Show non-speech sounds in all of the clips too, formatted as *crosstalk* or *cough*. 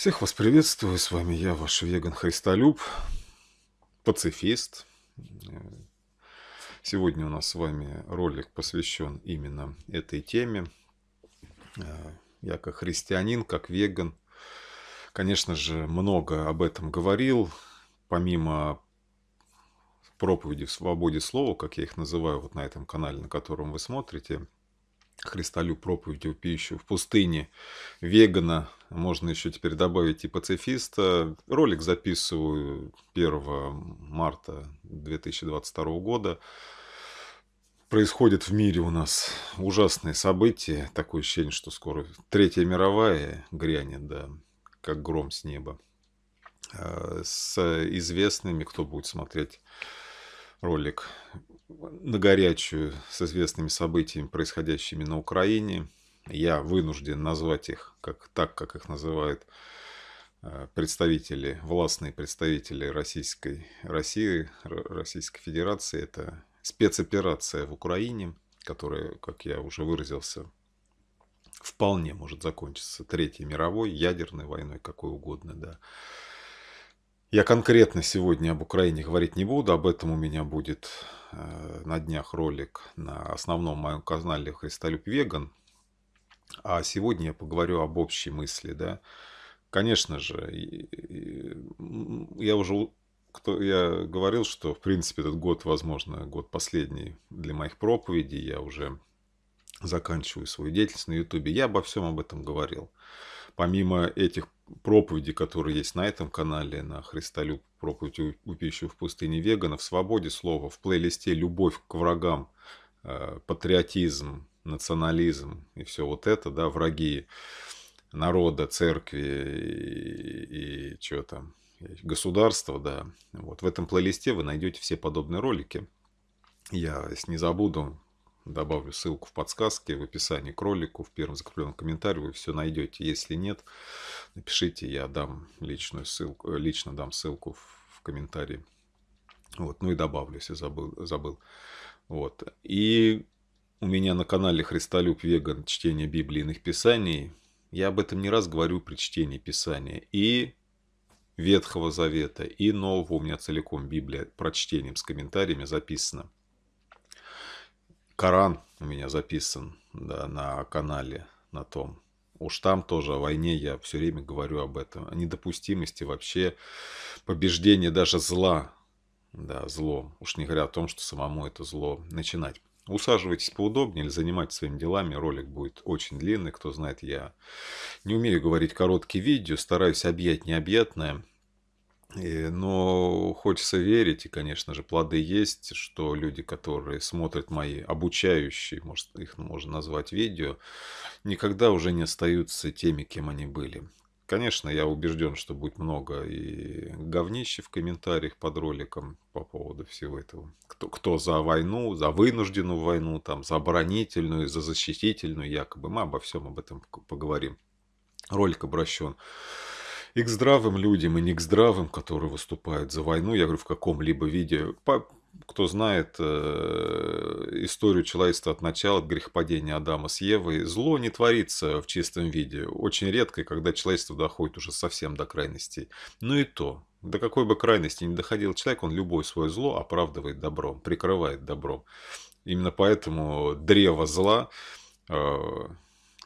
Всех вас приветствую, с вами я, ваш веган Христолюб, пацифист. Сегодня у нас с вами ролик посвящен именно этой теме. Э, я как христианин, как веган, конечно же, много об этом говорил, помимо проповеди в свободе слова, как я их называю вот на этом канале, на котором вы смотрите, Христолюб проповеди, в пищу в пустыне, вегана, можно еще теперь добавить и пацифиста. Ролик записываю 1 марта 2022 года. Происходит в мире у нас ужасные события. Такое ощущение, что скоро Третья мировая грянет, да, как гром с неба. А, с известными, кто будет смотреть ролик на горячую с известными событиями, происходящими на Украине – я вынужден назвать их как, так, как их называют э, представители, властные представители Российской России, Российской Федерации. Это спецоперация в Украине, которая, как я уже выразился, вполне может закончиться Третьей мировой, ядерной войной, какой угодно, да. Я конкретно сегодня об Украине говорить не буду, об этом у меня будет э, на днях ролик на основном моем канале Христолюб Веган, а сегодня я поговорю об общей мысли, да. Конечно же, я уже кто, я говорил, что, в принципе, этот год, возможно, год последний для моих проповедей. Я уже заканчиваю свою деятельность на Ютубе. Я обо всем об этом говорил. Помимо этих проповедей, которые есть на этом канале, на Христолюб, проповедь «Упищу в пустыне вегана», в «Свободе слова», в плейлисте «Любовь к врагам», «Э, «Патриотизм», национализм и все вот это, да, враги народа, церкви и, и, что там, государства, да. Вот в этом плейлисте вы найдете все подобные ролики. Я, если не забуду, добавлю ссылку в подсказке, в описании к ролику, в первом закрепленном комментарии вы все найдете. Если нет, напишите, я дам личную ссылку, э, лично дам ссылку в, в комментарии. Вот, ну и добавлю, если забыл. забыл. Вот. И у меня на канале «Христолюб Веган. Чтение Библии иных писаний». Я об этом не раз говорю при чтении Писания. И Ветхого Завета, и Нового у меня целиком Библия прочтением с комментариями записана. Коран у меня записан да, на канале, на том. Уж там тоже о войне я все время говорю об этом. О недопустимости вообще побеждения даже зла. Да, злом. Уж не говоря о том, что самому это зло начинать. Усаживайтесь поудобнее или занимайтесь своими делами. Ролик будет очень длинный. Кто знает, я не умею говорить короткие видео, стараюсь объять необъятное. И, э, но хочется верить, и, конечно же, плоды есть, что люди, которые смотрят мои обучающие, может, их можно назвать видео, никогда уже не остаются теми, кем они были. Конечно, я убежден, что будет много и говнища в комментариях под роликом по поводу всего этого. Кто, кто за войну, за вынужденную войну, там, за оборонительную, за защитительную, якобы. Мы обо всем об этом поговорим. Ролик обращен и к здравым людям, и не к здравым, которые выступают за войну. Я говорю, в каком-либо виде. По кто знает э, историю человечества от начала, от грехопадения Адама с Евой, зло не творится в чистом виде. Очень редко, когда человечество доходит уже совсем до крайностей. Но ну и то, до какой бы крайности ни доходил человек, он любое свое зло оправдывает добром, прикрывает добром. Именно поэтому древо зла э,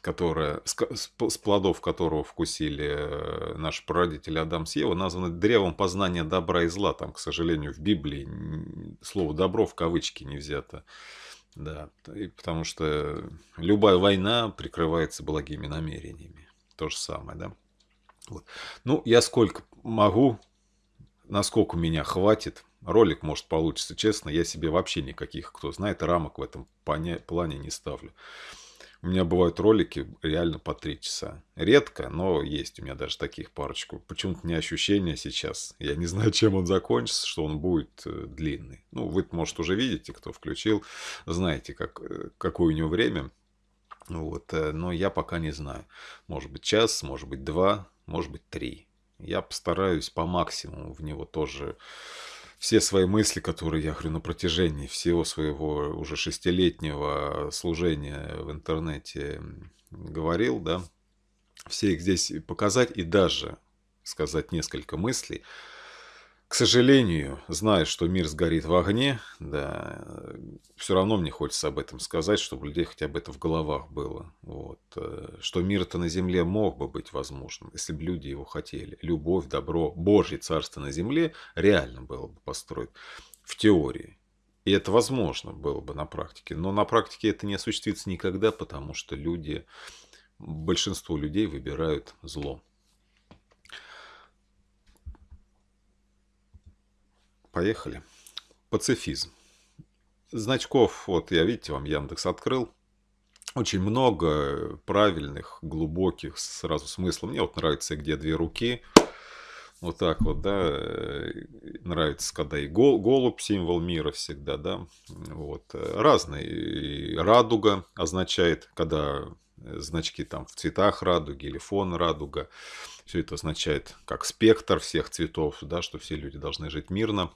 которое, с плодов которого вкусили э, наши прародители Адам с Евой, названо древом познания добра и зла. Там, к сожалению, в Библии слово «добро» в кавычки не взято. Да, и потому что любая война прикрывается благими намерениями. То же самое, да. Вот. Ну, я сколько могу, насколько меня хватит. Ролик может получится, честно, я себе вообще никаких, кто знает, рамок в этом плане не ставлю. У меня бывают ролики реально по три часа. Редко, но есть у меня даже таких парочку. Почему-то не ощущение сейчас. Я не знаю, чем он закончится, что он будет э, длинный. Ну, вы может, уже видите, кто включил. Знаете, как, э, какое у него время. Вот, э, но я пока не знаю. Может быть, час, может быть, два, может быть, три. Я постараюсь по максимуму в него тоже все свои мысли, которые я хрю на протяжении всего своего уже шестилетнего служения в интернете говорил, да, все их здесь показать и даже сказать несколько мыслей, к сожалению, зная, что мир сгорит в огне, да, все равно мне хочется об этом сказать, чтобы у людей хотя бы это в головах было. Вот. Э, что мир-то на земле мог бы быть возможным, если бы люди его хотели. Любовь, добро, Божье царство на земле реально было бы построить в теории. И это возможно было бы на практике. Но на практике это не осуществится никогда, потому что люди, большинство людей выбирают зло. Поехали. Пацифизм. Значков, вот я, видите, вам Яндекс открыл. Очень много правильных, глубоких, сразу смысла. Мне вот нравится, где две руки. Вот так вот, да. Нравится, когда и гол, голубь символ мира всегда, да. Вот. разный И радуга означает, когда значки там в цветах радуги или фон радуга. Все это означает как спектр всех цветов, да, что все люди должны жить мирно.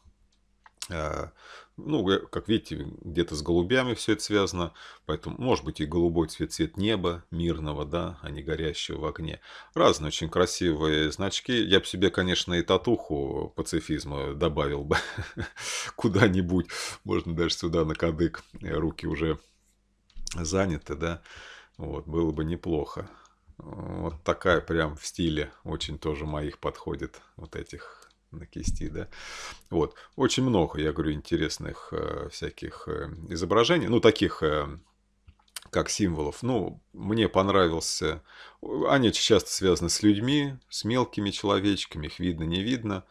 Э, ну, э, как видите, где-то с голубями все это связано, поэтому может быть и голубой цвет, цвет неба, мирного, да, а не горящего в огне. Разные очень красивые значки. Я бы себе, конечно, и татуху пацифизма добавил бы *laughs* куда-нибудь. Можно даже сюда на кадык, э, руки уже заняты, да. Вот, было бы неплохо. Вот такая прям в стиле очень тоже моих подходит вот этих на кисти, да. Вот. Очень много, я говорю, интересных э, всяких э, изображений. Ну, таких э, как символов. Ну, мне понравился... Они часто связаны с людьми, с мелкими человечками, их видно, не видно.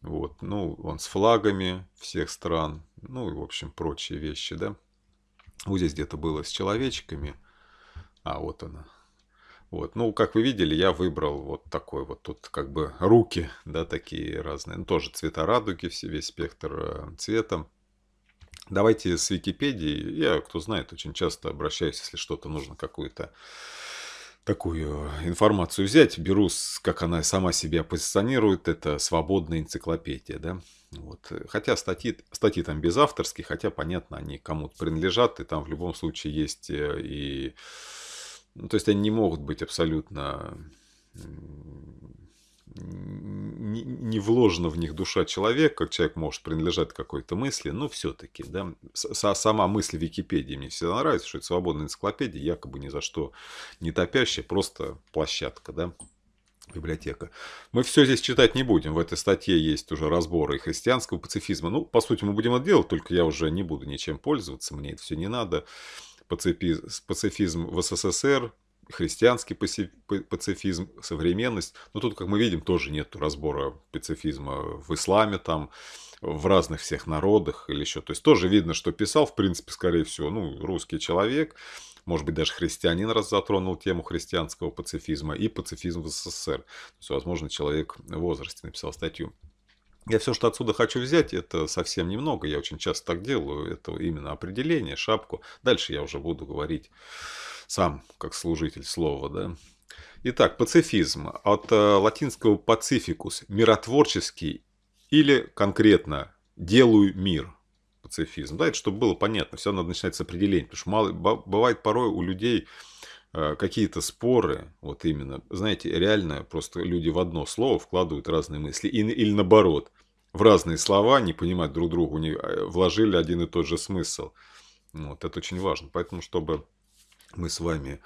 Вот, ну, он с флагами всех стран, ну, и, в общем, прочие вещи, да. Вот здесь где-то было с человечками. А, вот она, вот. Ну, как вы видели, я выбрал вот такой вот тут как бы руки, да, такие разные. Ну, тоже цвета радуги, все, весь спектр э, цвета. Давайте с Википедии. Я, кто знает, очень часто обращаюсь, если что-то нужно, какую-то такую информацию взять. Беру, как она сама себя позиционирует, это свободная энциклопедия. Да? Вот. Хотя статьи, статьи там без авторских, хотя, понятно, они кому-то принадлежат. И там в любом случае есть э, и ну, то есть они не могут быть абсолютно не, вложена в них душа человека, как человек может принадлежать какой-то мысли, но все-таки, да, с, сама мысль Википедии мне всегда нравится, что это свободная энциклопедия, якобы ни за что не топящая, просто площадка, да, библиотека. Мы все здесь читать не будем, в этой статье есть уже разборы христианского пацифизма, ну, по сути, мы будем это делать, только я уже не буду ничем пользоваться, мне это все не надо, пацифизм в СССР, христианский пацифизм, современность. Но ну, тут, как мы видим, тоже нет разбора пацифизма в исламе, там, в разных всех народах или еще. То есть тоже видно, что писал, в принципе, скорее всего, ну, русский человек, может быть, даже христианин раз затронул тему христианского пацифизма и пацифизм в СССР. То есть, возможно, человек в возрасте написал статью. Я все, что отсюда хочу взять, это совсем немного. Я очень часто так делаю. Это именно определение, шапку. Дальше я уже буду говорить сам, как служитель слова. Да? Итак, пацифизм. От э, латинского пацификус – миротворческий или конкретно «делаю мир» пацифизм. Да, это чтобы было понятно. Все надо начинать с определения. Потому что мало, бывает порой у людей Э, какие-то споры, вот именно, знаете, реально просто люди в одно слово вкладывают разные мысли. И, или наоборот, в разные слова, не понимать друг друга, не, э, вложили один и тот же смысл. Вот, это очень важно. Поэтому, чтобы мы с вами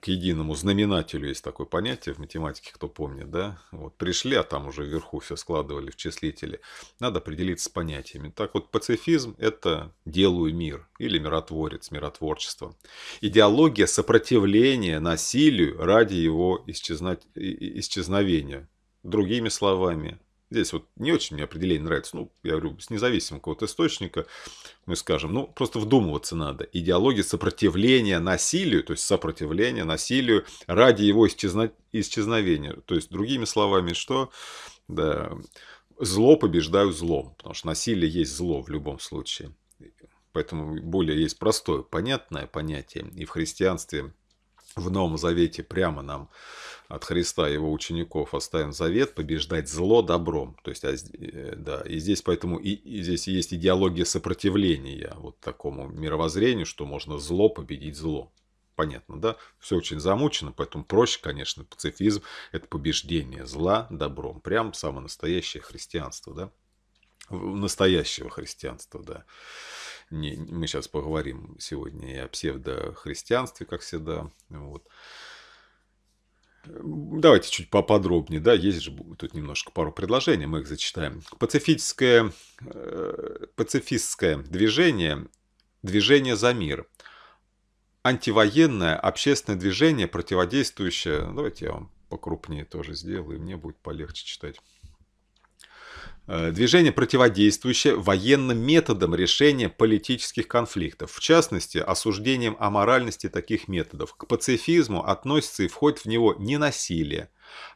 к единому знаменателю, есть такое понятие в математике, кто помнит, да? Вот, пришли, а там уже вверху все складывали в числители. Надо определиться с понятиями. Так вот, пацифизм – это «делаю мир» или «миротворец», «миротворчество». Идеология сопротивления насилию ради его исчезна... исчезновения. Другими словами, Здесь вот не очень мне определение нравится. Ну, я говорю, с независимого какого-то источника, мы скажем, ну, просто вдумываться надо. Идеология сопротивления насилию, то есть сопротивление насилию ради его исчезно... исчезновения. То есть, другими словами, что? Да, зло побеждаю злом, потому что насилие есть зло в любом случае. Поэтому более есть простое, понятное понятие. И в христианстве в Новом Завете прямо нам от Христа и его учеников оставим завет побеждать зло добром. То есть, а э, да, и здесь поэтому и, и здесь есть идеология сопротивления вот такому мировоззрению, что можно зло победить зло. Понятно, да? Все очень замучено, поэтому проще, конечно, пацифизм – это побеждение зла добром. Прям самое настоящее христианство, да? Настоящего христианства, да не, мы сейчас поговорим сегодня и о псевдохристианстве, как всегда. Вот. Давайте чуть поподробнее, да, есть же тут немножко пару предложений, мы их зачитаем. Пацифическое, э, пацифистское движение, движение за мир. Антивоенное общественное движение, противодействующее, давайте я вам покрупнее тоже сделаю, мне будет полегче читать. Э, движение, противодействующее военным методам решения политических конфликтов, в частности, осуждением аморальности таких методов. К пацифизму относится и входит в него ненасилие,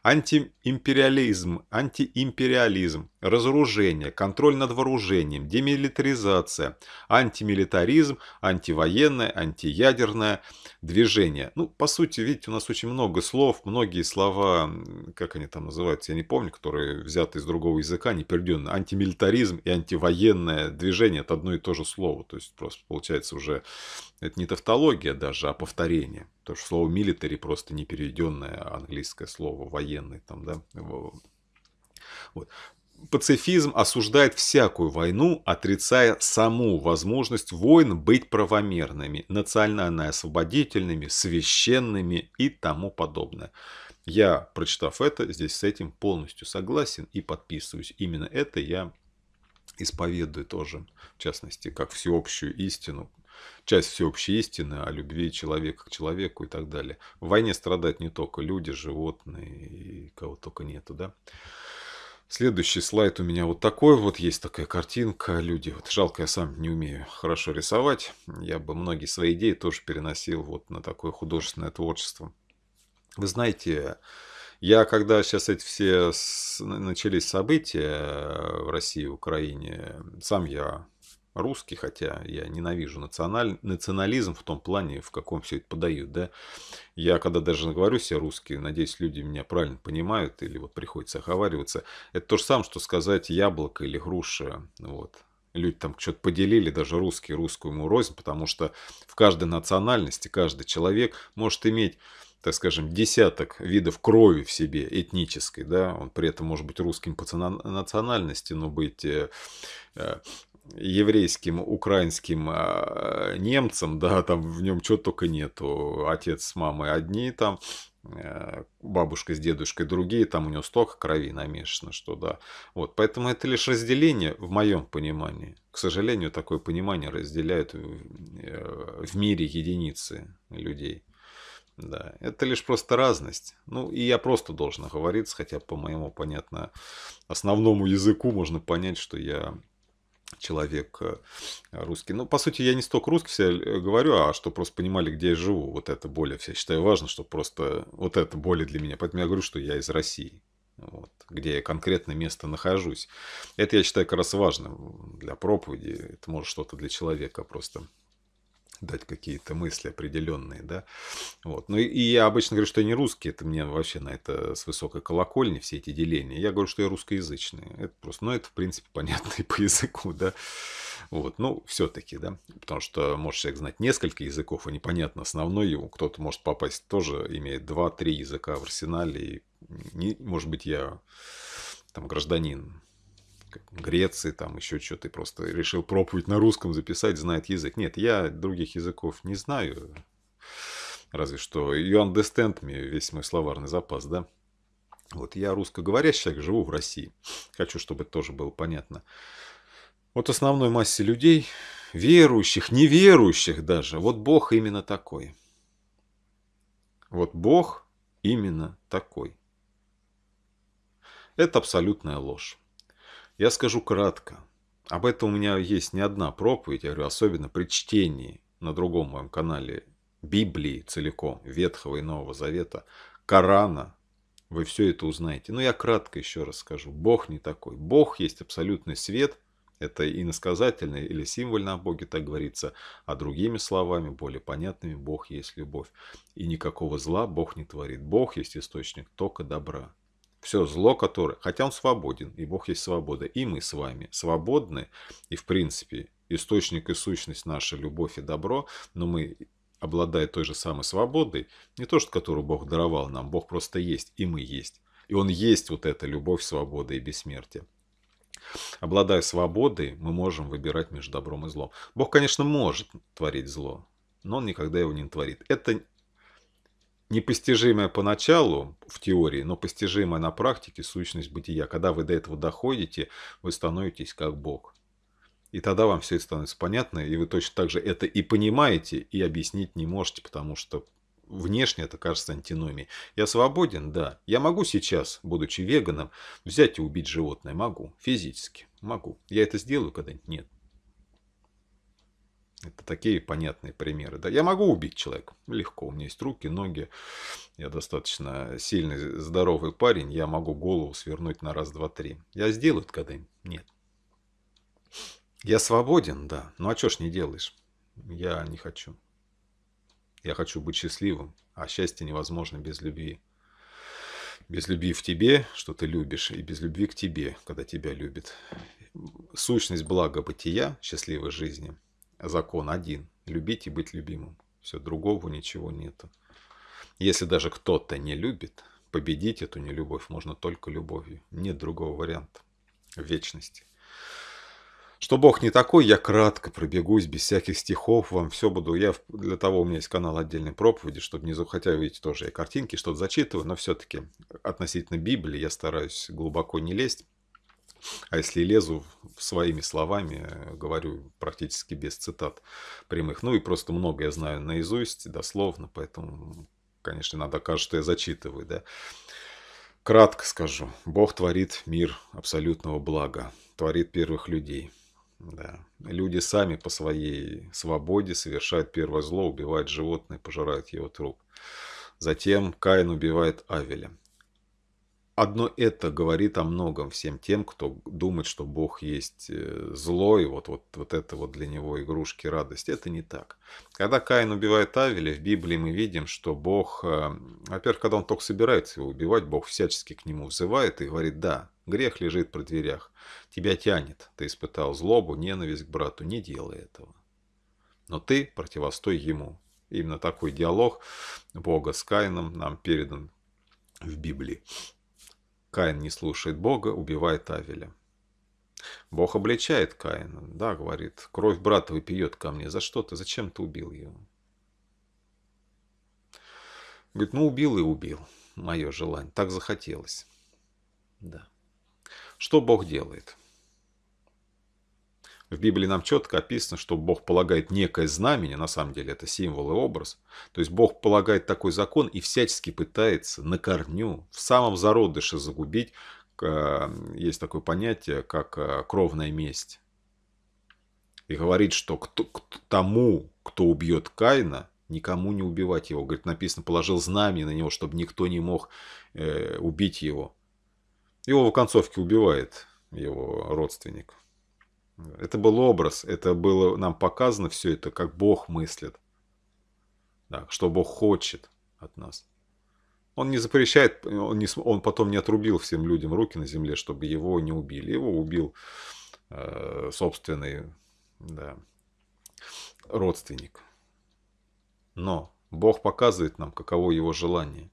антиимпериализм, антиимпериализм, разоружение, контроль над вооружением, демилитаризация, антимилитаризм, антивоенное, антиядерное движение. Ну, по сути, видите, у нас очень много слов, многие слова, как они там называются, я не помню, которые взяты из другого языка, непереденные. Антимилитаризм и антивоенное движение – это одно и то же слово. То есть, просто получается уже, это не тавтология даже, а повторение. То что слово «милитари» просто непереведенное английское слово «военный», там, да, вот. Пацифизм осуждает всякую войну, отрицая саму возможность войн быть правомерными, национально-освободительными, священными и тому подобное. Я, прочитав это, здесь с этим полностью согласен и подписываюсь. Именно это я исповедую тоже, в частности, как всеобщую истину, часть всеобщей истины о любви человека к человеку и так далее. В войне страдают не только люди, животные и кого только нету, да. Следующий слайд у меня вот такой, вот есть такая картинка, люди, вот жалко, я сам не умею хорошо рисовать, я бы многие свои идеи тоже переносил вот на такое художественное творчество. Вы знаете, я когда сейчас эти все начались события в России и Украине, сам я русский, хотя я ненавижу националь... национализм в том плане, в каком все это подают, да. Я когда даже говорю себе русский, надеюсь, люди меня правильно понимают или вот приходится оговариваться, это то же самое, что сказать яблоко или груша, вот. Люди там что-то поделили, даже русский, русскую ему рознь, потому что в каждой национальности каждый человек может иметь так скажем, десяток видов крови в себе этнической, да, он при этом может быть русским по национальности, но быть э, э, еврейским, украинским а, немцам, да, там в нем чего только нету. Отец с мамой одни там, э, бабушка с дедушкой другие, там у него столько крови намешано, что да. Вот, поэтому это лишь разделение в моем понимании. К сожалению, такое понимание разделяют э, в мире единицы людей. Да, это лишь просто разность. Ну, и я просто должен оговориться, хотя по моему, понятно, основному языку можно понять, что я человек э, русский. Ну, по сути, я не столько русский все э, говорю, а что просто понимали, где я живу. Вот это более все. считаю важно, что просто вот это более для меня. Поэтому я говорю, что я из России. Вот, где я конкретно место нахожусь. Это, я считаю, как раз важным для проповеди. Это может что-то для человека просто дать какие-то мысли определенные, да. Вот. Ну и, я обычно говорю, что я не русский, это мне вообще на это с высокой колокольни все эти деления. Я говорю, что я русскоязычный. Это просто, ну это в принципе *laughs* понятно и по языку, да. Вот, ну, все-таки, да, потому что может человек знать несколько языков, и непонятно основной его, кто-то может попасть тоже, имеет два-три языка в арсенале, и, не, может быть, я там гражданин как Греции, там еще что-то, просто решил проповедь на русском записать, знает язык. Нет, я других языков не знаю, разве что you understand me, весь мой словарный запас, да. Вот я русскоговорящий я живу в России. Хочу, чтобы это тоже было понятно. Вот основной массе людей, верующих, неверующих даже, вот Бог именно такой. Вот Бог именно такой. Это абсолютная ложь. Я скажу кратко. Об этом у меня есть не одна проповедь, я говорю, особенно при чтении на другом моем канале Библии целиком, Ветхого и Нового Завета, Корана, вы все это узнаете. Но я кратко еще раз скажу. Бог не такой. Бог есть абсолютный свет. Это иносказательное или символьно о Боге, так говорится. А другими словами, более понятными, Бог есть любовь. И никакого зла Бог не творит. Бог есть источник только добра. Все зло, которое... Хотя он свободен, и Бог есть свобода. И мы с вами свободны, и в принципе источник и сущность наша любовь и добро, но мы обладая той же самой свободой, не то, что которую Бог даровал нам, Бог просто есть, и мы есть. И Он есть вот эта любовь, свобода и бессмертие. Обладая свободой, мы можем выбирать между добром и злом. Бог, конечно, может творить зло, но он никогда его не творит. Это непостижимая поначалу в теории, но постижимая на практике сущность бытия. Когда вы до этого доходите, вы становитесь как Бог. И тогда вам все это становится понятно, и вы точно так же это и понимаете, и объяснить не можете, потому что внешне это кажется антиномией. Я свободен? Да. Я могу сейчас, будучи веганом, взять и убить животное? Могу. Физически? Могу. Я это сделаю когда-нибудь? Нет. Это такие понятные примеры. Да? Я могу убить человека. Легко. У меня есть руки, ноги. Я достаточно сильный, здоровый парень. Я могу голову свернуть на раз, два, три. Я сделаю это когда-нибудь? Нет. Я свободен, да. Ну а что ж не делаешь? Я не хочу. Я хочу быть счастливым. А счастье невозможно без любви. Без любви в тебе, что ты любишь, и без любви к тебе, когда тебя любит. Сущность блага бытия, счастливой жизни – закон один. Любить и быть любимым. Все, другого ничего нету. Если даже кто-то не любит, победить эту нелюбовь можно только любовью. Нет другого варианта в вечности. Что Бог не такой, я кратко пробегусь, без всяких стихов, вам все буду. Я для того у меня есть канал отдельной проповеди, чтобы внизу, хотя видите, тоже я картинки, что-то зачитываю, но все-таки относительно Библии я стараюсь глубоко не лезть. А если лезу своими словами, э, говорю практически без цитат прямых. Ну и просто много я знаю наизусть, дословно, поэтому, конечно, надо кажется, что я зачитываю, да. Кратко скажу. Бог творит мир абсолютного блага, творит первых людей. Да. Люди сами по своей свободе совершают первое зло, убивают животное, пожирают его труп. Затем Каин убивает Авеля. Одно это говорит о многом всем тем, кто думает, что Бог есть э, зло, и вот, вот, вот это вот для него игрушки радость. Это не так. Когда Каин убивает Авеля, в Библии мы видим, что Бог, э, во-первых, когда он только собирается его убивать, Бог всячески к нему взывает и говорит, да, грех лежит при дверях, тебя тянет, ты испытал злобу, ненависть к брату, не делай этого. Но ты противостой ему. Именно такой диалог Бога с Каином нам передан в Библии. Каин не слушает Бога, убивает Авеля. Бог обличает Каина, да, говорит, кровь брата выпьет ко мне, за что ты, зачем ты убил его? Говорит, ну убил и убил, мое желание, так захотелось. Да. Что Бог делает? В Библии нам четко описано, что Бог полагает некое знамение, на самом деле это символ и образ. То есть Бог полагает такой закон и всячески пытается на корню, в самом зародыше загубить, э, есть такое понятие, как э, кровная месть. И говорит, что кто, к тому, кто убьет Каина, никому не убивать его. Говорит, написано, положил знамя на него, чтобы никто не мог э, убить его. Его в концовке убивает его родственник. Это был образ, это было нам показано все это, как Бог мыслит, да, что Бог хочет от нас. Он не запрещает, он, не, он потом не отрубил всем людям руки на земле, чтобы его не убили. Его убил э, собственный да, родственник. Но Бог показывает нам, каково его желание.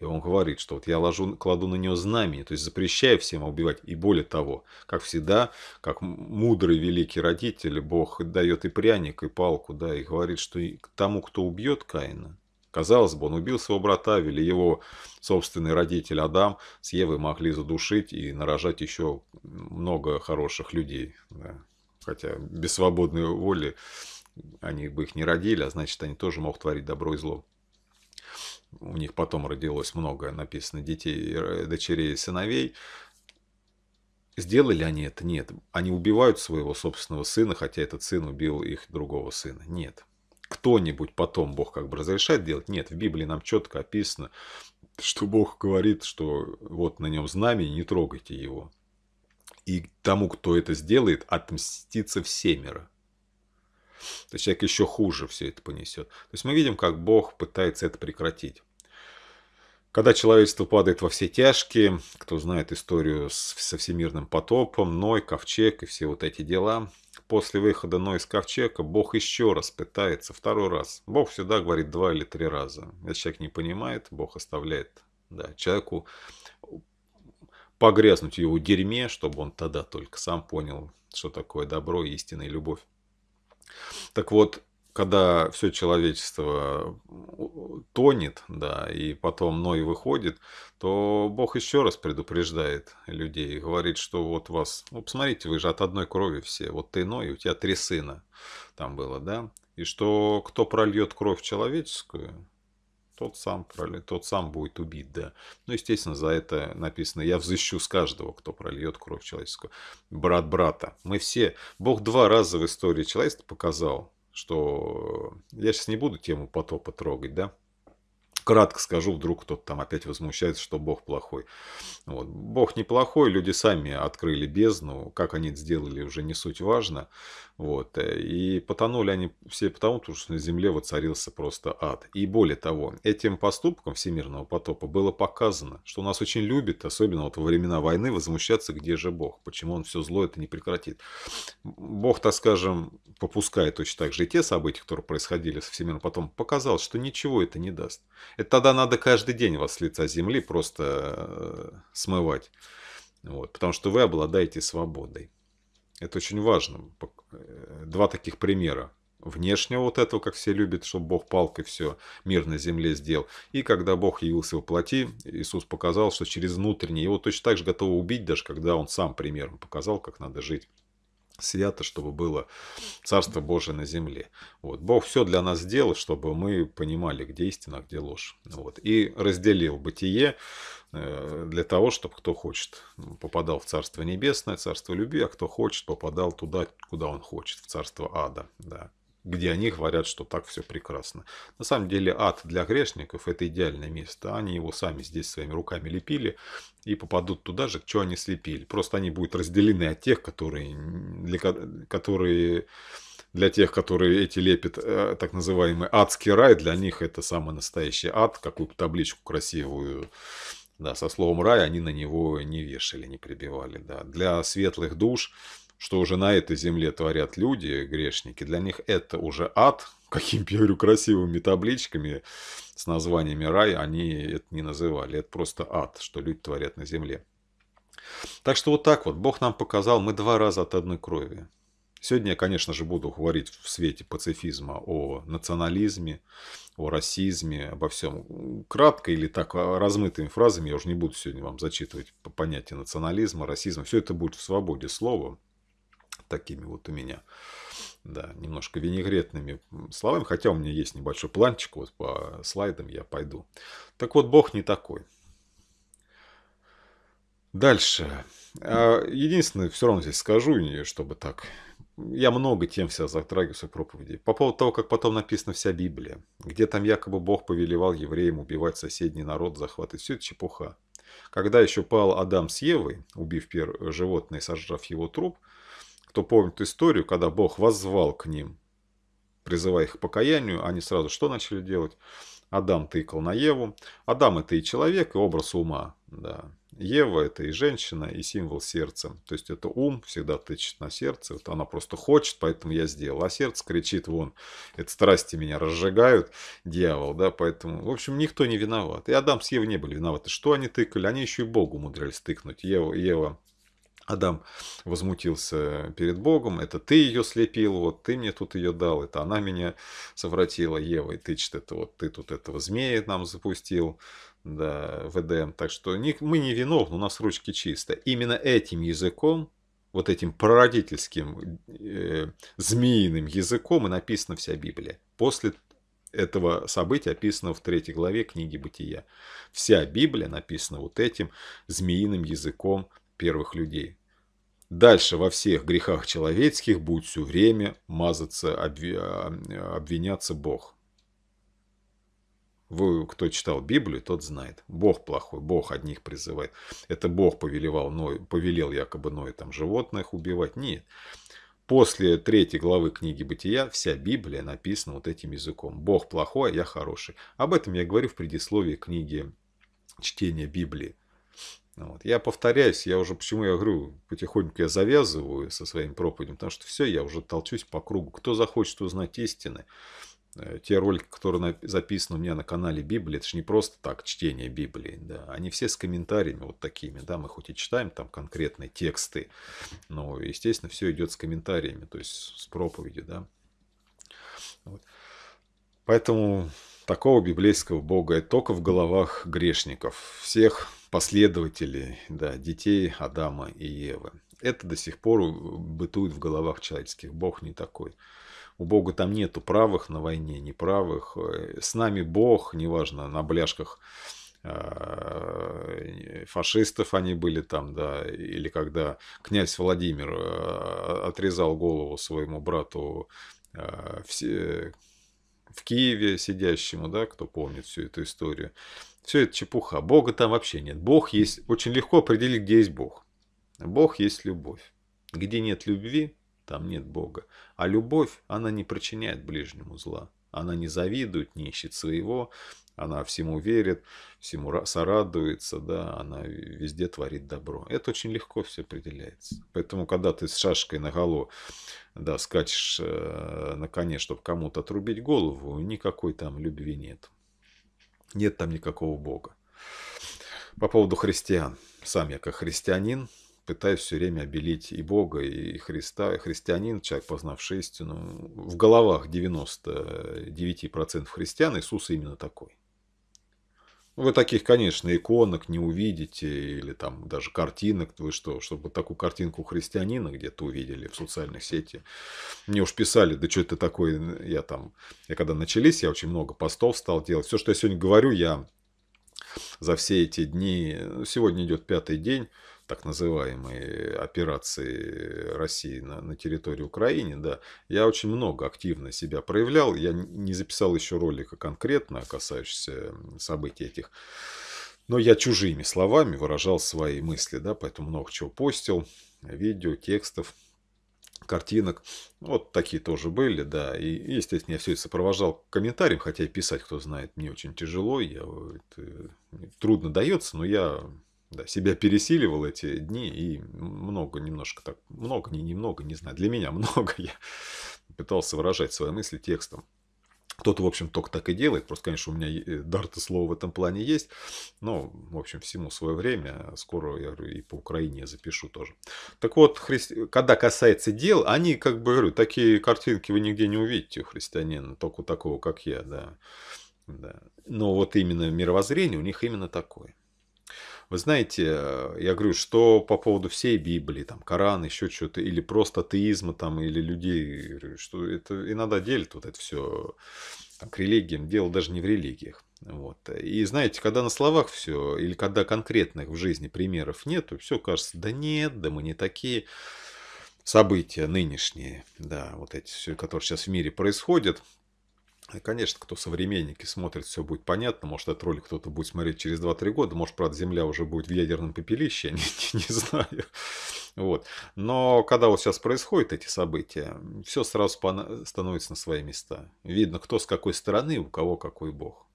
И он говорит, что вот я ложу, кладу на нее знамение, то есть запрещаю всем убивать. И более того, как всегда, как мудрый великий родитель, Бог дает и пряник, и палку, да, и говорит, что и к тому, кто убьет Каина, казалось бы, он убил своего брата или его собственный родитель Адам с Евой могли задушить и нарожать еще много хороших людей. Да. Хотя без свободной воли они бы их не родили, а значит, они тоже могут творить добро и зло у них потом родилось многое написано детей, э, дочерей сыновей. Сделали они это? Нет. Они убивают своего собственного сына, хотя этот сын убил их другого сына. Нет. Кто-нибудь потом Бог как бы разрешает делать? Нет. В Библии нам четко описано, что Бог говорит, что вот на нем знамя, не трогайте его. И тому, кто это сделает, отмстится в семеро. То есть человек еще хуже все это понесет. То есть мы видим, как Бог пытается это прекратить. Когда человечество падает во все тяжкие, кто знает историю с, со всемирным потопом, Ной, Ковчег и все вот эти дела, после выхода Ной из Ковчега Бог еще раз пытается, второй раз. Бог всегда говорит два или три раза. Если человек не понимает, Бог оставляет да, человеку погрязнуть в его дерьме, чтобы он тогда только сам понял, что такое добро и истинная любовь. Так вот, когда все человечество э, тонет, да, и потом Ной выходит, то Бог еще раз предупреждает людей, говорит, что вот вас, ну, посмотрите, вы же от одной крови все, вот ты Ной, у тебя три сына там было, да, и что кто прольет кровь человеческую, тот сам прольет, тот сам будет убит, да. Ну, естественно, за это написано, я взыщу с каждого, кто прольет кровь человеческую. Брат брата. Мы все, Бог два раза в истории человечества показал, что э, я сейчас не буду тему потопа трогать, да, кратко скажу, вдруг кто-то там опять возмущается, что Бог плохой. Вот. Бог неплохой, люди сами открыли бездну, как они это сделали, уже не суть важно. Вот. Э, и потонули они все потому, потому что на Земле воцарился просто ад. И более того, этим поступком всемирного потопа было показано, что нас очень любит, особенно вот во времена войны, возмущаться, где же Бог, почему он все зло это не прекратит. Бог, так скажем, попускает точно так же и те события, которые происходили со всемирным потом, показал, что ничего это не даст. Это тогда надо каждый день вас с лица Земли просто э, смывать. Вот, потому что вы обладаете свободой. Это очень важно. Э, два таких примера. Внешнего вот этого, как все любят, чтобы Бог палкой все мир на земле сделал. И когда Бог явился во плоти, Иисус показал, что через внутреннее его точно так же готовы убить, даже когда он сам примером показал, как надо жить свято, чтобы было Царство Божие на земле. Вот. Бог все для нас сделал, чтобы мы понимали, где истина, а где ложь. Вот. И разделил бытие Э, для того, чтобы кто хочет попадал в Царство Небесное, Царство Любви, а кто хочет попадал туда, куда он хочет, в Царство Ада, да, где они говорят, что так все прекрасно. На самом деле ад для грешников – это идеальное место. Они его сами здесь своими руками лепили и попадут туда же, к чему они слепили. Просто они будут разделены от тех, которые, для, которые, для тех, которые эти лепят э, так называемый адский рай, для них это самый настоящий ад, какую-то табличку красивую да, со словом рай они на него не вешали, не прибивали. Да. Для светлых душ, что уже на этой земле творят люди, грешники, для них это уже ад. *laughs* Какими, я говорю, красивыми табличками с названиями рай они это не называли. Это просто ад, что люди творят на земле. Так что вот так вот. Бог нам показал, мы два раза от одной крови. Сегодня я, конечно же, буду говорить в свете пацифизма о национализме, о расизме, обо всем. Кратко или так а, размытыми фразами, я уже не буду сегодня вам зачитывать по понятию национализма, расизма. Все это будет в свободе слова, такими вот у меня, да, немножко винегретными словами. Хотя у меня есть небольшой планчик, вот по слайдам я пойду. Так вот, Бог не такой. Дальше. А, единственное, все равно здесь скажу, чтобы так я много тем вся затрагиваю в проповеди. По поводу того, как потом написана вся Библия, где там якобы Бог повелевал евреям убивать соседний народ, захватывать. Все это чепуха. Когда еще пал Адам с Евой, убив первое животное и сожрав его труп, кто помнит историю, когда Бог воззвал к ним, призывая их к покаянию, они сразу что начали делать? Адам тыкал на Еву. Адам это и человек, и образ ума. Да. Ева – это и женщина, и символ сердца. То есть это ум всегда тычет на сердце. Вот она просто хочет, поэтому я сделал. А сердце кричит вон, это страсти меня разжигают, дьявол, да, поэтому, в общем, никто не виноват. И Адам с Евой не были виноваты. Что они тыкали? Они еще и Богу умудрялись тыкнуть. Ева, Ева Адам возмутился перед Богом, это ты ее слепил, вот ты мне тут ее дал, это она меня совратила, Ева, и ты что это вот ты тут этого змея нам запустил, да, ВДМ. Так что не, мы не виновны, у нас ручки чисто. Именно этим языком, вот этим прародительским, э, змеиным языком и написана вся Библия. После этого события описано в третьей главе книги Бытия. Вся Библия написана вот этим змеиным языком первых людей. Дальше во всех грехах человеческих будет все время мазаться, а, обвиняться Бог. Вы, кто читал Библию, тот знает. Бог плохой, Бог одних призывает. Это Бог повелевал Ной, повелел якобы Ной там животных убивать. Нет. После третьей главы книги Бытия вся Библия написана вот этим языком. Бог плохой, а я хороший. Об этом я говорю в предисловии книги чтения Библии. Вот. Я повторяюсь, я уже, почему я говорю, потихоньку я завязываю со своим проповедью, потому что все, я уже толчусь по кругу. Кто захочет узнать истины, Э, те ролики, которые записаны у меня на канале Библии, это же не просто так чтение Библии, да, они все с комментариями вот такими, да, мы хоть и читаем там конкретные тексты, но, естественно, все идет с комментариями, то есть с проповедью, да. Вот. Поэтому такого библейского Бога это только в головах грешников, всех последователей, да, детей Адама и Евы. Это до сих пор бытует в головах человеческих. Бог не такой. У Бога там нету правых на войне, неправых. Э, с нами Бог, неважно, на бляшках э, фашистов они были там, да, или когда князь Владимир э, отрезал голову своему брату в Киеве сидящему, да, кто помнит всю эту историю. Все это чепуха. Бога там вообще нет. Бог есть... Очень легко определить, где есть Бог. Бог есть любовь. Где нет любви, там нет Бога. А любовь, она не причиняет ближнему зла. Она не завидует, не ищет своего, она всему верит, всему сорадуется, да, она везде творит добро. Это очень легко все определяется. Поэтому, когда ты с шашкой на наголо, да, скачешь э, на коне, чтобы кому-то отрубить голову, никакой там любви нет. Нет там никакого Бога. По поводу христиан. Сам я как христианин, пытаюсь все время обелить и Бога, и Христа, христианин, человек, познавший истину. В головах 99% христиан Иисус именно такой. Ну, вы таких, конечно, иконок не увидите, или там даже картинок, вы что, чтобы такую картинку христианина где-то увидели в социальных сетях. Мне уж писали, да что это такое, я там, я когда начались, я очень много постов стал делать. Все, что я сегодня говорю, я за все эти дни, сегодня идет пятый день, так называемые операции России на, на территории Украины, да, я очень много активно себя проявлял. Я не записал еще ролика конкретно, касающегося событий этих. Но я чужими словами выражал свои мысли, да, поэтому много чего постил, видео, текстов, картинок. Вот такие тоже были, да. И, естественно, я все это сопровождал комментарием, хотя и писать, кто знает, мне очень тяжело. Я, это, трудно дается, но я да, себя пересиливал эти дни и много, немножко так, много, не немного, не знаю, для меня *laughs* много, я пытался выражать свои мысли текстом. Кто-то, в общем, только так и делает. Просто, конечно, у меня э, дар-то слово в этом плане есть. Но, в общем, всему свое время. Скоро я говорю, и по Украине я запишу тоже. Так вот, христи... когда касается дел, они, как бы, говорю, такие картинки вы нигде не увидите у христианина. Только у такого, как я, да. да. Но вот именно мировоззрение у них именно такое. Вы знаете, э, я говорю, что по поводу всей Библии, там, Коран, еще что-то, или просто атеизма, там, или людей, говорю, э, что это иногда делит вот это все там, к религиям. Дело даже не в религиях. Вот. И знаете, когда на словах все, или когда конкретных в жизни примеров нету, все кажется, да нет, да мы не такие события нынешние, да, вот эти, все, которые сейчас в мире происходят, Конечно, кто современники смотрит, все будет понятно. Может, этот ролик кто-то будет смотреть через 2-3 года. Может, правда, Земля уже будет в ядерном пепелище, *laughs* я не, не, не знаю. Вот. Но когда вот сейчас происходят эти события, все сразу становится на свои места. Видно, кто с какой стороны, у кого какой бог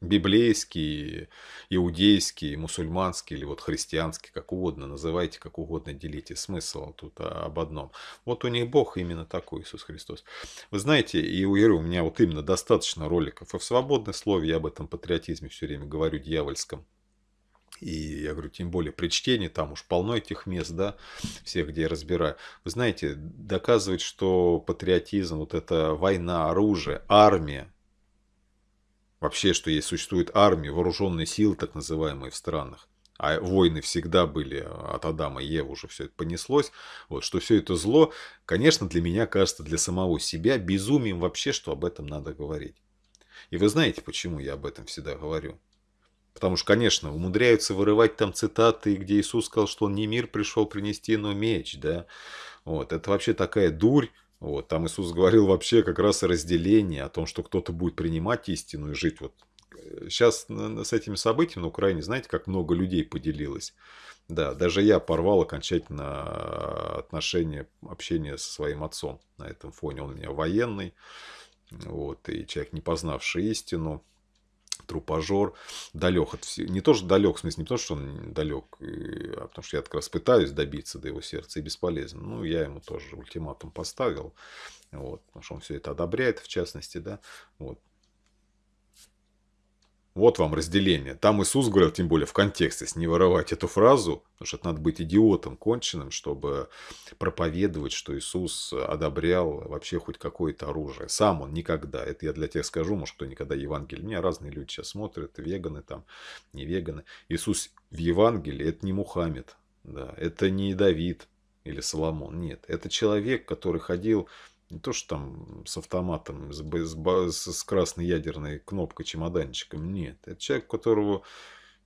библейский, иудейский, мусульманский или вот христианский, как угодно, называйте как угодно, делите. Смысл тут а, об одном. Вот у них Бог именно такой, Иисус Христос. Вы знаете, и у Иры у меня вот именно достаточно роликов. И в свободной слове я об этом патриотизме все время говорю дьявольском. И я говорю, тем более при чтении, там уж полно этих мест, да, всех, где я разбираю. Вы знаете, доказывать, что патриотизм, вот это война, оружие, армия, Вообще, что есть, существует армия, вооруженные силы, так называемые, в странах. А войны всегда были э, от Адама и Евы, уже все это понеслось. Вот, что все это зло, конечно, для меня кажется, для самого себя безумием вообще, что об этом надо говорить. И вы знаете, почему я об этом всегда говорю. Потому что, конечно, умудряются вырывать там цитаты, где Иисус сказал, что он не мир пришел принести, но меч, да. Вот, это вообще такая дурь, вот, там Иисус говорил вообще как раз о разделении, о том, что кто-то будет принимать истину и жить. Вот сейчас э, с этими событиями на Украине, знаете, как много людей поделилось. Да, даже я порвал окончательно э, отношения, общение со своим отцом на этом фоне. Он у меня военный, вот, и человек, не познавший истину трупожор далек от всего. Не то, что далек, в смысле, не то что он далек, а потому что я как раз пытаюсь добиться до его сердца и бесполезен. Ну, я ему тоже ультиматум поставил, вот, потому что он все это одобряет, в частности, да, вот, вот вам разделение. Там Иисус говорил, тем более в контексте, с не воровать эту фразу, потому что это надо быть идиотом конченным, чтобы проповедовать, что Иисус одобрял вообще хоть какое-то оружие. Сам он никогда. Это я для тех скажу, может, кто никогда Евангелие. Меня разные люди сейчас смотрят, веганы там, не веганы. Иисус в Евангелии – это не Мухаммед, да, это не Давид или Соломон. Нет, это человек, который ходил не то, что там с автоматом, с, с, с красной ядерной кнопкой, чемоданчиком. Нет. Это человек, у которого,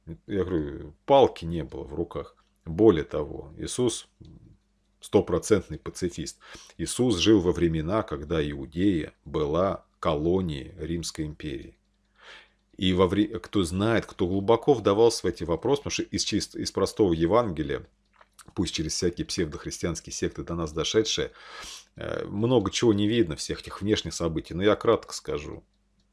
я говорю, палки не было в руках. Более того, Иисус стопроцентный пацифист. Иисус жил во времена, когда Иудея была колонией Римской империи. И во вре... кто знает, кто глубоко вдавался в эти вопросы, потому что из, чисто, из простого Евангелия, пусть через всякие псевдохристианские секты до нас дошедшие, Э, много чего не видно, всех этих внешних событий, но я кратко скажу.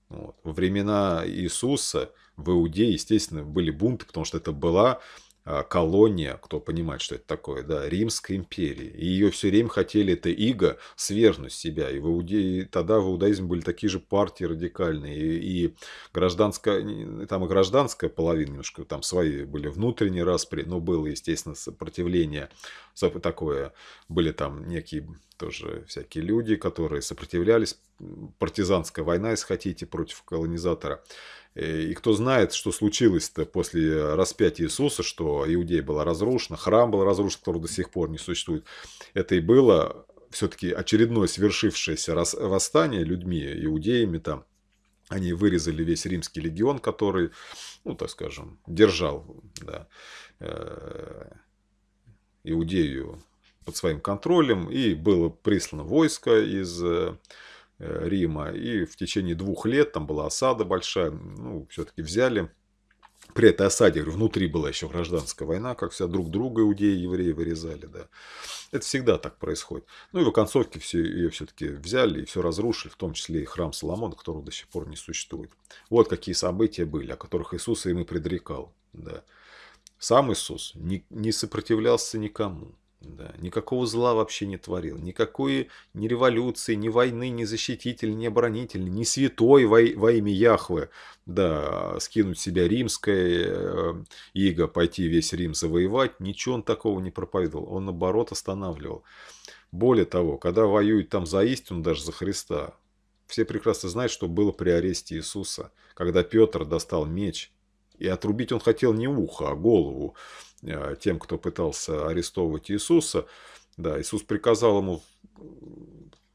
Вот. Во времена Иисуса в Иудее, естественно, были бунты, потому что это была а, колония, кто понимает, что это такое, да, Римской империи. И ее все время хотели, это иго, свергнуть себя. И в Иудее, тогда в иудаизме были такие же партии радикальные. И, и гражданская, там и гражданская половина немножко, там свои были внутренние распри, но было, естественно, сопротивление такое. Были там некие тоже всякие люди, которые сопротивлялись. Партизанская война, если хотите, против колонизатора. Э, и кто знает, что случилось-то после распятия Иисуса, что Иудея была разрушена, храм был разрушен, который до сих пор не существует. Это и было все-таки очередное свершившееся восстание людьми, иудеями там. Они вырезали весь римский легион, который, ну, так скажем, держал да, э, Иудею под своим контролем. И было прислано войско из э, Э, Рима. И в течение двух лет там была осада большая. Ну, все-таки взяли. При этой осаде, говорю, внутри была еще гражданская война, как вся друг друга иудеи и евреи вырезали, да. Это всегда так происходит. Ну и в концовке все, ее все-таки взяли и все разрушили, в том числе и храм Соломона, которого до сих пор не существует. Вот какие события были, о которых Иисус им и предрекал, да. Сам Иисус не, не сопротивлялся никому. Да, никакого зла вообще не творил, никакой ни революции, ни войны, ни защититель, ни оборонитель, ни святой во, во имя Яхвы, Да, скинуть себя римское э, иго, пойти весь Рим завоевать, ничего он такого не проповедовал, он наоборот останавливал. Более того, когда воюют там за истину, даже за Христа, все прекрасно знают, что было при аресте Иисуса, когда Петр достал меч, и отрубить он хотел не ухо, а голову. Э, тем, кто пытался арестовывать Иисуса. Да, Иисус приказал ему э,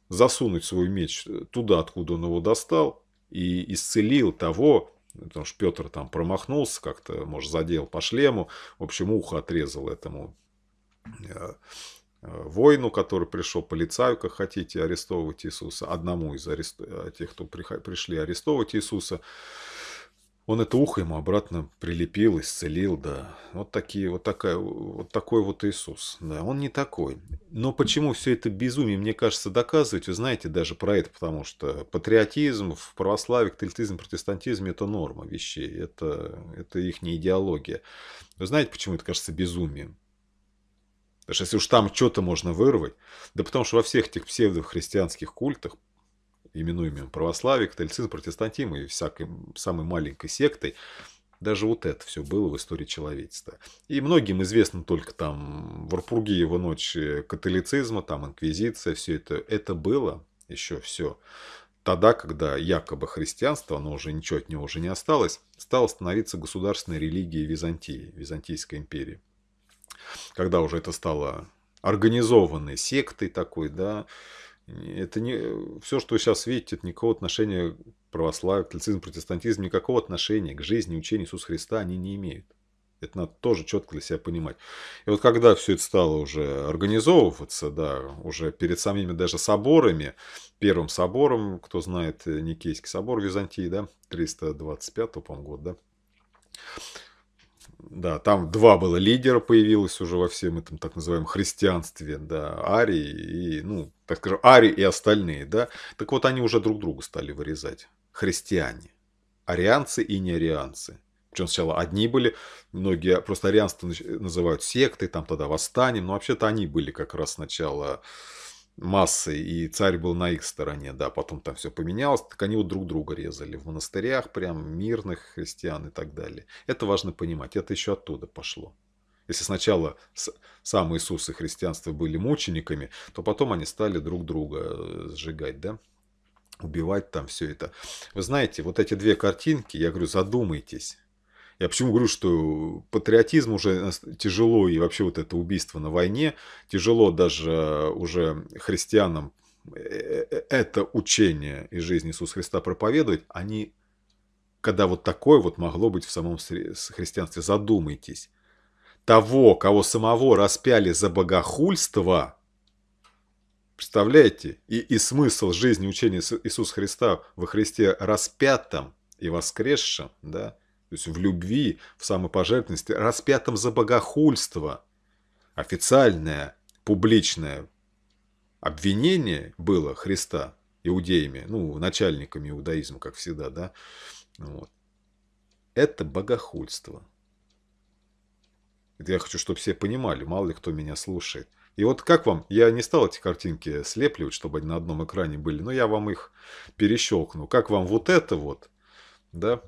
засунуть свой меч туда, откуда он его достал, и исцелил того, потому что Петр там промахнулся, как-то, может, задел по шлему, в общем, ухо отрезал этому э, воину, который пришел, полицаю, как хотите, арестовывать Иисуса, одному из арест... тех, кто пришли арестовывать Иисуса. Он это ухо ему обратно прилепил, исцелил, да. Вот, такие, вот, такая, вот такой вот Иисус. Да, он не такой. Но почему все это безумие, мне кажется, доказывать, вы знаете даже про это, потому что патриотизм в православии, католицизм, протестантизм – это норма вещей, это, это их не идеология. Вы знаете, почему это кажется безумием? Потому что если уж там что-то можно вырвать, да потому что во всех этих псевдохристианских культах именуемым православие, католицизм, протестантизм и всякой самой маленькой сектой, даже вот это все было в истории человечества. И многим известно только там его ночь католицизма, там инквизиция, все это. Это было еще все тогда, когда якобы христианство, оно уже ничего от него уже не осталось, стало становиться государственной религией Византии, Византийской империи. Когда уже это стало организованной сектой такой, да, это не все, что вы сейчас видите, это никакого отношения к православию, католицизму, протестантизму, никакого отношения к жизни, учению Иисуса Христа они не имеют. Это надо тоже четко для себя понимать. И вот когда все это стало уже организовываться, да, уже перед самими даже соборами, первым собором, кто знает, э, Никейский собор Византии, да, 325 по-моему, год, да, да, там два было лидера появилось уже во всем этом так называемом христианстве, да, Ари и, ну, так скажем, Ари и остальные, да. Так вот, они уже друг друга стали вырезать. Христиане. Арианцы и неарианцы. Причем сначала одни были, многие просто арианцы называют секты, там тогда восстанием, но вообще-то они были как раз сначала массы, и царь был на их стороне, да, потом там все поменялось, так они вот друг друга резали в монастырях, прям мирных христиан и так далее. Это важно понимать, это еще оттуда пошло. Если сначала сам Иисус и христианство были мучениками, то потом они стали друг друга э, сжигать, да, убивать там все это. Вы знаете, вот эти две картинки, я говорю, задумайтесь, я почему говорю, что патриотизм уже тяжело, и вообще вот это убийство на войне, тяжело даже уже христианам э, э, э, это учение из жизни Иисуса Христа проповедовать, они, когда вот такое вот могло быть в самом христианстве, задумайтесь. Того, кого самого распяли за богохульство, представляете, и, и смысл жизни учения Иисуса Христа во Христе распятом и воскресшем, да, то есть в любви, в самопожертвенности, распятым за богохульство. Официальное, публичное обвинение было Христа иудеями, ну, начальниками иудаизма, как всегда, да, вот. это богохульство. Это я хочу, чтобы все понимали, мало ли кто меня слушает. И вот как вам, я не стал эти картинки слепливать, чтобы они на одном экране были, но я вам их перещелкну. Как вам вот это вот, да,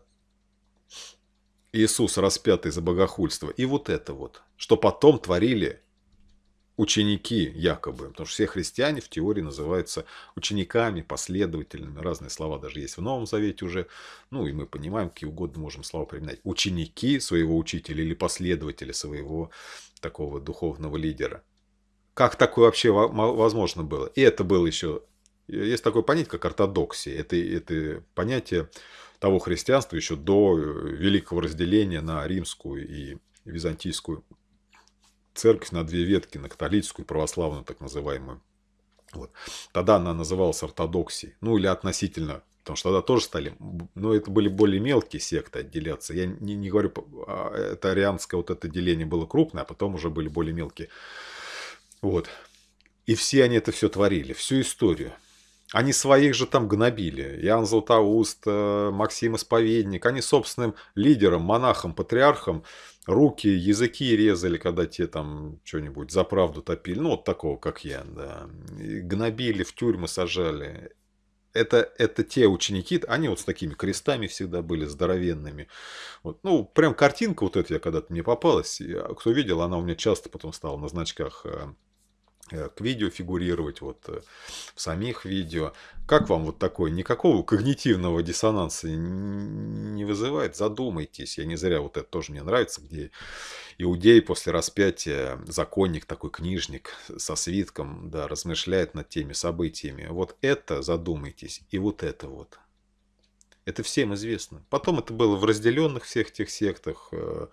Иисус распятый за богохульство, и вот это вот, что потом творили ученики якобы, потому что все христиане в теории называются учениками, последовательными, разные слова даже есть в Новом Завете уже, ну и мы понимаем, какие угодно можем слова применять, ученики своего учителя или последователи своего такого духовного лидера. Как такое вообще возможно было? И это было еще, есть такое понятие, как ортодоксия, это, это понятие того христианства еще до э, великого разделения на римскую и византийскую церковь, на две ветки, на католическую и православную так называемую. Вот. Тогда она называлась ортодоксией, ну или относительно, потому что тогда тоже стали, но это были более мелкие секты отделяться. Я не, не говорю, а, это арианское вот это деление было крупное, а потом уже были более мелкие. Вот. И все они это все творили, всю историю. Они своих же там гнобили. Иоанн Златоуст, э, Максим Исповедник. Они собственным лидером, монахом, патриархом руки, языки резали, когда те там что-нибудь за правду топили. Ну, вот такого, как я, да. гнобили, в тюрьмы сажали. Это, это те ученики, они вот с такими крестами всегда были, здоровенными. Вот. Ну, прям картинка вот эта я когда-то мне попалась. А, кто видел, она у меня часто потом стала на значках э, Э, к видео фигурировать, вот э, в самих видео. Как вам вот такое? Никакого когнитивного диссонанса не вызывает? Задумайтесь. Я не зря вот это тоже мне нравится, где иудей после распятия, законник такой, книжник со свитком, да, размышляет над теми событиями. Вот это задумайтесь и вот это вот. Это всем известно. Потом это было в разделенных всех тех сектах, э,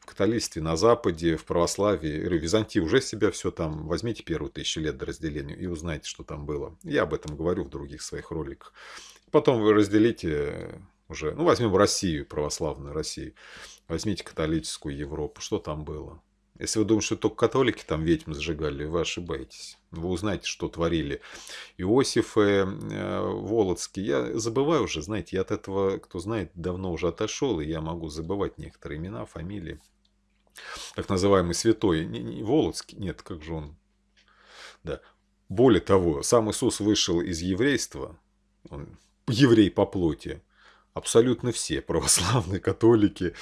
в католичестве на Западе, в православии. Византия уже себя все там, возьмите первые тысячи лет до разделения и узнайте, что там было. Я об этом говорю в других своих роликах. Потом вы разделите э, уже, ну возьмем Россию, православную Россию, возьмите католическую Европу, что там было. Если вы думаете, что только католики там ведьм сжигали, вы ошибаетесь. Вы узнаете, что творили Иосиф э, Володский. Я забываю уже, знаете, я от этого, кто знает, давно уже отошел, и я могу забывать некоторые имена, фамилии. Так называемый святой не, не, Володский, нет, как же он? Да. Более того, сам Иисус вышел из еврейства, он еврей по плоти, абсолютно все православные, *laughs* католики,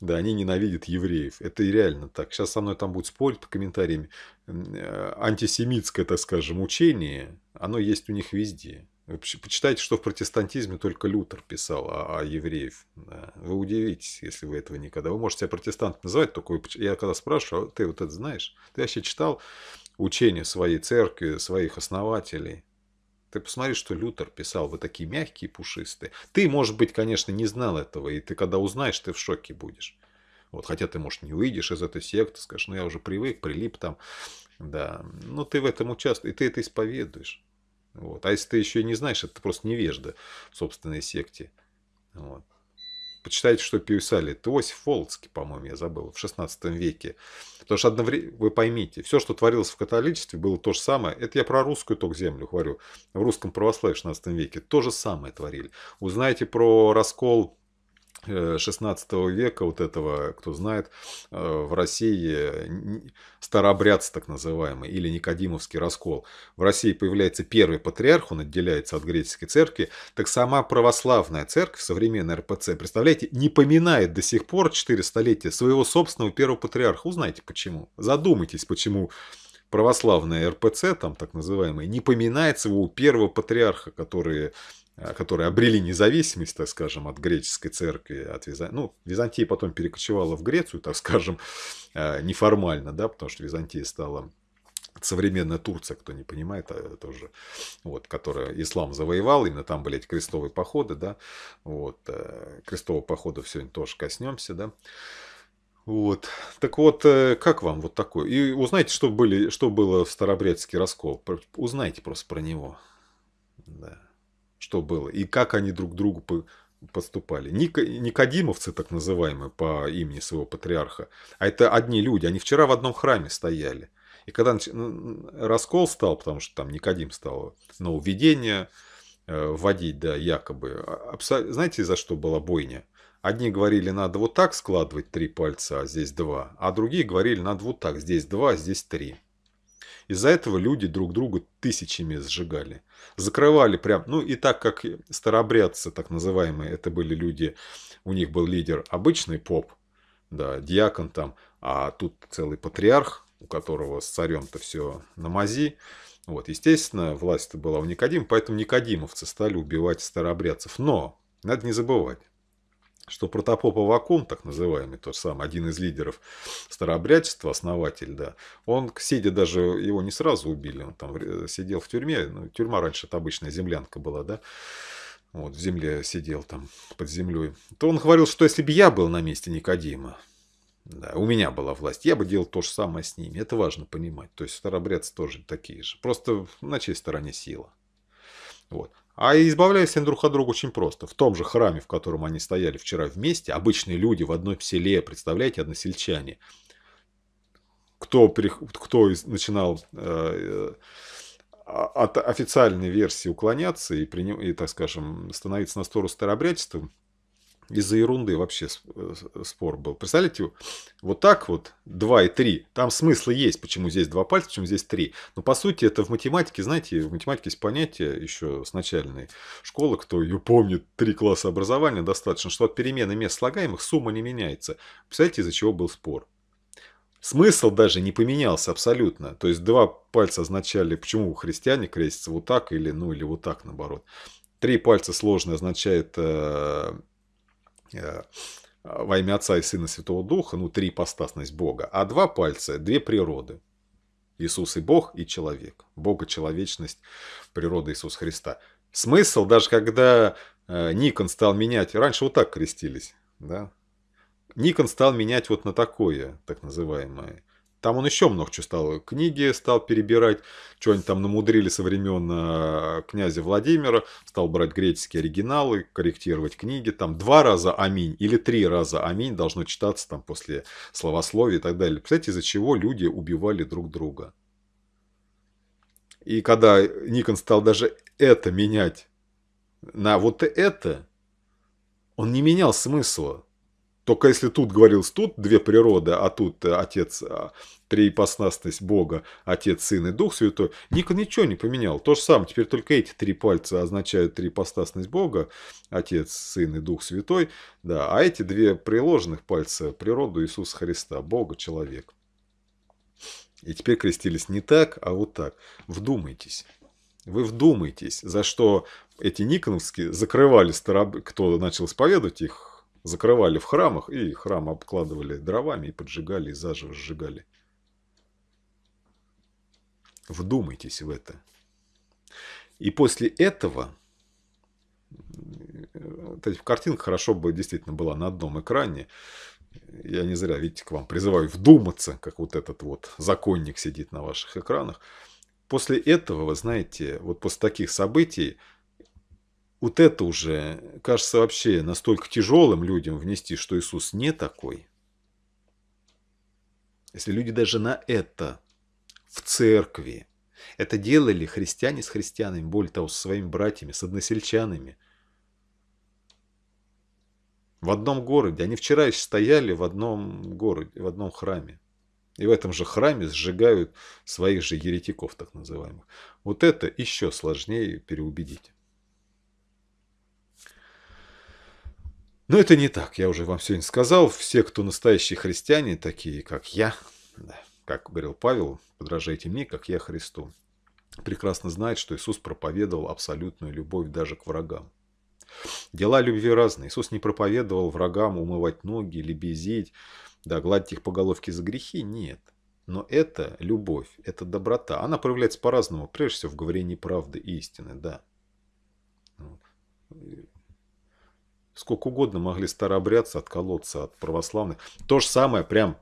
да, они ненавидят евреев. Это и реально так. Сейчас со мной там будет спорить по комментариям. Э, антисемитское, так скажем, учение, оно есть у них везде. Вы почитайте, что в протестантизме только Лютер писал о, о евреев. Да. Вы удивитесь, если вы этого никогда. Вы можете себя протестант называть, только вы, я когда спрашиваю, «А ты вот это знаешь? Ты вообще читал учение своей церкви, своих основателей? Ты посмотри, что Лютер писал. Вы такие мягкие, пушистые. Ты, может быть, конечно, не знал этого, и ты, когда узнаешь, ты в шоке будешь. Вот, хотя ты, может, не выйдешь из этой секты, скажешь, ну я уже привык, прилип там. Да, но ну, ты в этом участвуешь, и ты это исповедуешь. Вот. А если ты еще и не знаешь, это просто невежда в собственной секте. Вот почитайте, что писали. Это Иосиф Волоцкий, по-моему, я забыл, в 16 веке. Потому что одновременно, вы поймите, все, что творилось в католичестве, было то же самое. Это я про русскую только землю говорю. В русском православии в 16 веке то же самое творили. Узнаете про раскол 16 э, века, вот этого, кто знает, э, в России э, старообрядцы так называемый, или Никодимовский раскол. В России появляется первый патриарх, он отделяется от греческой церкви, так сама православная церковь, современная РПЦ, представляете, не поминает до сих пор 4 столетия своего собственного первого патриарха. Узнайте почему. Задумайтесь, почему православная РПЦ, там так называемая, не поминает своего первого патриарха, который Э, которые обрели независимость, так скажем, от греческой церкви, от Византии. Ну, Византия потом перекочевала в Грецию, так скажем, *laughs* э, неформально, да, потому что Византия стала современная Турция, кто не понимает, а тоже, вот, которая ислам завоевал, именно там были эти крестовые походы, да, вот, э, крестового похода сегодня тоже коснемся, да, вот. Так вот, как вам вот такое? И узнайте, что, были, что было в Старобрядский раскол. Узнайте просто про него. Да что было, и как они друг другу по поступали. Ник Никодимовцы, так называемые, по имени своего патриарха, а это одни люди, они вчера в одном храме стояли. И когда раскол стал, потому что там Никодим стал на уведение э, вводить, да, якобы. А, знаете, за что была бойня? Одни говорили, надо вот так складывать три пальца, а здесь два. А другие говорили, надо вот так, здесь два, а здесь три. Из-за этого люди друг друга тысячами сжигали. Закрывали прям, ну и так как старобрядцы, так называемые, это были люди, у них был лидер обычный поп, да, диакон там, а тут целый патриарх, у которого с царем-то все на мази. Вот, естественно, власть-то была у Никодима, поэтому никодимовцы стали убивать старообрядцев. Но надо не забывать, что Протопоп Авакум, так называемый, тот самый, один из лидеров старообрядчества, основатель, да, он, сидя даже, его не сразу убили, он там э, сидел в тюрьме, ну, тюрьма раньше это обычная землянка была, да, вот, в земле сидел там, под землей, то он говорил, что если бы я был на месте Никодима, да, у меня была власть, я бы делал то же самое с ними. Это важно понимать. То есть старообрядцы тоже такие же. Просто на чьей стороне сила. Вот. А избавлялись они друг от друга очень просто. В том же храме, в котором они стояли вчера вместе, обычные люди в одной селе, представляете, односельчане. Кто, кто начинал э, э, от официальной версии уклоняться и, и, так скажем, становиться на сторону старообрядчества, из-за ерунды вообще э, спор был. Представляете, вот так вот 2 и 3. Там смыслы есть, почему здесь 2 пальца, почему здесь 3. Но по сути это в математике, знаете, в математике есть понятие еще с начальной школы, кто ее помнит, три класса образования достаточно, что от перемены мест слагаемых сумма не меняется. Представляете, из-за чего был спор? смысл даже не поменялся абсолютно. То есть два пальца означали, почему христиане крестятся вот так или, ну, или вот так наоборот. Три пальца сложные означает э, Э, во имя Отца и Сына Святого Духа, ну, три постасность Бога, а два пальца – две природы. Иисус и Бог, и человек. Бога, человечность, природа Иисуса Христа. Смысл, даже когда э, Никон стал менять, раньше вот так крестились, да? Никон стал менять вот на такое, так называемое – там он еще много чего стал. Книги стал перебирать, что они там намудрили со времен э, князя Владимира. Стал брать греческие оригиналы, корректировать книги. Там два раза аминь или три раза аминь должно читаться там после словословия и так далее. Представляете, из-за чего люди убивали друг друга. И когда Никон стал даже это менять на вот это, он не менял смысла. Только если тут говорилось, тут две природы, а тут э, отец, триипостасность э, Бога, Отец, Сын и Дух Святой, Никон ничего не поменял. То же самое, теперь только эти три пальца означают триипостасность Бога, Отец, Сын и Дух Святой, да, а эти две приложенных пальца – природу Иисуса Христа, Бога, человек. И теперь крестились не так, а вот так. Вдумайтесь. Вы вдумайтесь, за что эти никоновские закрывали, староб... кто начал исповедовать их, закрывали в храмах, и храм обкладывали дровами и поджигали, и заживо сжигали. Вдумайтесь в это. И после этого, э, картинка хорошо бы действительно была на одном экране, я не зря, видите, к вам призываю вдуматься, как вот этот вот законник сидит на ваших экранах. После этого, вы знаете, вот после таких событий вот это уже кажется вообще настолько тяжелым людям внести, что Иисус не такой. Если люди даже на это в церкви, это делали христиане с христианами, более того, со своими братьями, с односельчанами. В одном городе. Они вчера еще стояли в одном городе, в одном храме. И в этом же храме сжигают своих же еретиков, так называемых. Вот это еще сложнее переубедить. Но это не так, я уже вам сегодня сказал. Все, кто настоящие христиане, такие как я, как говорил Павел, подражайте мне, как я Христу, прекрасно знает, что Иисус проповедовал абсолютную любовь даже к врагам. Дела любви разные. Иисус не проповедовал врагам умывать ноги, лебезить, да, гладить их по головке за грехи. Нет. Но это любовь, это доброта. Она проявляется по-разному, прежде всего в говорении правды и истины, да. Ну, Сколько угодно могли старообрядцы отколоться от православных. То же самое прям.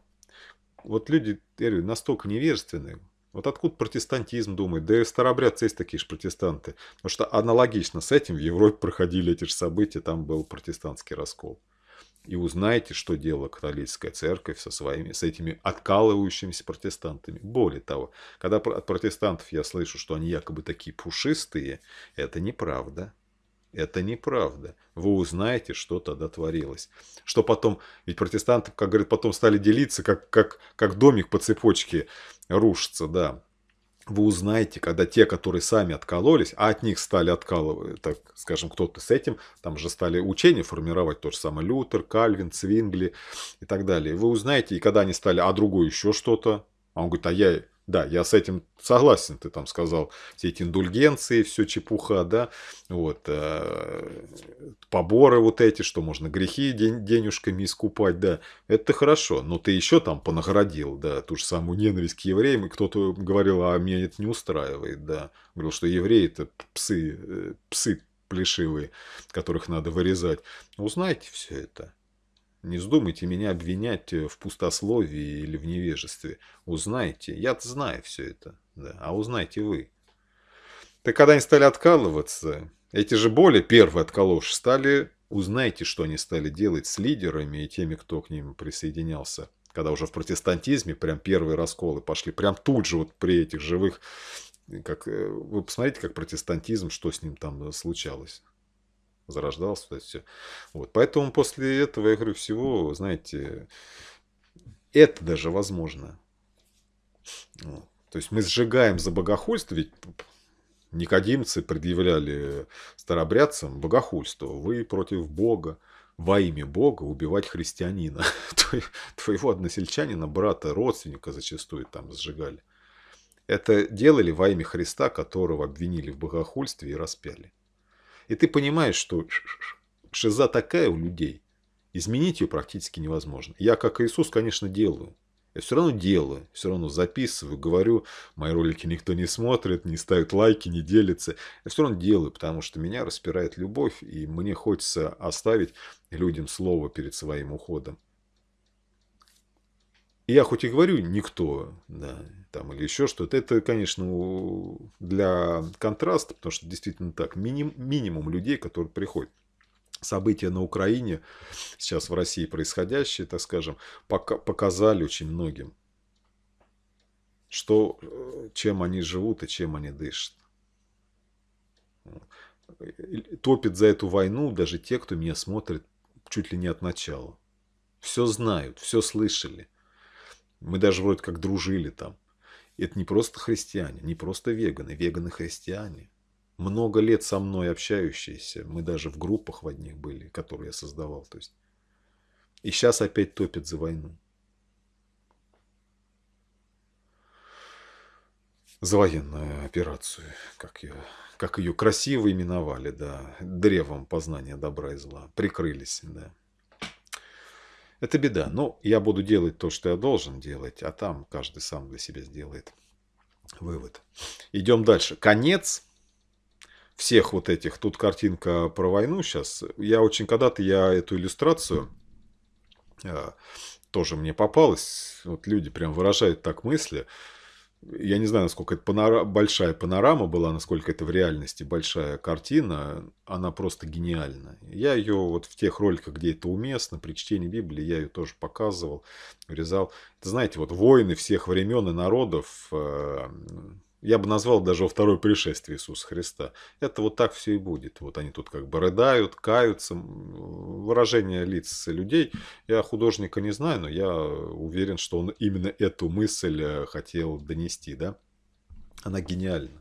Вот люди, я говорю, настолько невежественные. Вот откуда протестантизм думает? Да и старообрядцы есть такие же протестанты. Потому что аналогично с этим в Европе проходили эти же события, там был протестантский раскол. И узнаете, что делала католическая церковь со своими, с этими откалывающимися протестантами. Более того, когда от протестантов я слышу, что они якобы такие пушистые, это неправда. Это неправда. Вы узнаете, что тогда творилось. Что потом, ведь протестанты, как говорят, потом стали делиться, как, как, как домик по цепочке рушится, да. Вы узнаете, когда те, которые сами откололись, а от них стали откалывать, так скажем, кто-то с этим, там же стали учения формировать, то же самое Лютер, Кальвин, Цвингли и так далее. Вы узнаете, и когда они стали, а другой еще что-то, а он говорит, а я да, я с этим согласен, ты там сказал, все эти индульгенции, все чепуха, да, вот, э, поборы вот эти, что можно грехи день, денежками искупать, да, это хорошо, но ты еще там понаградил, да, ту же самую ненависть к евреям, и кто-то говорил, а меня это не устраивает, да, говорил, что евреи это псы, э, псы плешивые, которых надо вырезать. Узнайте все это. Не вздумайте меня обвинять э, в пустословии или в невежестве. Узнайте. Я-то знаю все это. Да, а узнайте вы. Так когда они стали откалываться, эти же боли, первые отколовши, стали... Узнайте, что они стали делать с лидерами и теми, кто к ним присоединялся. Когда уже в протестантизме прям первые расколы пошли. Прям тут же вот при этих живых... Как, э, вы посмотрите, как протестантизм, что с ним там э, случалось зарождался, то есть все. Вот. Поэтому после этого, я говорю, всего, знаете, это даже возможно. Ну, то есть мы сжигаем за богохульство, ведь никодимцы предъявляли старобрядцам богохульство. Вы против Бога, во имя Бога убивать христианина. *laughs* Твоего односельчанина, брата, родственника зачастую там сжигали. Это делали во имя Христа, которого обвинили в богохульстве и распяли. И ты понимаешь, что шиза такая у людей, изменить ее практически невозможно. Я, как Иисус, конечно, делаю. Я все равно делаю, все равно записываю, говорю, мои ролики никто не смотрит, не ставит лайки, не делится. Я все равно делаю, потому что меня распирает любовь, и мне хочется оставить людям слово перед своим уходом. И я хоть и говорю никто, да, там, или еще что-то. Это, конечно, для контраста, потому что действительно так, миним, минимум людей, которые приходят. События на Украине, сейчас в России происходящие, так скажем, пока, показали очень многим, что, э, чем они живут и чем они дышат. Топят за эту войну даже те, кто меня смотрит чуть ли не от начала. Все знают, все слышали. Мы даже вроде как дружили там это не просто христиане, не просто веганы, веганы христиане. Много лет со мной общающиеся, мы даже в группах в одних были, которые я создавал. То есть. И сейчас опять топят за войну. За военную операцию, как ее, как ее красиво именовали, да, древом познания добра и зла. Прикрылись, да. Это беда. Ну, я буду делать то, что я должен делать, а там каждый сам для себя сделает вывод. Идем дальше. Конец всех вот этих. Тут картинка про войну сейчас. Я очень когда-то я эту иллюстрацию а, тоже мне попалась. Вот люди прям выражают так мысли я не знаю, насколько это панора... большая панорама была, насколько это в реальности большая картина, она просто гениальна. Я ее вот в тех роликах, где это уместно, при чтении Библии, я ее тоже показывал, вырезал. Это, знаете, вот войны всех времен и народов, э, я бы назвал даже во второе пришествие Иисуса Христа. Это вот так все и будет. Вот они тут как бы рыдают, каются. Выражение лиц людей. Я художника не знаю, но я уверен, что он именно эту мысль э, хотел донести. Да? Она гениальна.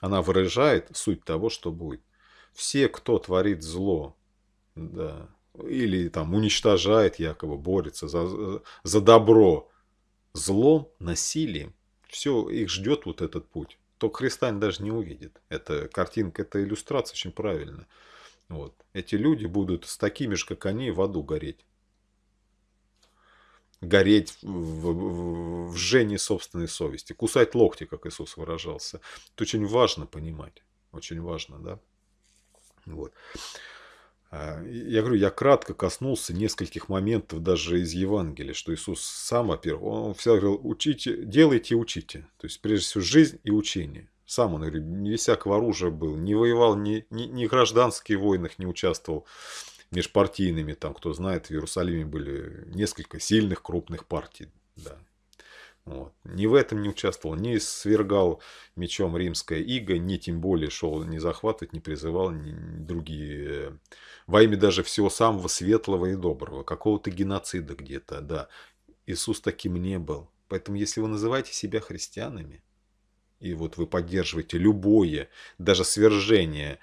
Она выражает суть того, что будет. Все, кто творит зло, да, или там уничтожает якобы, борется за, э, за добро злом, насилием, все их ждет вот этот путь, то Христань даже не увидит. Это картинка, это иллюстрация очень правильно. Вот. Эти люди будут с такими же, как они, в аду гореть. Гореть в, в, в жжении собственной совести. Кусать локти, как Иисус выражался. Это очень важно понимать. Очень важно, да? Вот. А, я говорю, я кратко коснулся нескольких моментов даже из Евангелия, что Иисус сам, во-первых, он всегда говорил, учите, делайте и учите. То есть, прежде всего, жизнь и учение. Сам он, говорю, не всякого оружия был, не воевал, ни, ни, ни в гражданских войнах не участвовал, межпартийными, там, кто знает, в Иерусалиме были несколько сильных крупных партий, да, вот. Ни в этом не участвовал, не свергал мечом римское иго, ни тем более шел не захватывать, не призывал ни, другие. Э, во имя даже всего самого светлого и доброго, какого-то геноцида где-то, да. Иисус таким не был. Поэтому если вы называете себя христианами, и вот вы поддерживаете любое, даже свержение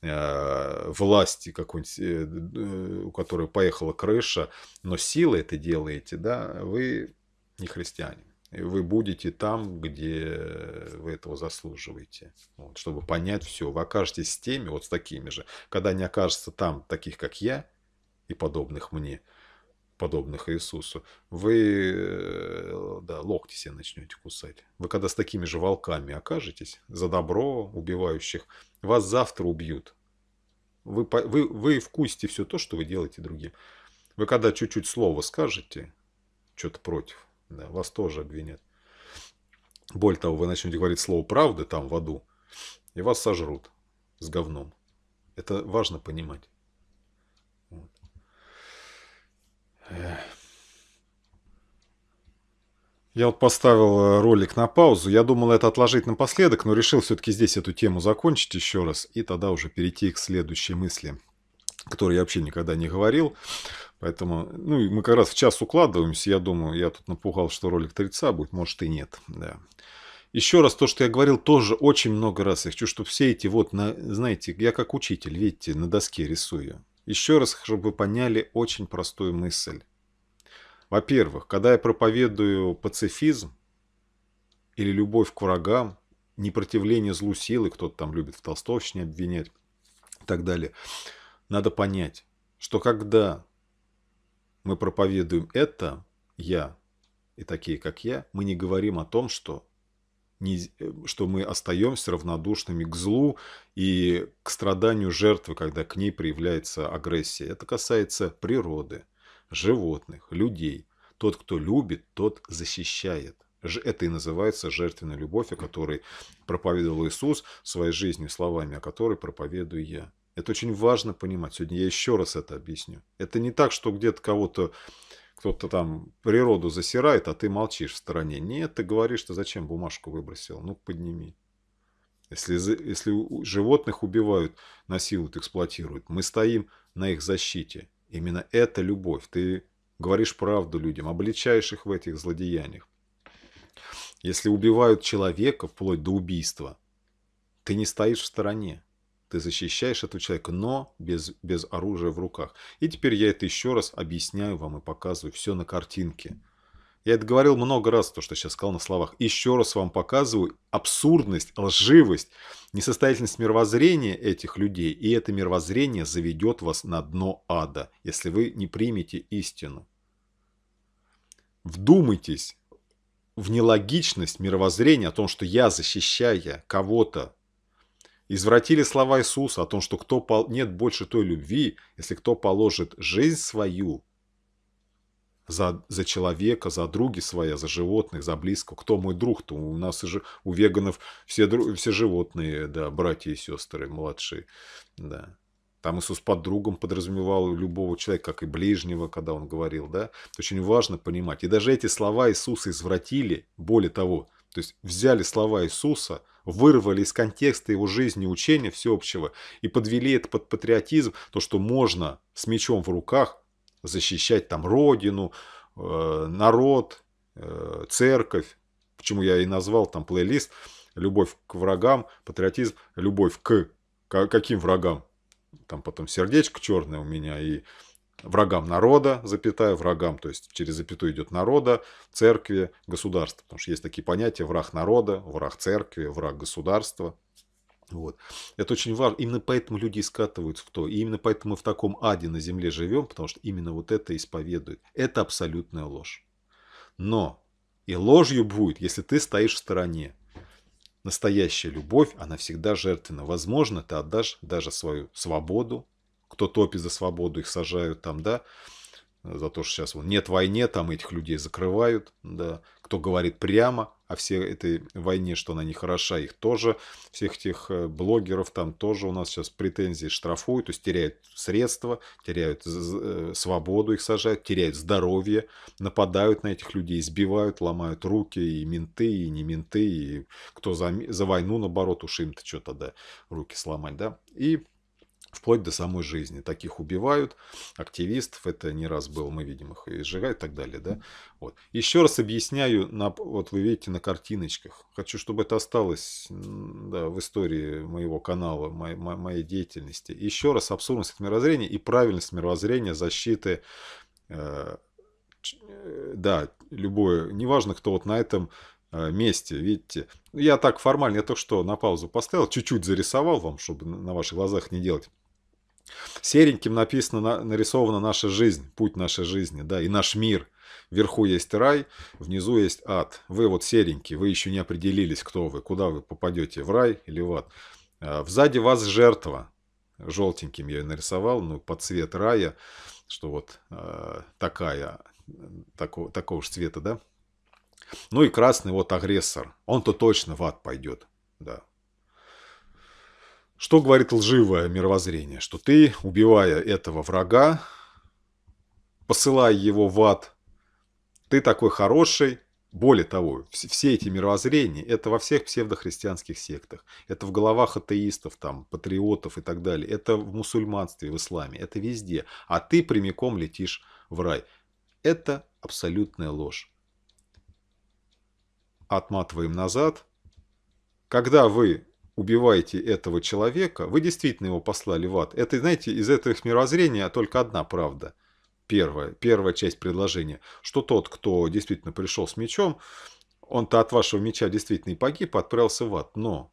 э, власти какой-нибудь, э, э, у которой поехала крыша, но силы это делаете, да, вы не христиане вы будете там, где вы этого заслуживаете, вот, чтобы понять все. Вы окажетесь с теми, вот с такими же. Когда не окажется там таких, как я, и подобных мне, подобных Иисусу, вы э, да, локти себе начнете кусать. Вы когда с такими же волками окажетесь, за добро убивающих, вас завтра убьют. Вы, вы, вы вкусите все то, что вы делаете другим. Вы когда чуть-чуть слово скажете, что-то против, да, вас тоже обвинят. Более того, вы начнете говорить слово правды там, в аду, и вас сожрут с говном. Это важно понимать. Вот. Я вот поставил э, ролик на паузу. Я думал это отложить напоследок, но решил все-таки здесь эту тему закончить еще раз и тогда уже перейти к следующей мысли, которую я вообще никогда не говорил. Поэтому, ну мы как раз в час укладываемся. Я думаю, я тут напугал, что ролик 30 будет, может и нет. Да. Еще раз, то, что я говорил, тоже очень много раз. Я хочу, чтобы все эти вот, на, знаете, я как учитель, видите, на доске рисую. Еще раз, чтобы вы поняли очень простую мысль. Во-первых, когда я проповедую пацифизм или любовь к врагам, непротивление злу силы, кто-то там любит в толстовщине обвинять и так далее, надо понять, что когда мы проповедуем это, я и такие, как я, мы не говорим о том, что, не, что мы остаемся равнодушными к злу и к страданию жертвы, когда к ней проявляется агрессия. Это касается природы, животных, людей. Тот, кто любит, тот защищает. Это и называется жертвенная любовь, о которой проповедовал Иисус своей жизнью, словами, о которой проповедую я. Это очень важно понимать. Сегодня я еще раз это объясню. Это не так, что где-то кого-то кто-то там природу засирает, а ты молчишь в стороне. Нет, ты говоришь, что зачем бумажку выбросил? Ну, подними. Если, если животных убивают, насилуют, эксплуатируют, мы стоим на их защите. Именно это любовь. Ты говоришь правду людям, обличаешь их в этих злодеяниях. Если убивают человека вплоть до убийства, ты не стоишь в стороне ты защищаешь этого человека, но без, без оружия в руках. И теперь я это еще раз объясняю вам и показываю все на картинке. Я это говорил много раз, то, что сейчас сказал на словах. Еще раз вам показываю абсурдность, лживость, несостоятельность мировоззрения этих людей. И это мировоззрение заведет вас на дно ада, если вы не примете истину. Вдумайтесь в нелогичность мировоззрения о том, что я, защищая кого-то Извратили слова Иисуса о том, что кто пол... нет больше той любви, если кто положит жизнь свою за, за человека, за други своя, а за животных, за близкого. Кто мой друг-то? У нас же у веганов все, дру... все животные, да, братья и сестры, младшие. Да. Там Иисус под другом подразумевал любого человека, как и ближнего, когда он говорил, да. Очень важно понимать. И даже эти слова Иисуса извратили, более того, то есть взяли слова Иисуса – вырвали из контекста его жизни учения всеобщего и подвели это под патриотизм, то, что можно с мечом в руках защищать там родину, э, народ, э, церковь, почему я и назвал там плейлист «Любовь к врагам», «Патриотизм», «Любовь к...» Каким врагам? Там потом сердечко черное у меня и врагам народа, запятая, врагам, то есть через запятую идет народа, церкви, государства. Потому что есть такие понятия враг народа, враг церкви, враг государства. Вот. Это очень важно. Именно поэтому люди и скатываются в то. И именно поэтому мы в таком аде на земле живем, потому что именно вот это исповедует. Это абсолютная ложь. Но и ложью будет, если ты стоишь в стороне. Настоящая любовь, она всегда жертвенна. Возможно, ты отдашь даже свою свободу, кто топит за свободу, их сажают там, да, за то, что сейчас вон, нет войны там этих людей закрывают, да, кто говорит прямо о всей этой войне, что она нехороша, их тоже, всех этих э, блогеров там тоже у нас сейчас претензии штрафуют, то есть теряют средства, теряют э, свободу, их сажают, теряют здоровье, нападают на этих людей, избивают, ломают руки, и менты, и не менты, и кто за, за войну, наоборот, уж им-то что-то, да, руки сломать, да, и вплоть до самой жизни. Таких убивают, активистов, это не раз было, мы видим их, и сжигают и так далее. Да? Вот. Еще раз объясняю, на, вот вы видите на картиночках. Хочу, чтобы это осталось да, в истории моего канала, моей, моей деятельности. Еще раз абсурдность мировоззрения и правильность мировоззрения, защиты э, э, да, любое, неважно, кто вот на этом э, месте, видите. Я так формально, я только что на паузу поставил, чуть-чуть зарисовал вам, чтобы на ваших глазах не делать. Сереньким написано, на, нарисована наша жизнь, путь нашей жизни, да, и наш мир. Вверху есть рай, внизу есть ад. Вы вот серенькие, вы еще не определились, кто вы, куда вы попадете, в рай или в ад. А, взади вас жертва. Желтеньким я ее нарисовал, ну, под цвет рая, что вот а, такая, такого, такого же цвета, да. Ну и красный вот агрессор, он-то точно в ад пойдет, да, что говорит лживое мировоззрение? Что ты, убивая этого врага, посылая его в ад, ты такой хороший. Более того, все эти мировоззрения – это во всех псевдохристианских сектах. Это в головах атеистов, там, патриотов и так далее. Это в мусульманстве, в исламе. Это везде. А ты прямиком летишь в рай. Это абсолютная ложь. Отматываем назад. Когда вы Убивайте этого человека, вы действительно его послали в ад. Это, знаете, из этого мировоззрения только одна правда. Первая, первая часть предложения, что тот, кто действительно пришел с мечом, он-то от вашего меча действительно и погиб, а отправился в ад. Но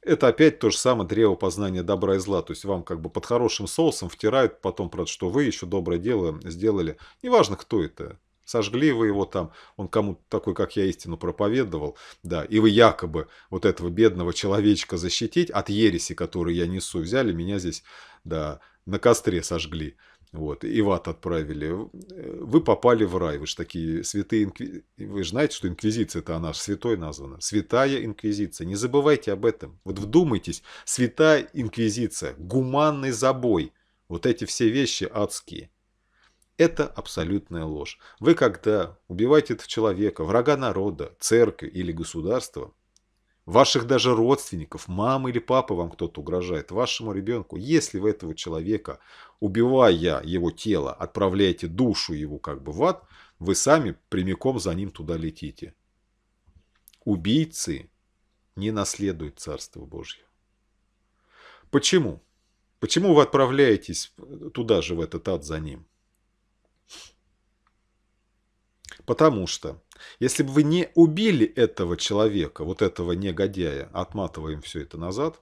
это опять то же самое древо познания добра и зла. То есть вам как бы под хорошим соусом втирают потом, правда, что вы еще доброе дело сделали. Неважно, кто это. Сожгли вы его там, он кому-то такой, как я, истину проповедовал, да, и вы якобы вот этого бедного человечка защитить от ереси, которую я несу, взяли меня здесь, да, на костре сожгли, вот, и в ад отправили. Э, вы попали в рай, вы же такие святые, инкви... вы же знаете, что инквизиция это она же святой названа, святая инквизиция, не забывайте об этом, вот вдумайтесь, святая инквизиция, гуманный забой, вот эти все вещи адские – это абсолютная ложь. Вы когда убиваете человека, врага народа, церкви или государства, ваших даже родственников, мамы или папы вам кто-то угрожает, вашему ребенку, если вы этого человека, убивая его тело, отправляете душу его как бы в ад, вы сами прямиком за ним туда летите. Убийцы не наследуют Царство Божье. Почему? Почему вы отправляетесь туда же, в этот ад за ним? Потому что, если бы вы не убили этого человека, вот этого негодяя, отматываем все это назад,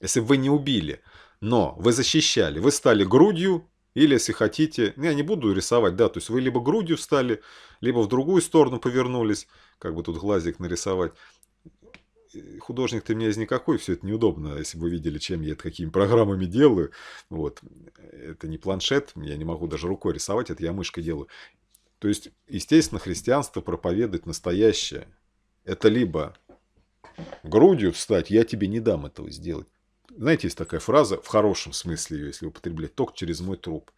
если бы вы не убили, но вы защищали, вы стали грудью, или, если хотите, я не буду рисовать, да, то есть вы либо грудью стали, либо в другую сторону повернулись, как бы тут глазик нарисовать. Художник ты меня из никакой, все это неудобно, если бы вы видели, чем я это, какими программами делаю. Вот. Это не планшет, я не могу даже рукой рисовать, это я мышкой делаю. То есть, естественно, христианство проповедует настоящее. Это либо грудью встать, я тебе не дам этого сделать. Знаете, есть такая фраза, в хорошем смысле ее, если употреблять, только через мой труп.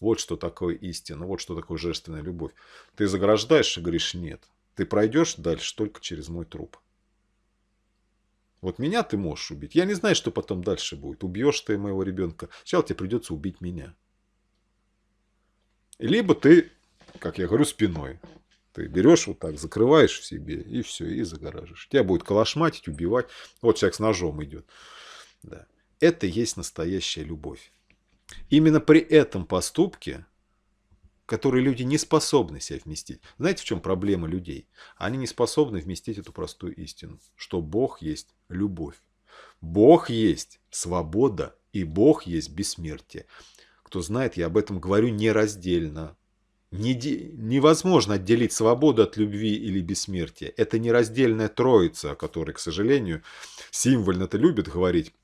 Вот что такое истина, вот что такое жертвенная любовь. Ты заграждаешь и говоришь нет. Ты пройдешь дальше только через мой труп. Вот меня ты можешь убить. Я не знаю, что потом дальше будет. Убьешь ты моего ребенка. Сначала тебе придется убить меня. Либо ты как я говорю, спиной. Ты берешь вот так, закрываешь в себе, и все, и загораживаешь. Тебя будет калашматить, убивать. Вот человек с ножом идет. Да. Это есть настоящая любовь. Именно при этом поступке, который люди не способны себя вместить. Знаете, в чем проблема людей? Они не способны вместить эту простую истину, что Бог есть любовь. Бог есть свобода, и Бог есть бессмертие. Кто знает, я об этом говорю нераздельно, Невозможно отделить свободу от любви или бессмертия. Это нераздельная троица, о которой, к сожалению, символьно-то любят говорить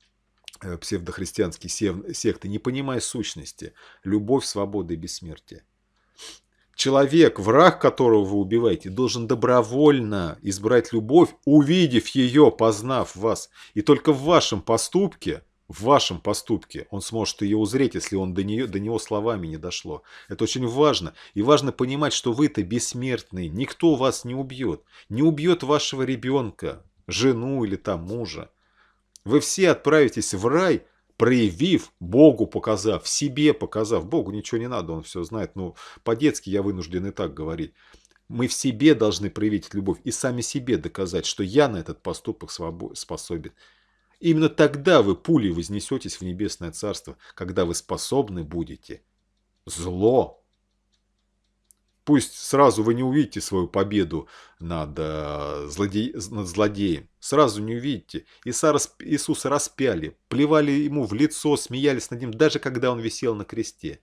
э, псевдохристианские секты, не понимая сущности. Любовь, свобода и бессмертие. Человек, враг которого вы убиваете, должен добровольно избрать любовь, увидев ее, познав вас. И только в вашем поступке – в вашем поступке. Он сможет ее узреть, если он до, нее, до него словами не дошло. Это очень важно. И важно понимать, что вы-то бессмертные. Никто вас не убьет. Не убьет вашего ребенка, жену или там мужа. Вы все отправитесь в рай, проявив, Богу показав, себе показав. Богу ничего не надо, он все знает. Ну, по-детски я вынужден и так говорить. Мы в себе должны проявить любовь и сами себе доказать, что я на этот поступок способен именно тогда вы пулей вознесетесь в небесное царство, когда вы способны будете зло Пусть сразу вы не увидите свою победу над, э, злоде... над злодеем. Сразу не увидите. Иса расп... Иисуса распяли, плевали ему в лицо, смеялись над ним, даже когда он висел на кресте.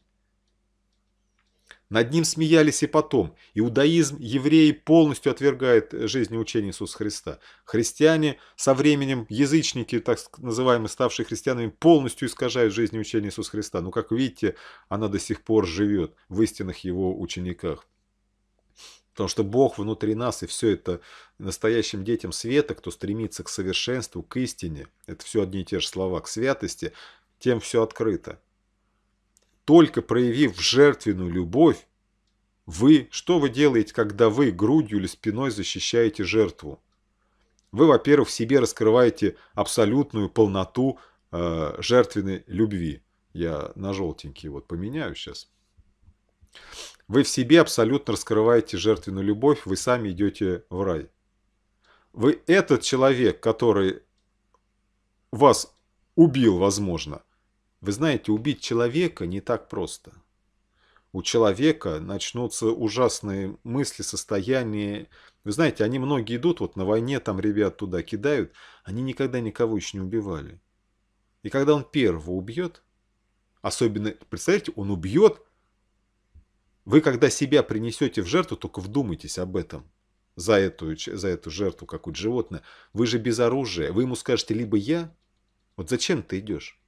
Над ним смеялись и потом. Иудаизм евреи полностью отвергает учение Иисуса Христа. Христиане со временем, язычники, так называемые, ставшие христианами, полностью искажают жизнь и учение Иисуса Христа. Но, как видите, она до сих пор живет в истинных его учениках. Потому что Бог внутри нас, и все это настоящим детям света, кто стремится к совершенству, к истине, это все одни и те же слова, к святости, тем все открыто. Только проявив жертвенную любовь, вы, что вы делаете, когда вы грудью или спиной защищаете жертву? Вы, во-первых, в себе раскрываете абсолютную полноту э, жертвенной любви. Я на желтенький вот поменяю сейчас. Вы в себе абсолютно раскрываете жертвенную любовь, вы сами идете в рай. Вы этот человек, который вас убил, возможно, вы знаете, убить человека не так просто. У человека начнутся ужасные мысли, состояния. Вы знаете, они многие идут, вот на войне там ребят туда кидают, они никогда никого еще не убивали. И когда он первого убьет, особенно, представляете, он убьет, вы когда себя принесете в жертву, только вдумайтесь об этом за эту, за эту жертву какое-то животное. Вы же без оружия. Вы ему скажете, либо я, вот зачем ты идешь?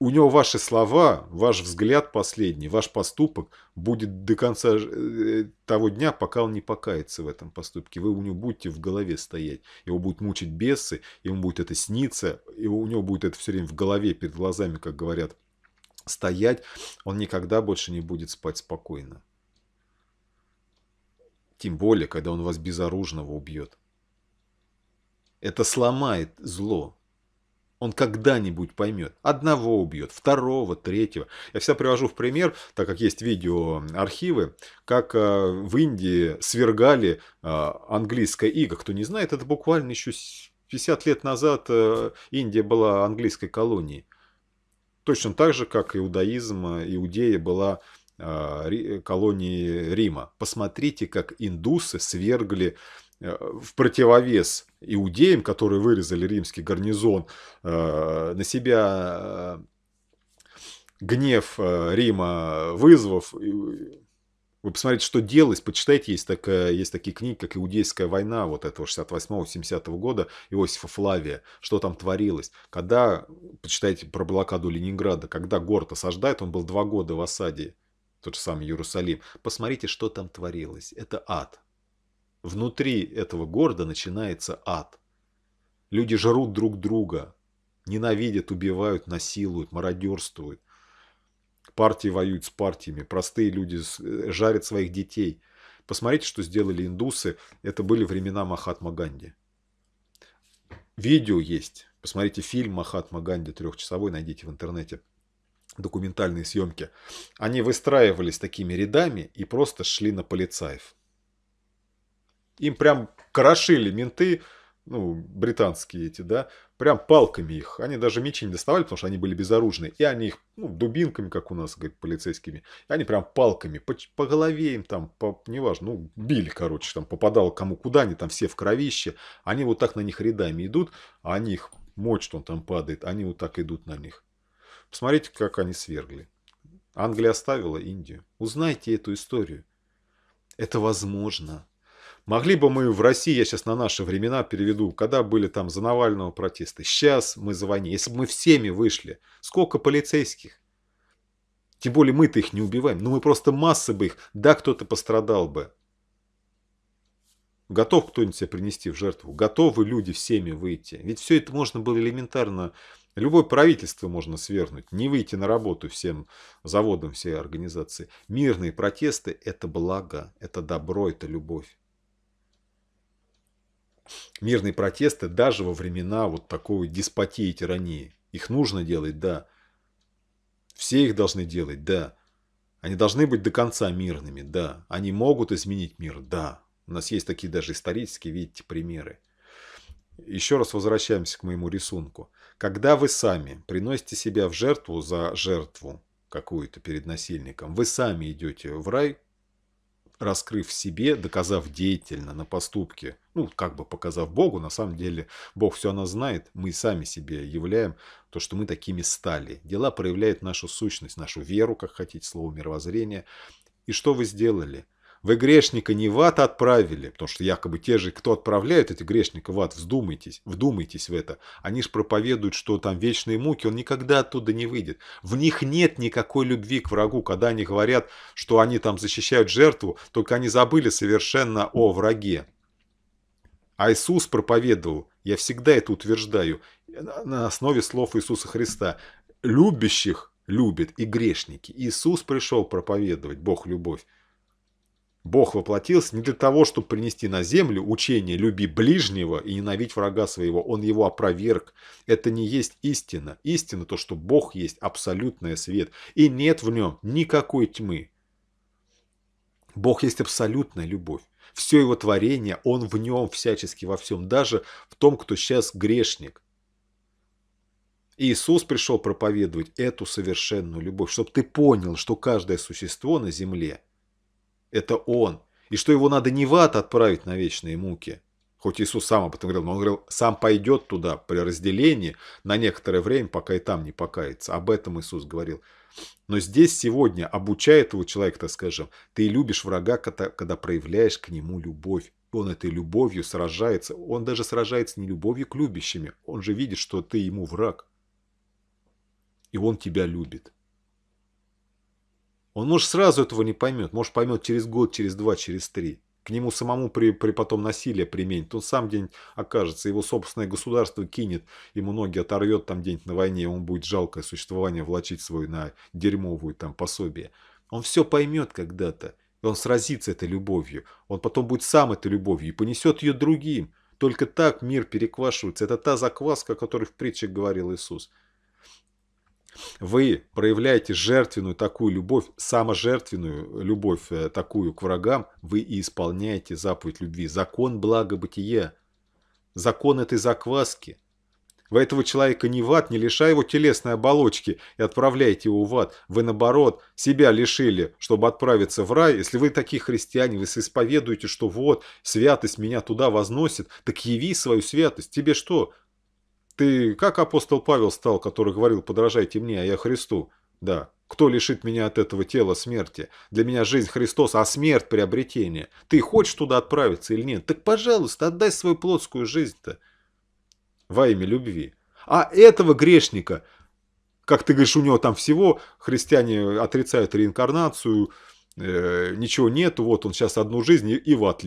у него ваши слова, ваш взгляд последний, ваш поступок будет до конца э, того дня, пока он не покается в этом поступке. Вы у него будете в голове стоять. Его будут мучить бесы, ему будет это сниться, и у него будет это все время в голове, перед глазами, как говорят, стоять. Он никогда больше не будет спать спокойно. Тем более, когда он вас безоружного убьет. Это сломает зло, он когда-нибудь поймет. Одного убьет, второго, третьего. Я всегда привожу в пример, так как есть видеоархивы, как э, в Индии свергали э, английское иго. Кто не знает, это буквально еще 50 лет назад э, Индия была английской колонией. Точно так же, как иудаизм, Иудея была колонией Рима. Посмотрите, как индусы свергли Э, в противовес иудеям, которые вырезали римский гарнизон, э, на себя э, гнев Рима вызвав, вы посмотрите, что делалось, почитайте, есть, такая, есть такие книги, как «Иудейская война» вот этого 68-70 года Иосифа Флавия, что там творилось. Когда, почитайте про блокаду Ленинграда, когда город осаждает, он был два года в осаде, тот же самый Иерусалим. Посмотрите, что там творилось. Это ад. Внутри этого города начинается ад. Люди жрут друг друга, ненавидят, убивают, насилуют, мародерствуют. Партии воюют с партиями, простые люди э, жарят своих детей. Посмотрите, что сделали индусы. Это были времена Махатма Ганди. Видео есть. Посмотрите фильм Махатма Ганди трехчасовой, найдите в интернете документальные съемки. Они выстраивались такими рядами и просто шли на полицаев им прям крошили менты, ну, британские эти, да, прям палками их. Они даже мечи не доставали, потому что они были безоружны. И они их, ну, дубинками, как у нас, говорит, полицейскими, и они прям палками, по, по голове им там, по, неважно, ну, били, короче, там, попадало кому куда, они там все в кровище. Они вот так на них рядами идут, а они их мочат, он там падает, они вот так идут на них. Посмотрите, как они свергли. Англия оставила Индию. Узнайте эту историю. Это возможно. Могли бы мы в России, я сейчас на наши времена переведу, когда были там за Навального протесты, сейчас мы за войне. Если бы мы всеми вышли, сколько полицейских? Тем более мы-то их не убиваем, но ну мы просто массы бы их, да, кто-то пострадал бы. Готов кто-нибудь себя принести в жертву? Готовы люди всеми выйти? Ведь все это можно было элементарно, любое правительство можно свергнуть, не выйти на работу всем заводам, всей организации. Мирные протесты – это благо, это добро, это любовь мирные протесты даже во времена вот такой деспотии и тирании. Их нужно делать, да. Все их должны делать, да. Они должны быть до конца мирными, да. Они могут изменить мир, да. У нас есть такие даже исторические, видите, примеры. Еще раз возвращаемся к моему рисунку. Когда вы сами приносите себя в жертву за жертву какую-то перед насильником, вы сами идете в рай, раскрыв в себе, доказав деятельно на поступке, ну, как бы показав Богу, на самом деле Бог все она знает, мы сами себе являем то, что мы такими стали. Дела проявляют нашу сущность, нашу веру, как хотите, слово мировоззрение. И что вы сделали? – вы грешника не в ад отправили, потому что якобы те же, кто отправляет эти грешника в ад, вздумайтесь, вдумайтесь в это, они же проповедуют, что там вечные муки, он никогда оттуда не выйдет. В них нет никакой любви к врагу, когда они говорят, что они там защищают жертву, только они забыли совершенно о враге. А Иисус проповедовал, я всегда это утверждаю, на основе слов Иисуса Христа, любящих любит и грешники. Иисус пришел проповедовать, Бог любовь. Бог воплотился не для того, чтобы принести на землю учение «люби ближнего и ненавидь врага своего». Он его опроверг. Это не есть истина. Истина то, что Бог есть абсолютный свет. И нет в нем никакой тьмы. Бог есть абсолютная любовь. Все его творение, он в нем всячески во всем, даже в том, кто сейчас грешник. Иисус пришел проповедовать эту совершенную любовь, чтобы ты понял, что каждое существо на земле – это он, и что его надо не в ад отправить на вечные муки. Хоть Иисус сам об этом говорил, но он говорил, сам пойдет туда при разделении на некоторое время, пока и там не покается. Об этом Иисус говорил. Но здесь сегодня, обучая этого человека, так скажем, ты любишь врага, когда, когда проявляешь к нему любовь. Он этой любовью сражается. Он даже сражается не любовью к любящими. Он же видит, что ты ему враг. И он тебя любит. Он, может, сразу этого не поймет, может, поймет через год, через два, через три. К нему самому при, при потом насилие применит. Он сам день окажется, его собственное государство кинет, ему ноги оторвет там день на войне, ему будет жалкое существование влачить свою на дерьмовую там пособие. Он все поймет когда-то, и он сразится этой любовью. Он потом будет сам этой любовью и понесет ее другим. Только так мир переквашивается. Это та закваска, о которой в притче говорил Иисус вы проявляете жертвенную такую любовь, саможертвенную любовь э, такую к врагам, вы и исполняете заповедь любви. Закон благобытия, закон этой закваски. Вы этого человека не в ад, не лишая его телесной оболочки и отправляете его в ад. Вы, наоборот, себя лишили, чтобы отправиться в рай. Если вы такие христиане, вы исповедуете, что вот, святость меня туда возносит, так яви свою святость. Тебе что, ты как апостол Павел стал, который говорил «подражайте мне, а я Христу»? Да. Кто лишит меня от этого тела смерти? Для меня жизнь Христос, а смерть приобретение. Ты хочешь туда отправиться или нет? Так, пожалуйста, отдай свою плотскую жизнь-то во имя любви. А этого грешника, как ты говоришь, у него там всего, христиане отрицают реинкарнацию, э, ничего нету, вот он сейчас одну жизнь и, и в ад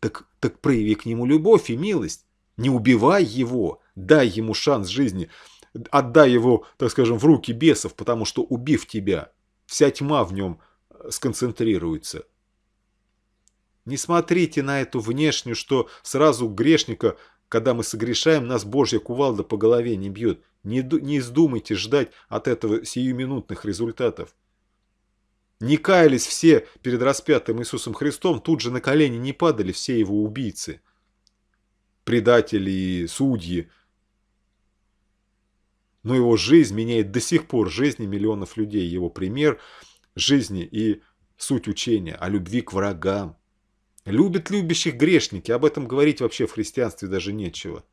Так, так прояви к нему любовь и милость. Не убивай его, дай ему шанс жизни, отдай его, так скажем, в руки бесов, потому что, убив тебя, вся тьма в нем э, сконцентрируется. Не смотрите на эту внешнюю, что сразу грешника, когда мы согрешаем, нас Божья кувалда по голове не бьет. Не, не издумайте ждать от этого сиюминутных результатов. Не каялись все перед распятым Иисусом Христом, тут же на колени не падали все его убийцы предатели, судьи. Но его жизнь меняет до сих пор жизни миллионов людей. Его пример жизни и суть учения о любви к врагам. Любят любящих грешники. Об этом говорить вообще в христианстве даже нечего.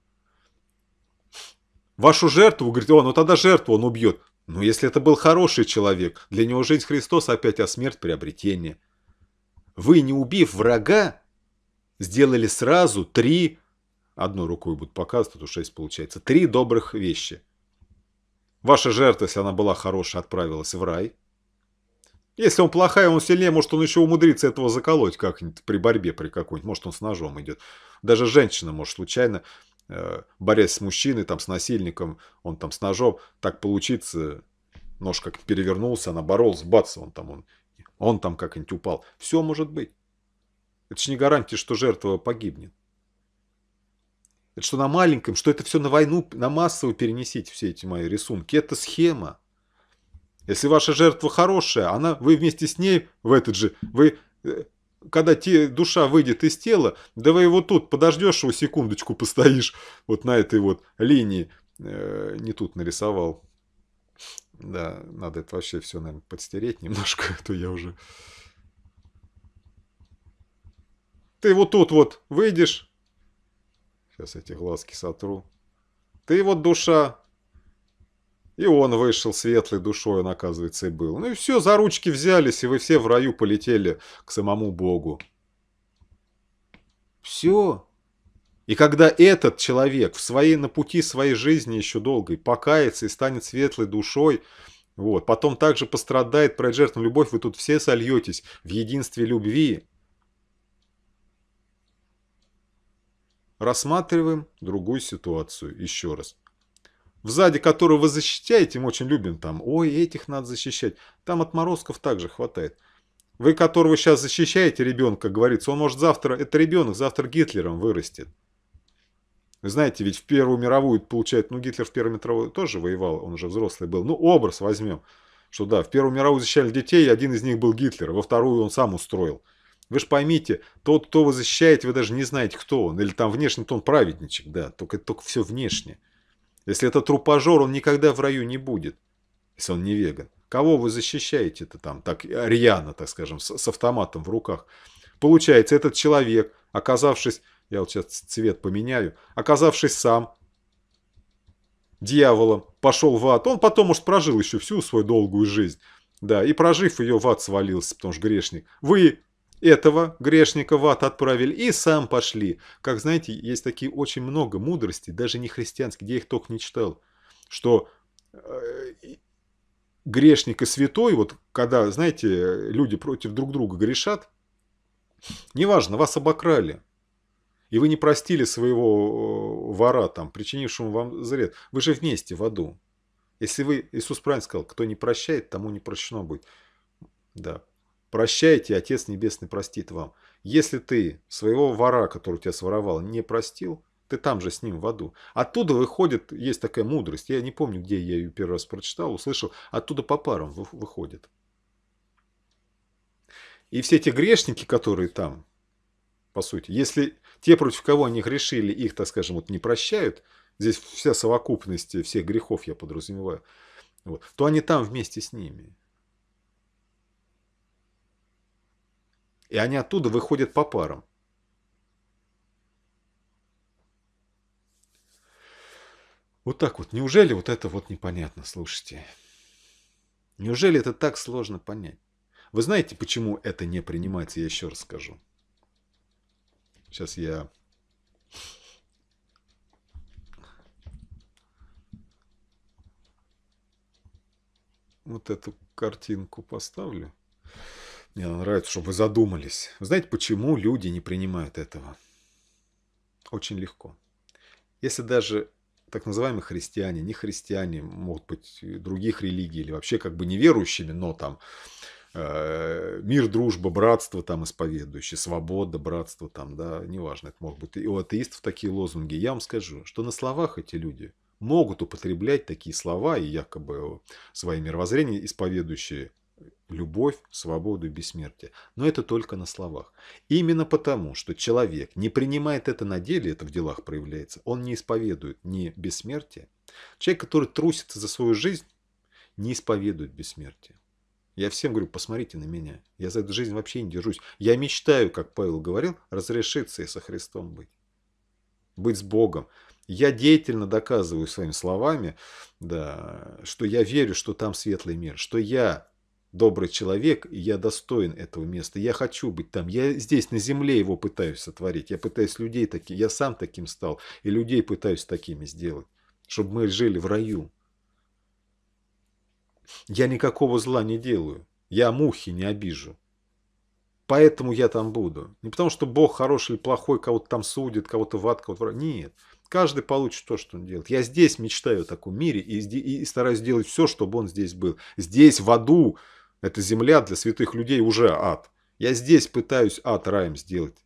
Вашу жертву, говорит, о, ну тогда жертву он убьет. Но если это был хороший человек, для него жизнь Христос опять, а смерть приобретение. Вы, не убив врага, сделали сразу три одной рукой будет показывать, а тут 6 получается. Три добрых вещи. Ваша жертва, если она была хорошая, отправилась в рай. Если он плохая, он сильнее, может, он еще умудрится этого заколоть как-нибудь при борьбе при какой-нибудь. Может, он с ножом идет. Даже женщина может случайно, э, борясь с мужчиной, там, с насильником, он там с ножом, так получится, нож как-то перевернулся, она боролась, бац, он там, он, он там как-нибудь упал. Все может быть. Это же не гарантия, что жертва погибнет что на маленьком, что это все на войну, на массовую перенесите все эти мои рисунки. Это схема. Если ваша жертва хорошая, она, вы вместе с ней в этот же, вы, э, когда те, душа выйдет из тела, да вы его тут подождешь, его секундочку постоишь вот на этой вот линии. Э, не тут нарисовал. Да, надо это вообще все, наверное, подстереть немножко, а то я уже... Ты вот тут вот выйдешь, Сейчас эти глазки сотру. Ты вот душа. И он вышел светлой душой, он, оказывается, и был. Ну и все, за ручки взялись, и вы все в раю полетели к самому Богу. Все. И когда этот человек в своей, на пути своей жизни еще долгой покается и станет светлой душой, вот, потом также пострадает, пройдет жертвам любовь, вы тут все сольетесь в единстве любви, Рассматриваем другую ситуацию еще раз. В заде, которую вы защищаете, мы очень любим там, ой, этих надо защищать. Там отморозков также хватает. Вы, которого сейчас защищаете ребенка, говорится, он может завтра, это ребенок, завтра Гитлером вырастет. Вы знаете, ведь в Первую мировую, получает, ну, Гитлер в Первую мировую тоже воевал, он уже взрослый был. Ну, образ возьмем, что да, в Первую мировую защищали детей, один из них был Гитлер, во вторую он сам устроил. Вы же поймите, тот, кто вы защищаете, вы даже не знаете, кто он. Или там внешне-то он праведничек, да, только, только все внешне. Если это трупажор, он никогда в раю не будет, если он не веган. Кого вы защищаете-то там, так рьяно, так скажем, с, с автоматом в руках? Получается, этот человек, оказавшись, я вот сейчас цвет поменяю, оказавшись сам дьяволом, пошел в ад, он потом, может, прожил еще всю свою долгую жизнь, да, и прожив ее в ад свалился, потому что грешник. Вы этого грешника в ад отправили и сам пошли. Как знаете, есть такие очень много мудростей, даже не христианских, где я их только не читал, что э, грешник и святой, вот когда, знаете, люди против друг друга грешат, неважно, вас обокрали, и вы не простили своего э, вора, там, причинившему вам зред, вы же вместе в аду. Если вы, Иисус правильно сказал, кто не прощает, тому не прощено будет. Да, Прощайте, Отец Небесный простит вам. Если ты своего вора, который тебя своровал, не простил, ты там же с ним в аду. Оттуда выходит, есть такая мудрость, я не помню, где я ее первый раз прочитал, услышал, оттуда по парам выходит. И все эти грешники, которые там, по сути, если те, против кого они грешили, их, так скажем, вот не прощают, здесь вся совокупность всех грехов я подразумеваю, вот, то они там вместе с ними. и они оттуда выходят по парам. Вот так вот. Неужели вот это вот непонятно, слушайте? Неужели это так сложно понять? Вы знаете, почему это не принимается, я еще раз скажу. Сейчас я... Вот эту картинку поставлю. Мне нравится, чтобы вы задумались. Вы знаете, почему люди не принимают этого? Очень легко. Если даже так называемые христиане, не христиане, могут быть других религий или вообще как бы неверующими, но там э, мир, дружба, братство там исповедующие, свобода, братство там, да, неважно, это могут быть и у атеистов такие лозунги. Я вам скажу, что на словах эти люди могут употреблять такие слова и якобы свои мировоззрения исповедующие, любовь, свободу и бессмертие. Но это только на словах. Именно потому, что человек не принимает это на деле, это в делах проявляется, он не исповедует ни бессмертие. Человек, который трусится за свою жизнь, не исповедует бессмертие. Я всем говорю, посмотрите на меня. Я за эту жизнь вообще не держусь. Я мечтаю, как Павел говорил, разрешиться и со Христом быть. Быть с Богом. Я деятельно доказываю своими словами, да, что я верю, что там светлый мир, что я добрый человек, и я достоин этого места. Я хочу быть там. Я здесь, на земле, его пытаюсь сотворить. Я пытаюсь людей таким... Я сам таким стал. И людей пытаюсь такими сделать. Чтобы мы жили в раю. Я никакого зла не делаю. Я мухи не обижу. Поэтому я там буду. Не потому, что Бог хороший или плохой, кого-то там судит, кого-то в ад, кого-то в Нет. Каждый получит то, что он делает. Я здесь мечтаю о таком мире и, и, и стараюсь делать все, чтобы он здесь был. Здесь, в аду, эта земля для святых людей уже ад. Я здесь пытаюсь ад раем сделать.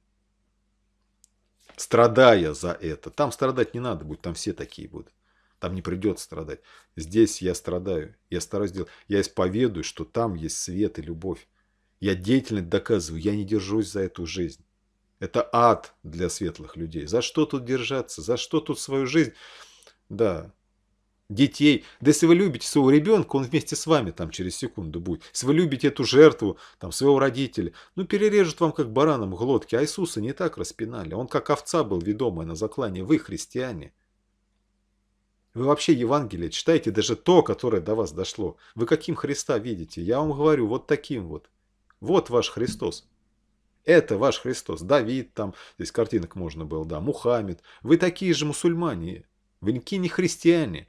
Страдая за это. Там страдать не надо будет, там все такие будут. Там не придется страдать. Здесь я страдаю. Я стараюсь делать. Я исповедую, что там есть свет и любовь. Я деятельно доказываю, я не держусь за эту жизнь. Это ад для светлых людей. За что тут держаться? За что тут свою жизнь? Да, детей. Да если вы любите своего ребенка, он вместе с вами там через секунду будет. Если вы любите эту жертву, там, своего родителя, ну, перережут вам как баранам глотки. А Иисуса не так распинали. Он как овца был ведомая на заклане. Вы христиане. Вы вообще Евангелие читаете, даже то, которое до вас дошло. Вы каким Христа видите? Я вам говорю, вот таким вот. Вот ваш Христос. Это ваш Христос. Давид там, здесь картинок можно было, да, Мухаммед. Вы такие же мусульмане. Вы никакие не христиане.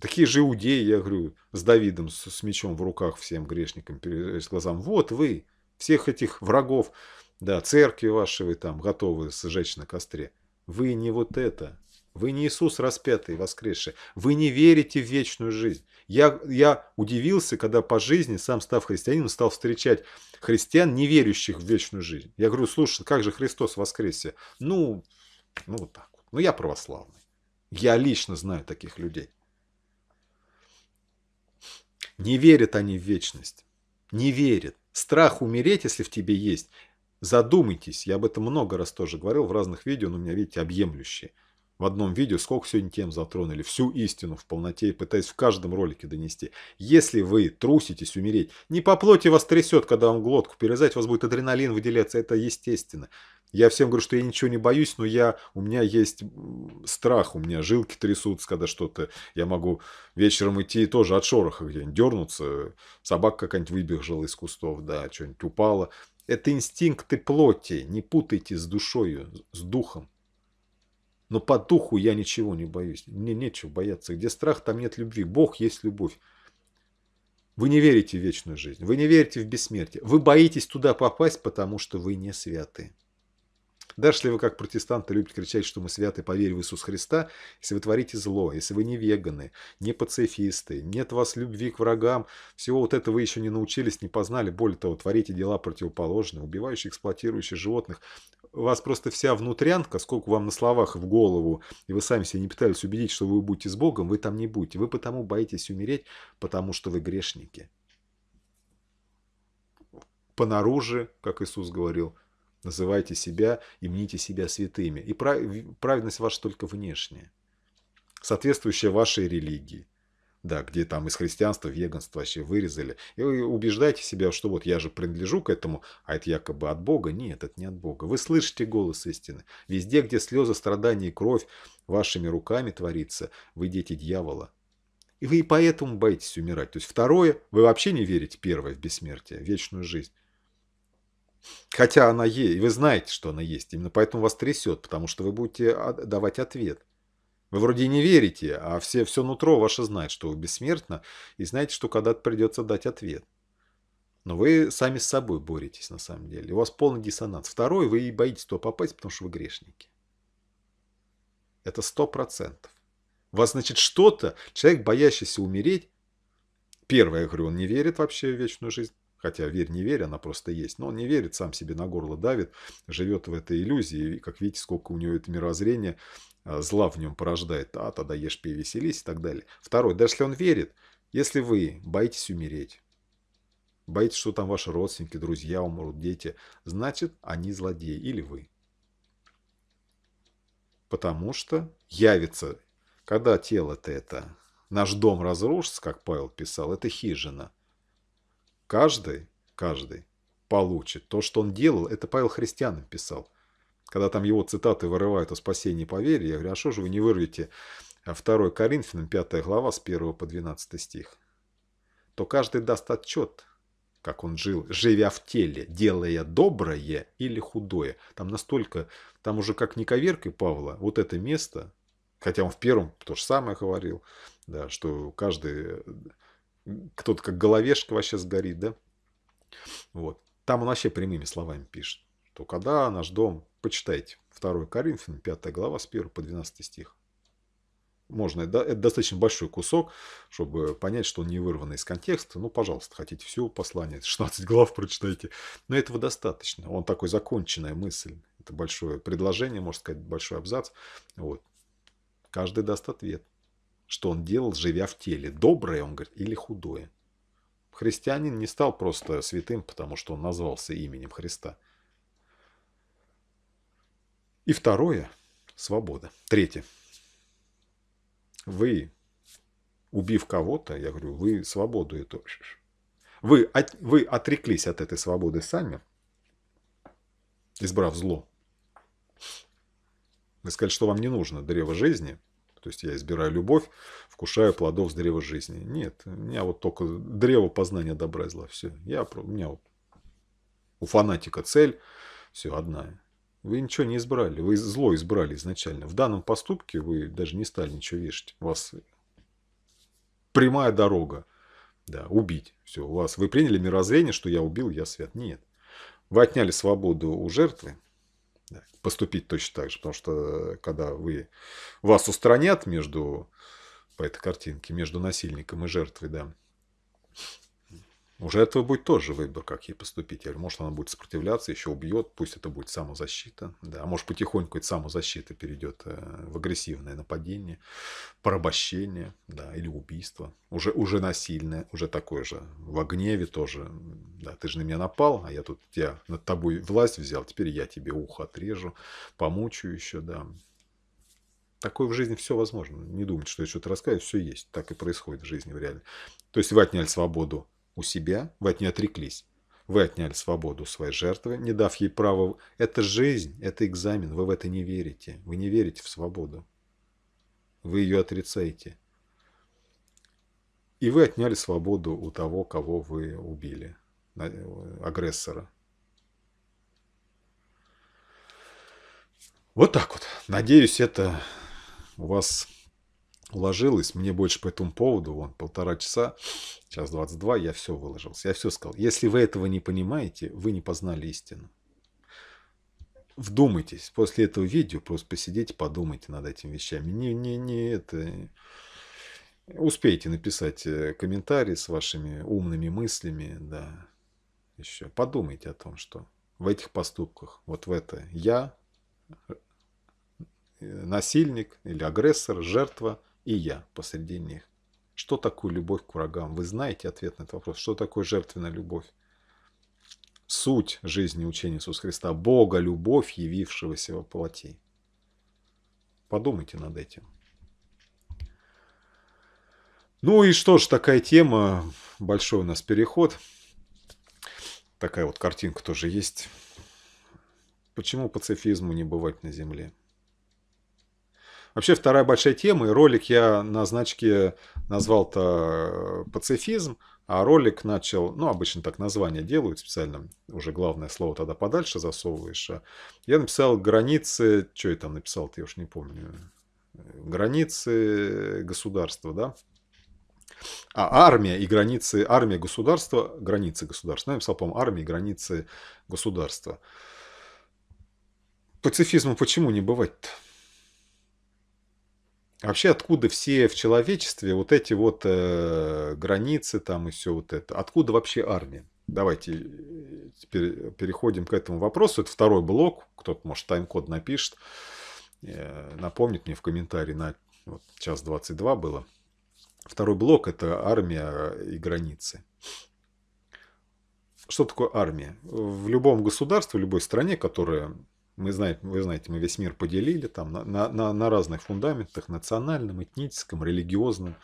Такие же иудеи, я говорю, с Давидом, с, с мечом в руках всем грешникам, с глазам. Вот вы, всех этих врагов, да, церкви ваши вы там готовы сжечь на костре. Вы не вот это. Вы не Иисус распятый, воскресший. Вы не верите в вечную жизнь. Я, я удивился, когда по жизни, сам став христианином, стал встречать христиан, не верящих в вечную жизнь. Я говорю, слушай, как же Христос воскресе? Ну, ну вот так вот. Ну, я православный. Я лично знаю таких людей. Не верят они в вечность. Не верят. Страх умереть, если в тебе есть. Задумайтесь, я об этом много раз тоже говорил в разных видео, но у меня, видите, объемлющие. В одном видео сколько сегодня тем затронули, всю истину в полноте, пытаясь в каждом ролике донести. Если вы труситесь умереть, не по плоти вас трясет, когда вам глотку перерезать, у вас будет адреналин выделяться, это естественно. Я всем говорю, что я ничего не боюсь, но я, у меня есть страх, у меня жилки трясутся, когда что-то. Я могу вечером идти тоже от шороха где-нибудь дернуться. Собака какая-нибудь выбежала из кустов, да, что-нибудь упала. Это инстинкты плоти, не путайте с душою, с духом. Но по духу я ничего не боюсь. Мне нечего бояться. Где страх, там нет любви. Бог есть любовь. Вы не верите в вечную жизнь. Вы не верите в бессмертие. Вы боитесь туда попасть, потому что вы не святые. Даже если вы, как протестанты, любите кричать, что мы святы, поверь в Иисус Христа, если вы творите зло, если вы не веганы, не пацифисты, нет вас любви к врагам, всего вот этого вы еще не научились, не познали, более того, творите дела противоположные, убивающие, эксплуатирующие животных, у вас просто вся внутрянка, сколько вам на словах в голову, и вы сами себе не пытались убедить, что вы будете с Богом, вы там не будете. Вы потому боитесь умереть, потому что вы грешники. Понаружи, как Иисус говорил, Называйте себя и мните себя святыми. И прав... праведность ваша только внешняя, соответствующая вашей религии. Да, где там из христианства веганство вообще вырезали. И вы убеждайте себя, что вот я же принадлежу к этому, а это якобы от Бога. Нет, это не от Бога. Вы слышите голос истины. Везде, где слезы, страдания и кровь вашими руками творится, вы дети дьявола. И вы и поэтому боитесь умирать. То есть второе, вы вообще не верите первое в бессмертие, в вечную жизнь. Хотя она есть, и вы знаете, что она есть. Именно поэтому вас трясет, потому что вы будете давать ответ. Вы вроде не верите, а все, все нутро ваше знает, что вы бессмертно, и знаете, что когда-то придется дать ответ. Но вы сами с собой боретесь на самом деле. У вас полный диссонанс. Второй, вы и боитесь туда попасть, потому что вы грешники. Это сто процентов. У вас, значит, что-то, человек, боящийся умереть, первое, я говорю, он не верит вообще в вечную жизнь хотя верь не верь, она просто есть, но он не верит, сам себе на горло давит, живет в этой иллюзии, и, как видите, сколько у него это мирозрение а, зла в нем порождает, а тогда ешь, пей, веселись и так далее. Второй, даже если он верит, если вы боитесь умереть, боитесь, что там ваши родственники, друзья умрут, дети, значит, они злодеи или вы. Потому что явится, когда тело-то это, наш дом разрушится, как Павел писал, это хижина. Каждый, каждый получит. То, что он делал, это Павел христианам писал. Когда там его цитаты вырывают о спасении по вере, я говорю, а что же вы не вырвете 2 э, Коринфянам, 5 глава, с 1 по 12 стих? То каждый даст отчет, как он жил, живя в теле, делая доброе или худое. Там настолько, там уже как не коверкой Павла, вот это место, хотя он в первом то же самое говорил, да, что каждый кто-то как головешка вообще сгорит, да? Вот. Там он вообще прямыми словами пишет, То когда наш дом, почитайте, 2 Коринфян, 5 глава, с 1 по 12 стих. Можно, это, это достаточно большой кусок, чтобы понять, что он не вырван из контекста. Ну, пожалуйста, хотите все послание, 16 глав прочитайте. Но этого достаточно. Он такой законченная мысль. Это большое предложение, можно сказать, большой абзац. Вот. Каждый даст ответ что он делал, живя в теле. Доброе, он говорит, или худое. Христианин не стал просто святым, потому что он назвался именем Христа. И второе – свобода. Третье. Вы, убив кого-то, я говорю, вы свободу эту... Вы, от, вы отреклись от этой свободы сами, избрав зло. Вы сказали, что вам не нужно древо жизни – то есть я избираю любовь, вкушаю плодов с древа жизни. Нет, у меня вот только древо познания добра и зла. Все. Я, у меня вот, у фанатика цель все одна. Вы ничего не избрали, вы зло избрали изначально. В данном поступке вы даже не стали ничего вешать. У вас прямая дорога. Да, убить. Все, у вас. Вы приняли мирозрение, что я убил, я свят. Нет. Вы отняли свободу у жертвы, поступить точно так же, потому что э, когда вы, вас устранят между, по этой картинке, между насильником и жертвой, да, у жертвы будет тоже выбор, как ей поступить. Или может она будет сопротивляться, еще убьет, пусть это будет самозащита. Да, а может потихоньку эта самозащита перейдет э, в агрессивное нападение, порабощение, да, или убийство. Уже, уже насильное, уже такое же. В гневе тоже. Да, ты же на меня напал, а я тут я над тобой власть взял, теперь я тебе ухо отрежу, помучу еще, да. Такое в жизни все возможно. Не думать, что я что-то рассказываю, все есть. Так и происходит в жизни в реале. То есть вы отняли свободу у себя вы от нее отреклись. Вы отняли свободу своей жертвы, не дав ей права. Это жизнь, это экзамен, вы в это не верите. Вы не верите в свободу. Вы ее отрицаете. И вы отняли свободу у того, кого вы убили, агрессора. Вот так вот. Надеюсь, это у вас уложилось. Мне больше по этому поводу, вон, полтора часа, час 22, я все выложился. Я все сказал. Если вы этого не понимаете, вы не познали истину. Вдумайтесь. После этого видео просто посидите, подумайте над этими вещами. Не, не, не это... Успейте написать э, комментарии с вашими умными мыслями, да. Еще подумайте о том, что в этих поступках, вот в это я, э, насильник или агрессор, жертва – и я посреди них. Что такое любовь к врагам? Вы знаете ответ на этот вопрос. Что такое жертвенная любовь? Суть жизни учения Иисуса Христа – Бога, любовь, явившегося во плоти. Подумайте над этим. Ну и что ж, такая тема, большой у нас переход. Такая вот картинка тоже есть. Почему пацифизму не бывать на Земле? Вообще вторая большая тема, и ролик я на значке назвал-то э, «Пацифизм», а ролик начал, ну, обычно так название делают специально, уже главное слово тогда подальше засовываешь. А я написал «Границы», что я там написал-то, я уж не помню, э, «Границы государства», да? А армия и границы, армия государства, границы государства. Ну, я написал, по-моему, армия и границы государства. Пацифизму почему не бывать-то? Вообще, откуда все в человечестве вот эти вот э, границы там и все вот это? Откуда вообще армия? Давайте э, теперь переходим к этому вопросу. Это второй блок. Кто-то, может, тайм-код напишет. Э, напомнит мне в комментарии на вот, час 22 было. Второй блок – это армия и границы. Что такое армия? В любом государстве, в любой стране, которая мы знаем, вы знаете, мы весь мир поделили там на, на, на разных фундаментах, национальном, этническом, религиозном,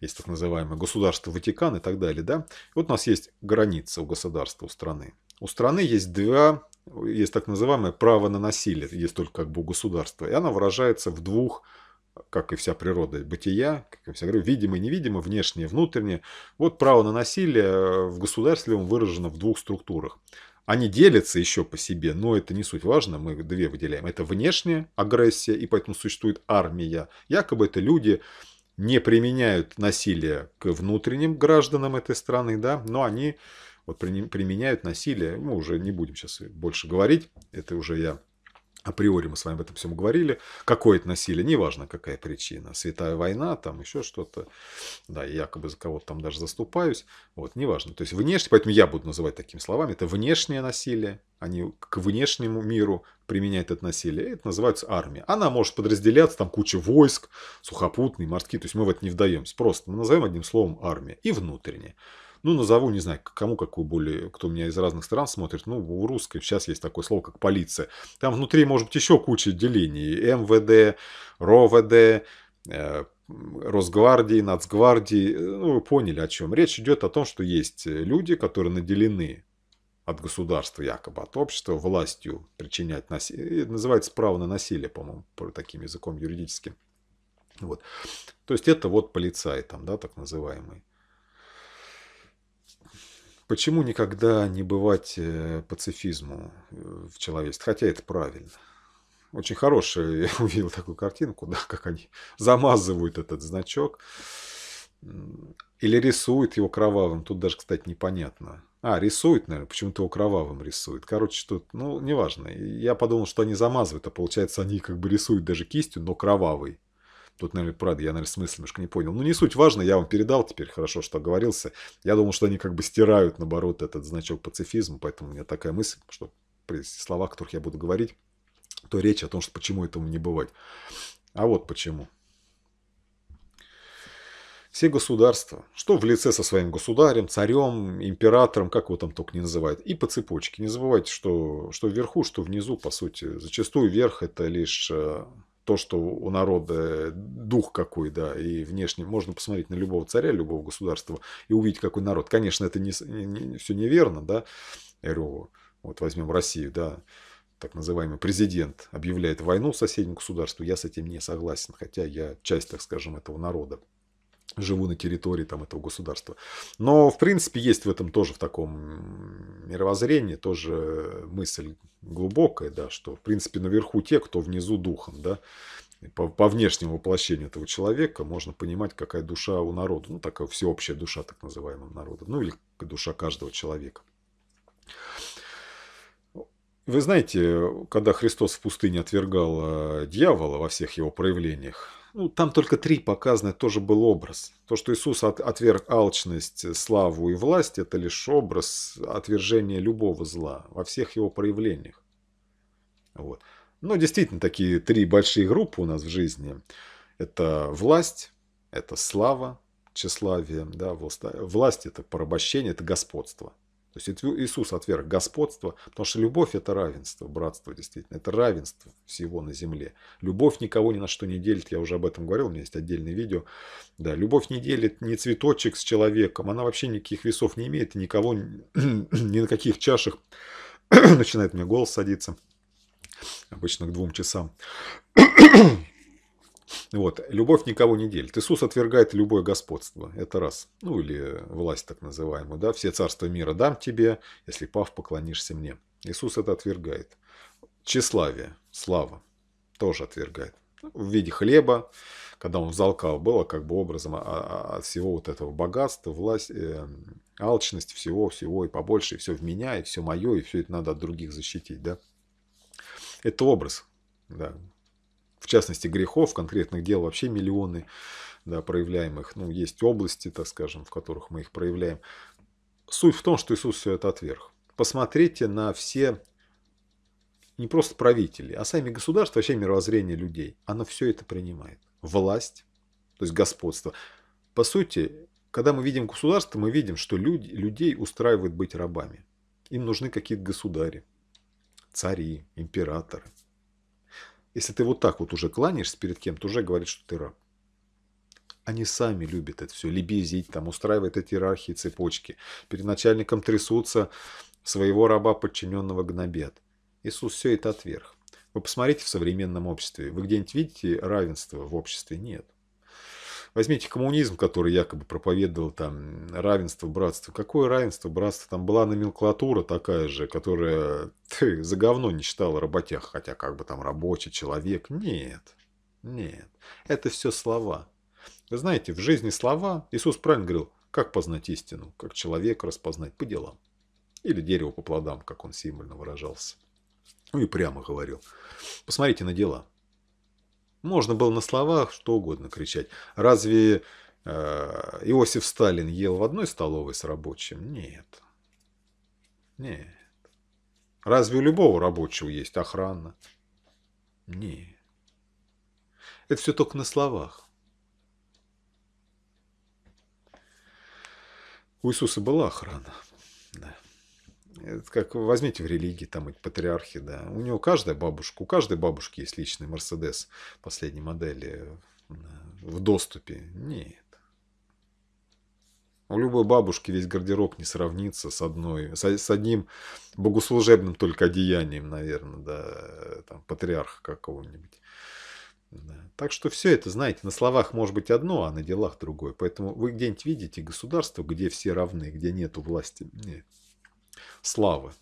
есть так называемое государство Ватикан и так далее. Да? Вот у нас есть граница у государства, у страны. У страны есть два, есть так называемое право на насилие, есть только как бы у государства. И оно выражается в двух как и вся природа бытия, как я всегда говорю, видимо и невидимо, внешнее и внутреннее. Вот право на насилие в государстве он выражено в двух структурах. Они делятся еще по себе, но это не суть важно, мы две выделяем. Это внешняя агрессия, и поэтому существует армия. Якобы это люди не применяют насилие к внутренним гражданам этой страны, да, но они вот применяют насилие, мы ну, уже не будем сейчас больше говорить, это уже я априори мы с вами об этом всем говорили, какое это насилие, неважно какая причина, святая война, там еще что-то, да, я якобы за кого-то там даже заступаюсь, вот, неважно. То есть внешне, поэтому я буду называть такими словами, это внешнее насилие, они а к внешнему миру применяют это насилие, это называется армия. Она может подразделяться, там куча войск, сухопутные, морские, то есть мы в это не вдаемся, просто мы назовем одним словом армия и внутренняя ну, назову, не знаю, кому какую более, кто меня из разных стран смотрит, ну, у русской сейчас есть такое слово, как полиция. Там внутри, может быть, еще куча делений: МВД, РОВД, э, Росгвардии, Нацгвардии. Ну, вы поняли, о чем. Речь идет о том, что есть э, люди, которые наделены от государства, якобы от общества, властью причинять насилие. Это называется право на насилие, по-моему, таким языком юридическим. Вот. То есть это вот полицаи там, да, так называемые. Почему никогда не бывать э, пацифизму э, в человечестве? Хотя это правильно. Очень хорошая, я *laughs* увидел такую картинку, да, как они замазывают этот значок или рисуют его кровавым. Тут даже, кстати, непонятно. А, рисуют, наверное, почему-то его кровавым рисуют. Короче, тут, ну, неважно. Я подумал, что они замазывают, а получается, они как бы рисуют даже кистью, но кровавый. Тут, наверное, правда, я, наверное, смысл немножко не понял. Ну, не суть важно, я вам передал теперь, хорошо, что оговорился. Я думал, что они как бы стирают, наоборот, этот значок пацифизма, поэтому у меня такая мысль, что при словах, которых я буду говорить, то речь о том, что почему этому не бывать. А вот почему. Все государства, что в лице со своим государем, царем, императором, как его там только не называют, и по цепочке. Не забывайте, что, что вверху, что внизу, по сути. Зачастую верх это лишь э, то, что у народа э, дух какой, да, и внешне. Можно посмотреть на любого царя, любого государства и увидеть, какой народ. Конечно, это не, не, не, все неверно, да, я говорю, вот возьмем Россию, да, так называемый президент объявляет войну соседнему государству, я с этим не согласен, хотя я часть, так скажем, этого народа живу на территории там, этого государства. Но, в принципе, есть в этом тоже в таком мировоззрении тоже мысль глубокая, да, что, в принципе, наверху те, кто внизу духом, да, по, по внешнему воплощению этого человека можно понимать, какая душа у народа, ну, такая всеобщая душа так называемого народа, ну, или душа каждого человека. Вы знаете, когда Христос в пустыне отвергал э, дьявола во всех его проявлениях, ну, там только три показаны, тоже был образ. То, что Иисус от, отверг алчность, э, славу и власть, это лишь образ отвержения любого зла во всех его проявлениях. Вот. Но ну, действительно, такие три большие группы у нас в жизни. Это власть, это слава, тщеславие, да, власть, власть это порабощение, это господство. То есть Иисус отверг господство, потому что любовь – это равенство, братство действительно, это равенство всего на земле. Любовь никого ни на что не делит, я уже об этом говорил, у меня есть отдельное видео. Да, любовь не делит ни цветочек с человеком, она вообще никаких весов не имеет, никого, *clears throat* ни на каких чашах *clears throat* начинает у меня голос садиться, обычно к двум часам. *clears throat* Вот. Любовь никого не делит. Иисус отвергает любое господство. Это раз. Ну, или власть так называемую. Да? Все царства мира дам тебе, если пав, поклонишься мне. Иисус это отвергает. Тщеславие, слава тоже отвергает. Ну, в виде хлеба, когда он взалкал, было а как бы образом а, а, от всего вот этого богатства, власть, э, алчность, всего-всего и побольше, и все в меня, и все мое, и все это надо от других защитить. Да? Это образ, да, в частности, грехов, конкретных дел вообще миллионы да, проявляемых. Ну, есть области, так скажем, в которых мы их проявляем. Суть в том, что Иисус все это отверг. Посмотрите на все не просто правители, а сами государства, вообще мировоззрение людей. Оно все это принимает. Власть, то есть господство. По сути, когда мы видим государство, мы видим, что люди, людей устраивает быть рабами. Им нужны какие-то государи, цари, императоры. Если ты вот так вот уже кланяешься перед кем-то, уже говорит, что ты раб. Они сами любят это все, лебезить, там, устраивают эти иерархии, цепочки. Перед начальником трясутся, своего раба подчиненного гнобят. Иисус все это отверг. Вы посмотрите в современном обществе. Вы где-нибудь видите равенство в обществе? Нет. Возьмите коммунизм, который якобы проповедовал там равенство, братство. Какое равенство, братство? Там была номенклатура такая же, которая ты за говно не считала работяг, хотя как бы там рабочий человек. Нет, нет. Это все слова. Вы знаете, в жизни слова, Иисус правильно говорил, как познать истину, как человек распознать по делам. Или дерево по плодам, как он символьно выражался. Ну и прямо говорил. Посмотрите на дела. Можно было на словах что угодно кричать. Разве э, Иосиф Сталин ел в одной столовой с рабочим? Нет. Нет. Разве у любого рабочего есть охрана? Нет. Это все только на словах. У Иисуса была охрана. Это как возьмите в религии, там эти патриархи, да. У него каждая бабушка, у каждой бабушки есть личный Мерседес последней модели э, в доступе. Нет. У любой бабушки весь гардероб не сравнится с одной, с, с одним богослужебным только одеянием, наверное, да, э, там, патриарха какого-нибудь. Да. Так что все это, знаете, на словах может быть одно, а на делах другое. Поэтому вы где-нибудь видите государство, где все равны, где нету власти? Нет славы.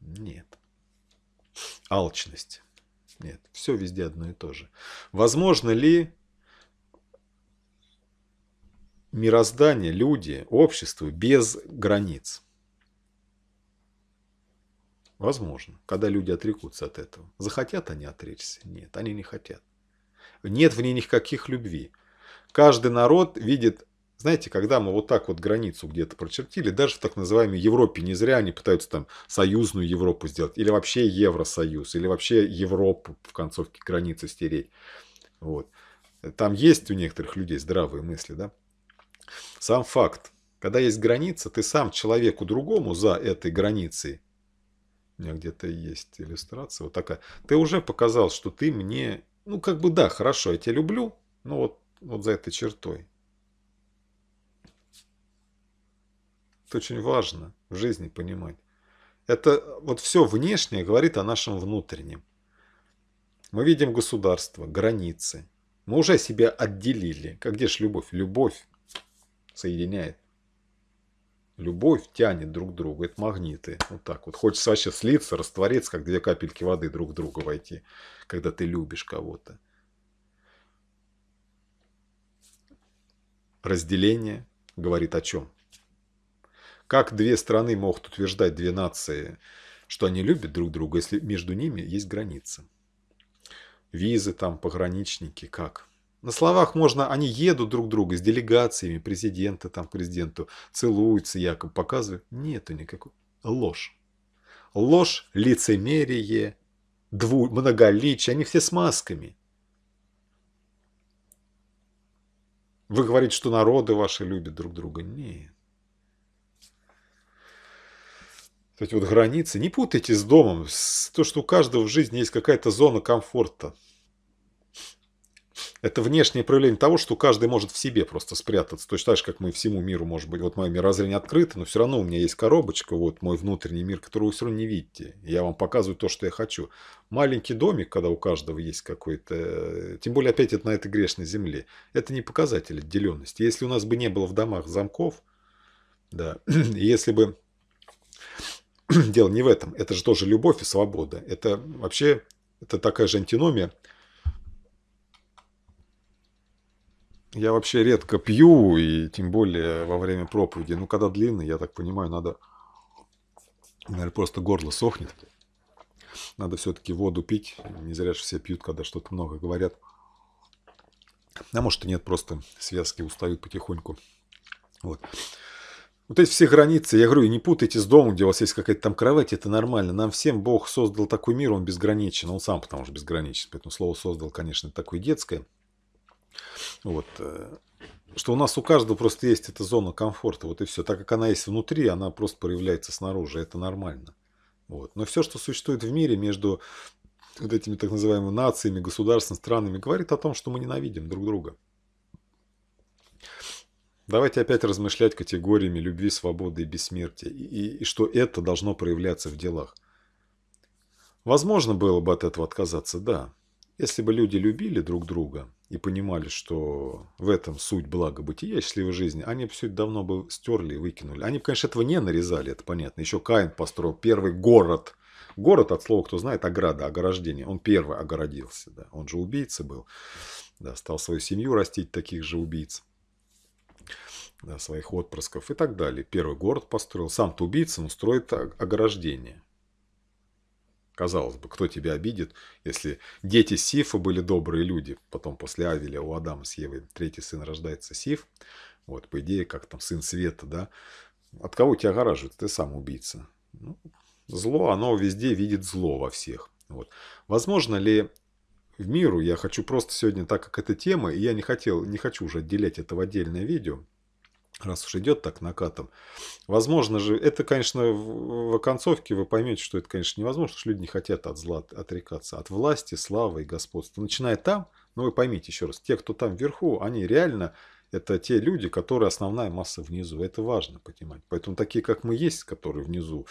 Нет. Алчность. Нет. Все везде одно и то же. Возможно ли мироздание, люди, общество без границ? Возможно, когда люди отрекутся от этого. Захотят они отречься? Нет, они не хотят. Нет в ней никаких любви. Каждый народ видит знаете, когда мы вот так вот границу где-то прочертили, даже в так называемой Европе не зря они пытаются там союзную Европу сделать, или вообще Евросоюз, или вообще Европу в концовке границы стереть. Вот. Там есть у некоторых людей здравые мысли, да? Сам факт. Когда есть граница, ты сам человеку другому за этой границей, у меня где-то есть иллюстрация вот такая, ты уже показал, что ты мне, ну как бы да, хорошо, я тебя люблю, но вот, вот за этой чертой Это очень важно в жизни понимать. Это вот все внешнее говорит о нашем внутреннем. Мы видим государство, границы. Мы уже себя отделили. Как где же любовь? Любовь соединяет. Любовь тянет друг друга, Это магниты. Вот так вот. Хочется вообще слиться, раствориться, как две капельки воды друг к другу войти, когда ты любишь кого-то. Разделение говорит о чем? Как две страны могут утверждать две нации, что они любят друг друга, если между ними есть границы? Визы там, пограничники, как? На словах можно, они едут друг друга с делегациями, президента там к президенту, целуются, якобы показывают. Нету никакой. Ложь. Ложь, лицемерие, дву... многоличие, они все с масками. Вы говорите, что народы ваши любят друг друга. Нет. вот эти вот границы. Не путайте с домом. то, что у каждого в жизни есть какая-то зона комфорта. Это внешнее проявление того, что каждый может в себе просто спрятаться. Точно так же, как мы всему миру, может быть, вот мое мирозрение открыто, но все равно у меня есть коробочка, вот мой внутренний мир, который вы все равно не видите. Я вам показываю то, что я хочу. Маленький домик, когда у каждого есть какой-то... Тем более, опять это на этой грешной земле. Это не показатель отделенности. Если у нас бы не было в домах замков, да, *clears throat* если бы *clears throat* дело не в этом. Это же тоже любовь и свобода. Это вообще это такая же антиномия. Я вообще редко пью, и тем более во время проповеди. Ну, когда длинный, я так понимаю, надо... Наверное, просто горло сохнет. Надо все-таки воду пить. Не зря же все пьют, когда что-то много говорят. А может и нет, просто связки устают потихоньку. Вот. Вот эти все границы, я говорю, не путайте с домом, где у вас есть какая-то там кровать, это нормально. Нам всем Бог создал такой мир, он безграничен, он сам потому что безграничен. Поэтому слово создал, конечно, такое детское. Вот. Э, что у нас у каждого просто есть эта зона комфорта, вот и все. Так как она есть внутри, она просто проявляется снаружи, это нормально. Вот. Но все, что существует в мире между вот этими так называемыми нациями, государствами, странами, говорит о том, что мы ненавидим друг друга. Давайте опять размышлять категориями любви, свободы и бессмертия, и, и, что это должно проявляться в делах. Возможно было бы от этого отказаться, да. Если бы люди любили друг друга и понимали, что в этом суть блага бытия, счастливой жизни, они бы все это давно бы стерли и выкинули. Они бы, конечно, этого не нарезали, это понятно. Еще Каин построил первый город. Город, от слова, кто знает, ограда, ограждение. Он первый огородился, да. Он же убийца был, да, стал свою семью растить таких же убийц. Э, своих отпрысков и так далее. Первый город построил. Сам-то убийца, но строит ограждение. Казалось бы, кто тебя обидит, если дети Сифа были добрые люди. Потом после Авеля у Адама с Евой третий сын рождается Сиф. Вот, по идее, как там сын света, да. От кого тебя огораживают? Ты сам убийца. Ну, зло, оно везде видит зло во всех. Вот. Возможно ли в миру, я хочу просто сегодня, так как это тема, и я не хотел, не хочу уже отделять это в отдельное видео, раз уж идет так накатом. Возможно же, это, конечно, в оконцовке вы поймете, что это, конечно, невозможно, что люди не хотят от зла отрекаться, от власти, славы и господства. Начиная там, но ну, вы поймите еще раз, те, кто там вверху, они реально это те люди, которые основная масса внизу. Это важно понимать. Поэтому такие, как мы есть, которые внизу,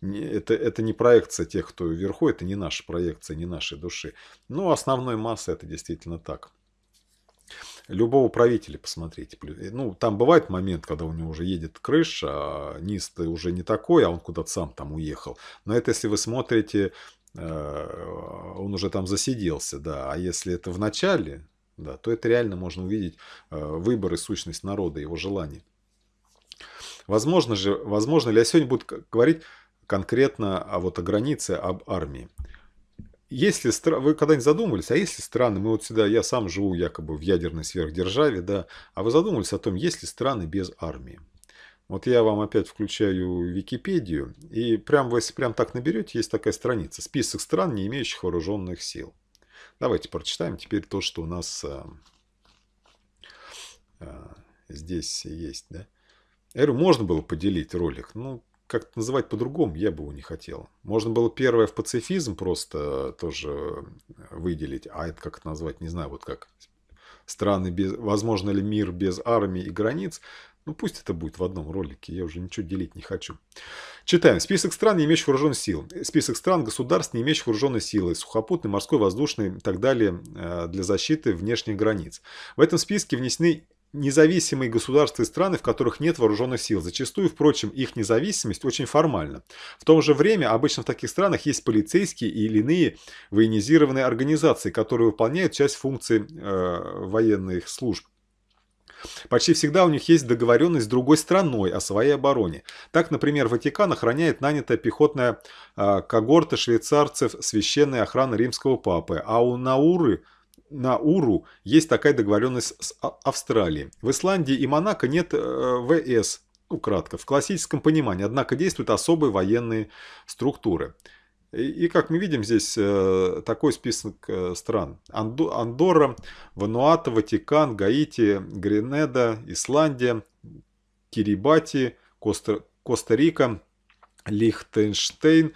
это, это не проекция тех, кто вверху, это не наша проекция, не нашей души. Но ну, основной масса это действительно так любого правителя посмотрите. Э, ну, там бывает момент, когда у него уже едет крыша, а низ э, уже не такой, а он куда-то сам там уехал. Но это если вы смотрите, э, он уже там засиделся, да. А если это в начале, да, то это реально можно увидеть выборы сущность народа, его желание. Возможно же, возможно ли, я а сегодня буду говорить конкретно о, а вот, о границе, об армии если стра... вы когда-нибудь задумывались, а если страны, мы вот сюда, я сам живу якобы в ядерной сверхдержаве, да, а вы задумывались о том, есть ли страны без армии? Вот я вам опять включаю Википедию, и прям, если прям так наберете, есть такая страница, список стран, не имеющих вооруженных сил. Давайте прочитаем теперь то, что у нас а, а, здесь есть, да. Я говорю, можно было поделить ролик, ну, как-то называть по-другому я бы его не хотел. Можно было первое в пацифизм просто тоже выделить, а это как это назвать, не знаю, вот как страны без... Возможно ли мир без армии и границ? Ну, пусть это будет в одном ролике, я уже ничего делить не хочу. Читаем. Список стран, не имеющих вооруженных сил. Список стран, государств, не имеющих вооруженной силы, сухопутной, морской, воздушной и так далее, э, для защиты внешних границ. В этом списке внесены независимые государства и страны, в которых нет вооруженных сил. Зачастую, впрочем, их независимость очень формальна. В то же время обычно в таких странах есть полицейские или иные военизированные организации, которые выполняют часть функций э, военных служб. Почти всегда у них есть договоренность с другой страной о своей обороне. Так, например, Ватикан охраняет нанятая пехотная э, когорта швейцарцев священной охраны римского папы, а у Науры – на Уру есть такая договоренность с Австралией. В Исландии и Монако нет э, ВС, ну, кратко, в классическом понимании, однако действуют особые военные структуры. И, как мы видим, здесь э, такой список э, стран. Андора, Вануата, Ватикан, Гаити, Гренеда, Исландия, Кирибати, Коста-Рика, Лихтенштейн,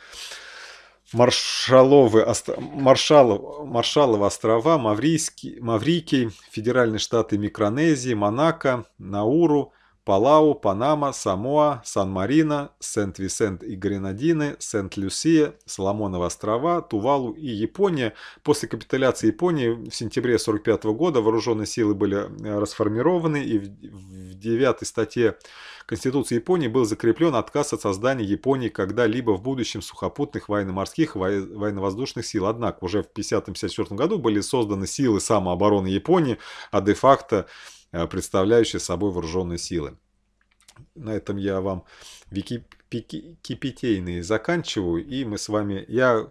Маршаловы, остро... Маршалов, Маршаловы острова, Маврийский, Маврикий, федеральные штаты Микронезии, Монако, Науру, Палау, Панама, Самоа, Сан-Марино, Сент-Висент и Гренадины, Сент-Люсия, Соломоновы острова, Тувалу и Япония. После капитуляции Японии в сентябре 1945 года вооруженные силы были э, расформированы и в 9 статье Конституции Японии был закреплен отказ от создания Японии когда-либо в будущем сухопутных военно-морских военно-воздушных сил. Однако уже в 1950-1954 году были созданы силы самообороны Японии, а де-факто э, представляющие собой вооруженные силы. На этом я вам вики, пики, заканчиваю, и мы с вами... Я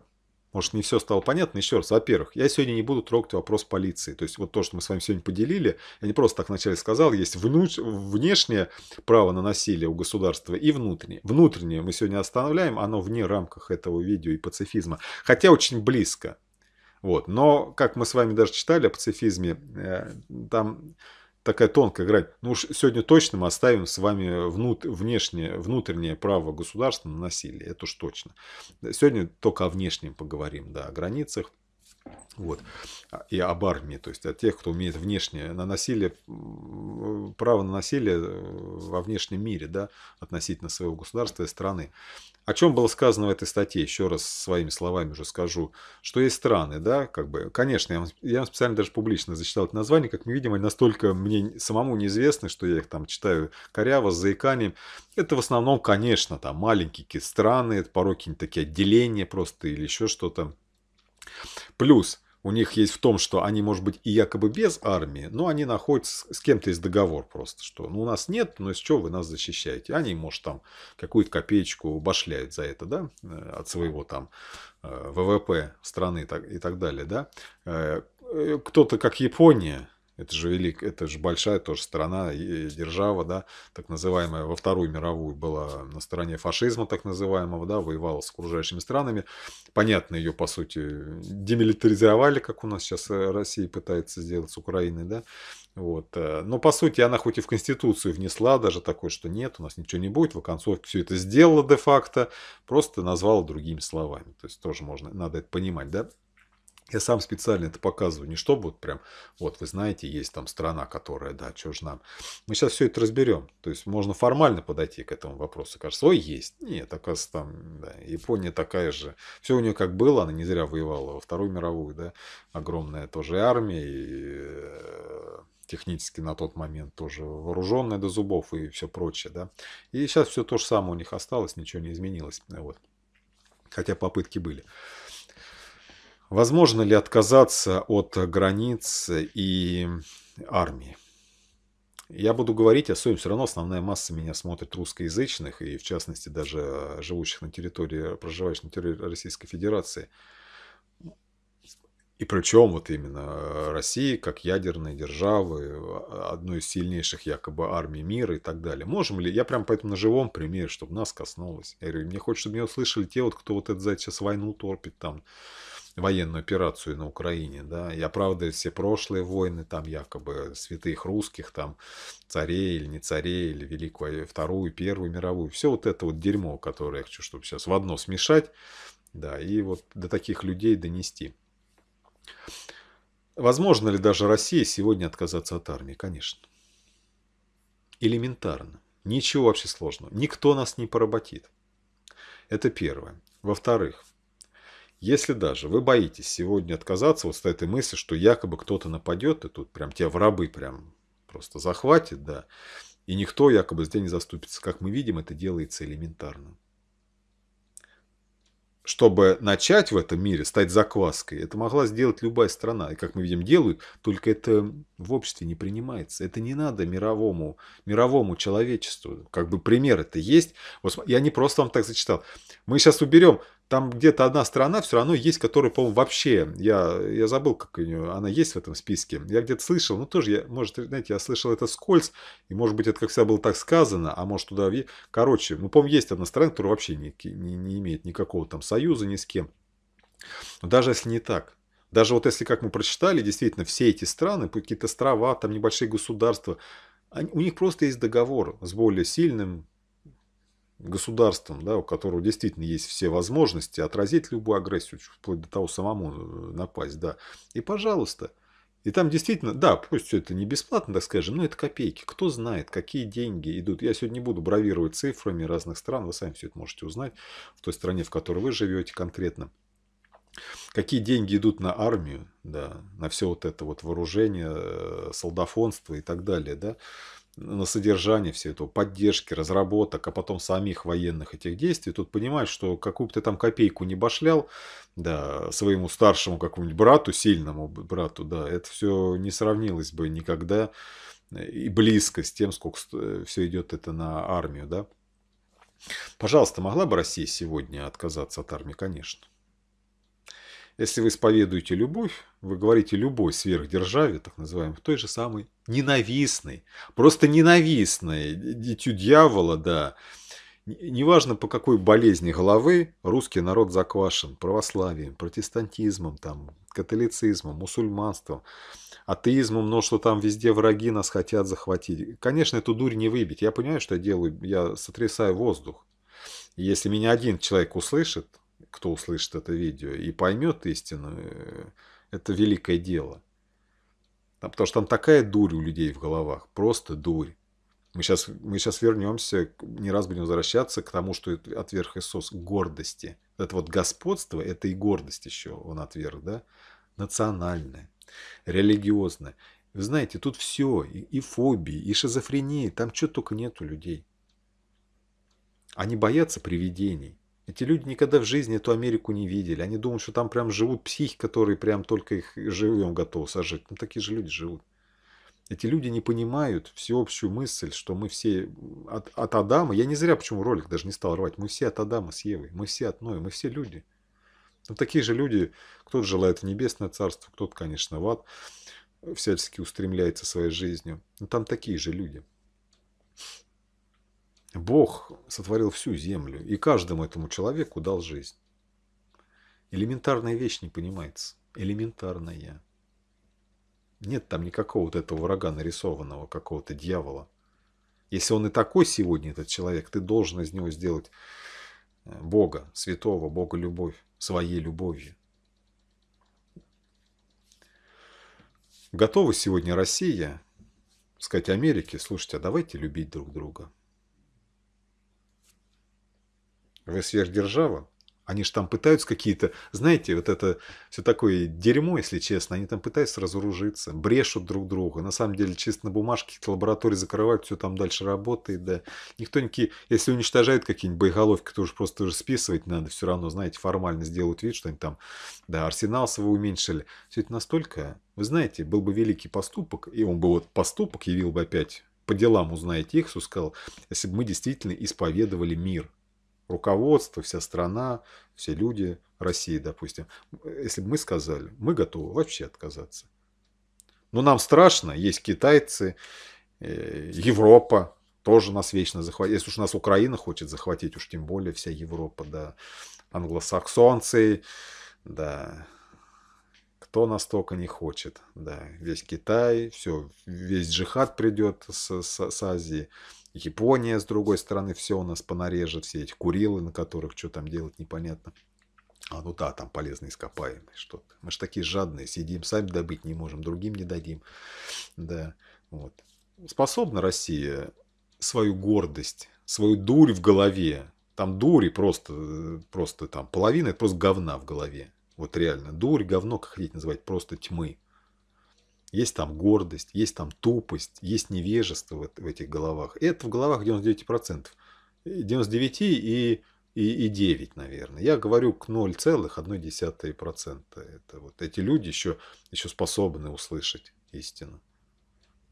может, не все стало понятно. Еще раз, во-первых, я сегодня не буду трогать вопрос полиции. То есть, вот то, что мы с вами сегодня поделили, я не просто так вначале сказал, есть внуч... внешнее право на насилие у государства и внутреннее. Внутреннее мы сегодня останавливаем, оно вне рамках этого видео и пацифизма. Хотя очень близко. Вот. Но, как мы с вами даже читали о пацифизме, э, там такая тонкая грань Ну уж сегодня точно мы оставим с вами внут, внешнее, внутреннее право государства на насилие. Это уж точно. Сегодня только о внешнем поговорим, да, о границах. Вот. И об армии, то есть о тех, кто умеет внешне на насилие, право на насилие э, во внешнем мире, да, относительно своего государства и страны. О чем было сказано в этой статье, еще раз своими словами уже скажу, что есть страны, да, как бы, конечно, я вам, я вам специально даже публично зачитал это название, как мы видим, они настолько мне самому неизвестны, что я их там читаю коряво, с заиканием. Это в основном, конечно, там маленькие какие страны, это порой какие-нибудь такие отделения просто или еще что-то. Плюс, у них есть в том, что они, может быть, и якобы без армии, но они находятся с кем-то из договор просто, что ну, у нас нет, но из чего вы нас защищаете? Они, может, там какую-то копеечку башляют за это, да, э, от своего там э, ВВП страны и так далее, да. Э, кто-то, как Япония, это же велик, это же большая тоже страна, держава, да, так называемая во Вторую мировую была на стороне фашизма, так называемого, да, воевала с окружающими странами. Понятно, ее, по сути, демилитаризовали, как у нас сейчас э, Россия пытается сделать с Украиной, да. Вот. Э, но, по сути, она хоть и в Конституцию внесла даже такое, что нет, у нас ничего не будет, в оконцовке все это сделала де-факто, просто назвала другими словами. То есть тоже можно, надо это понимать, да. Я сам специально это показываю, не чтобы вот прям, вот вы знаете, есть там страна, которая, да, что же нам. Мы сейчас все это разберем. То есть можно формально подойти к этому вопросу. Кажется, ой, есть. Нет, оказывается, там да, Япония такая же. Все у нее как было, она не зря воевала во Вторую мировую, да. Огромная тоже армия, и э, технически на тот момент тоже вооруженная до зубов и все прочее, да. И сейчас все то же самое у них осталось, ничего не изменилось. Вот. Хотя попытки были. Возможно ли отказаться от границ и армии? Я буду говорить о а Союзе. Все равно основная масса меня смотрит русскоязычных, и в частности даже живущих на территории, проживающих на территории Российской Федерации. И причем вот именно России как ядерной державы, одной из сильнейших якобы армий мира и так далее. Можем ли, я прям поэтому на живом примере, чтобы нас коснулось. Я говорю, мне хочется, чтобы меня услышали те, вот, кто вот это сейчас войну торпит там, военную операцию на Украине, да, и оправдывает все прошлые войны, там якобы святых русских, там царей или не царей, или Великую э, Вторую, Первую мировую. Все вот это вот дерьмо, которое я хочу, чтобы сейчас в одно смешать, да, и вот до таких людей донести. Возможно ли даже Россия сегодня отказаться от армии? Конечно. Элементарно. Ничего вообще сложного. Никто нас не поработит. Это первое. Во-вторых, если даже вы боитесь сегодня отказаться вот с этой мысли, что якобы кто-то нападет, и тут прям тебя в рабы прям просто захватит, да, и никто якобы здесь не заступится. Как мы видим, это делается элементарно. Чтобы начать в этом мире, стать закваской, это могла сделать любая страна. И, как мы видим, делают, только это в обществе не принимается. Это не надо мировому, мировому человечеству. Как бы пример это есть. Вот я не просто вам так зачитал. Мы сейчас уберем там где-то одна страна все равно есть, которая, по-моему, вообще, я, я забыл, как у нее, она есть в этом списке. Я где-то слышал, ну тоже, я, может, знаете, я слышал это скольз, и может быть это как всегда было так сказано, а может туда... Короче, ну, по-моему, есть одна страна, которая вообще не, не, не имеет никакого там союза ни с кем. Но даже если не так, даже вот если, как мы прочитали, действительно, все эти страны, какие-то острова, там небольшие государства, они, у них просто есть договор с более сильным, государством, да, у которого действительно есть все возможности отразить любую агрессию, вплоть до того самому э, напасть, да. И пожалуйста. И там действительно, да, пусть все это не бесплатно, так скажем, но это копейки. Кто знает, какие деньги идут. Я сегодня не буду бравировать цифрами разных стран, вы сами все это можете узнать в той стране, в которой вы живете конкретно. Какие деньги идут на армию, да, на все вот это вот вооружение, э, солдафонство и так далее, да на содержание все этого, поддержки, разработок, а потом самих военных этих действий, тут понимаешь, что какую бы ты там копейку не башлял, да, своему старшему какому-нибудь брату, сильному брату, да, это все не сравнилось бы никогда э, и близко с тем, сколько э, все идет это на армию, да. Пожалуйста, могла бы Россия сегодня отказаться от армии, конечно. Если вы исповедуете любовь, вы говорите любой сверхдержаве, так называемой, той же самой ненавистной, просто ненавистной, дитю дьявола, да. Неважно, по какой болезни головы русский народ заквашен православием, протестантизмом, там, католицизмом, мусульманством, атеизмом, но что там везде враги нас хотят захватить. Конечно, эту дурь не выбить. Я понимаю, что я делаю, я сотрясаю воздух. если меня один человек услышит, кто услышит это видео и поймет истину, э, это великое дело. Потому что там такая дурь у людей в головах, просто дурь. Мы сейчас, мы сейчас вернемся, не раз будем возвращаться к тому, что отверг Иисус гордости. Это вот господство, это и гордость еще он отверг, да? Национальное, религиозное. Вы знаете, тут все, и, и фобии, и шизофрении, там что только нет у людей. Они боятся привидений. Эти люди никогда в жизни эту Америку не видели. Они думают, что там прям живут психи, которые прям только их живем готовы сожить. Ну, такие же люди живут. Эти люди не понимают всеобщую мысль, что мы все от, от Адама, я не зря почему ролик даже не стал рвать, мы все от Адама с Евой, мы все от Ноя, мы все люди. Ну, такие же люди, кто-то желает в небесное царство, кто-то, конечно, в ад, всячески устремляется своей жизнью. Но ну, там такие же люди. Бог сотворил всю землю и каждому этому человеку дал жизнь. Элементарная вещь не понимается. Элементарная. Нет там никакого вот этого врага нарисованного, какого-то дьявола. Если он и такой сегодня, этот человек, ты должен из него сделать э, Бога, святого, Бога любовь, своей любовью. Готова сегодня Россия сказать Америке, слушайте, а давайте любить друг друга. Вы сверхдержава? Они же там пытаются какие-то, знаете, вот это все такое дерьмо, если честно, они там пытаются разоружиться, брешут друг друга. На самом деле, чисто на бумажке лаборатории закрывают, все там дальше работает, да. Никто никакие, если уничтожают какие-нибудь боеголовки, то уже просто уже списывать надо, все равно, знаете, формально сделают вид, что они там, да, арсенал свой уменьшили. Все это настолько, вы знаете, был бы великий поступок, и он бы вот поступок явил бы опять, по делам узнаете их, сказал, если бы мы действительно исповедовали мир, руководство, вся страна, все люди России, допустим, если бы мы сказали, мы готовы вообще отказаться. Но нам страшно, есть китайцы, э, Европа тоже нас вечно захватит. Если уж нас Украина хочет захватить, уж тем более вся Европа, да, англосаксонцы, да, кто настолько не хочет, да, весь Китай, все, весь джихад придет с, с, с Азии. Япония, с другой стороны, все у нас понарежет, все эти курилы, на которых что там делать непонятно. А ну да, там полезные ископаемые что-то. Мы же такие жадные, сидим, сами добыть не можем, другим не дадим. Да, вот. Способна Россия свою гордость, свою дурь в голове, там дури просто, просто там половина, это просто говна в голове. Вот реально, дурь, говно, как хотите называть, просто тьмы. Есть там гордость, есть там тупость, есть невежество в, в этих головах. это в головах 99%. 99 и, и, и 9, наверное. Я говорю к 0,1%. Это вот эти люди еще, еще способны услышать истину.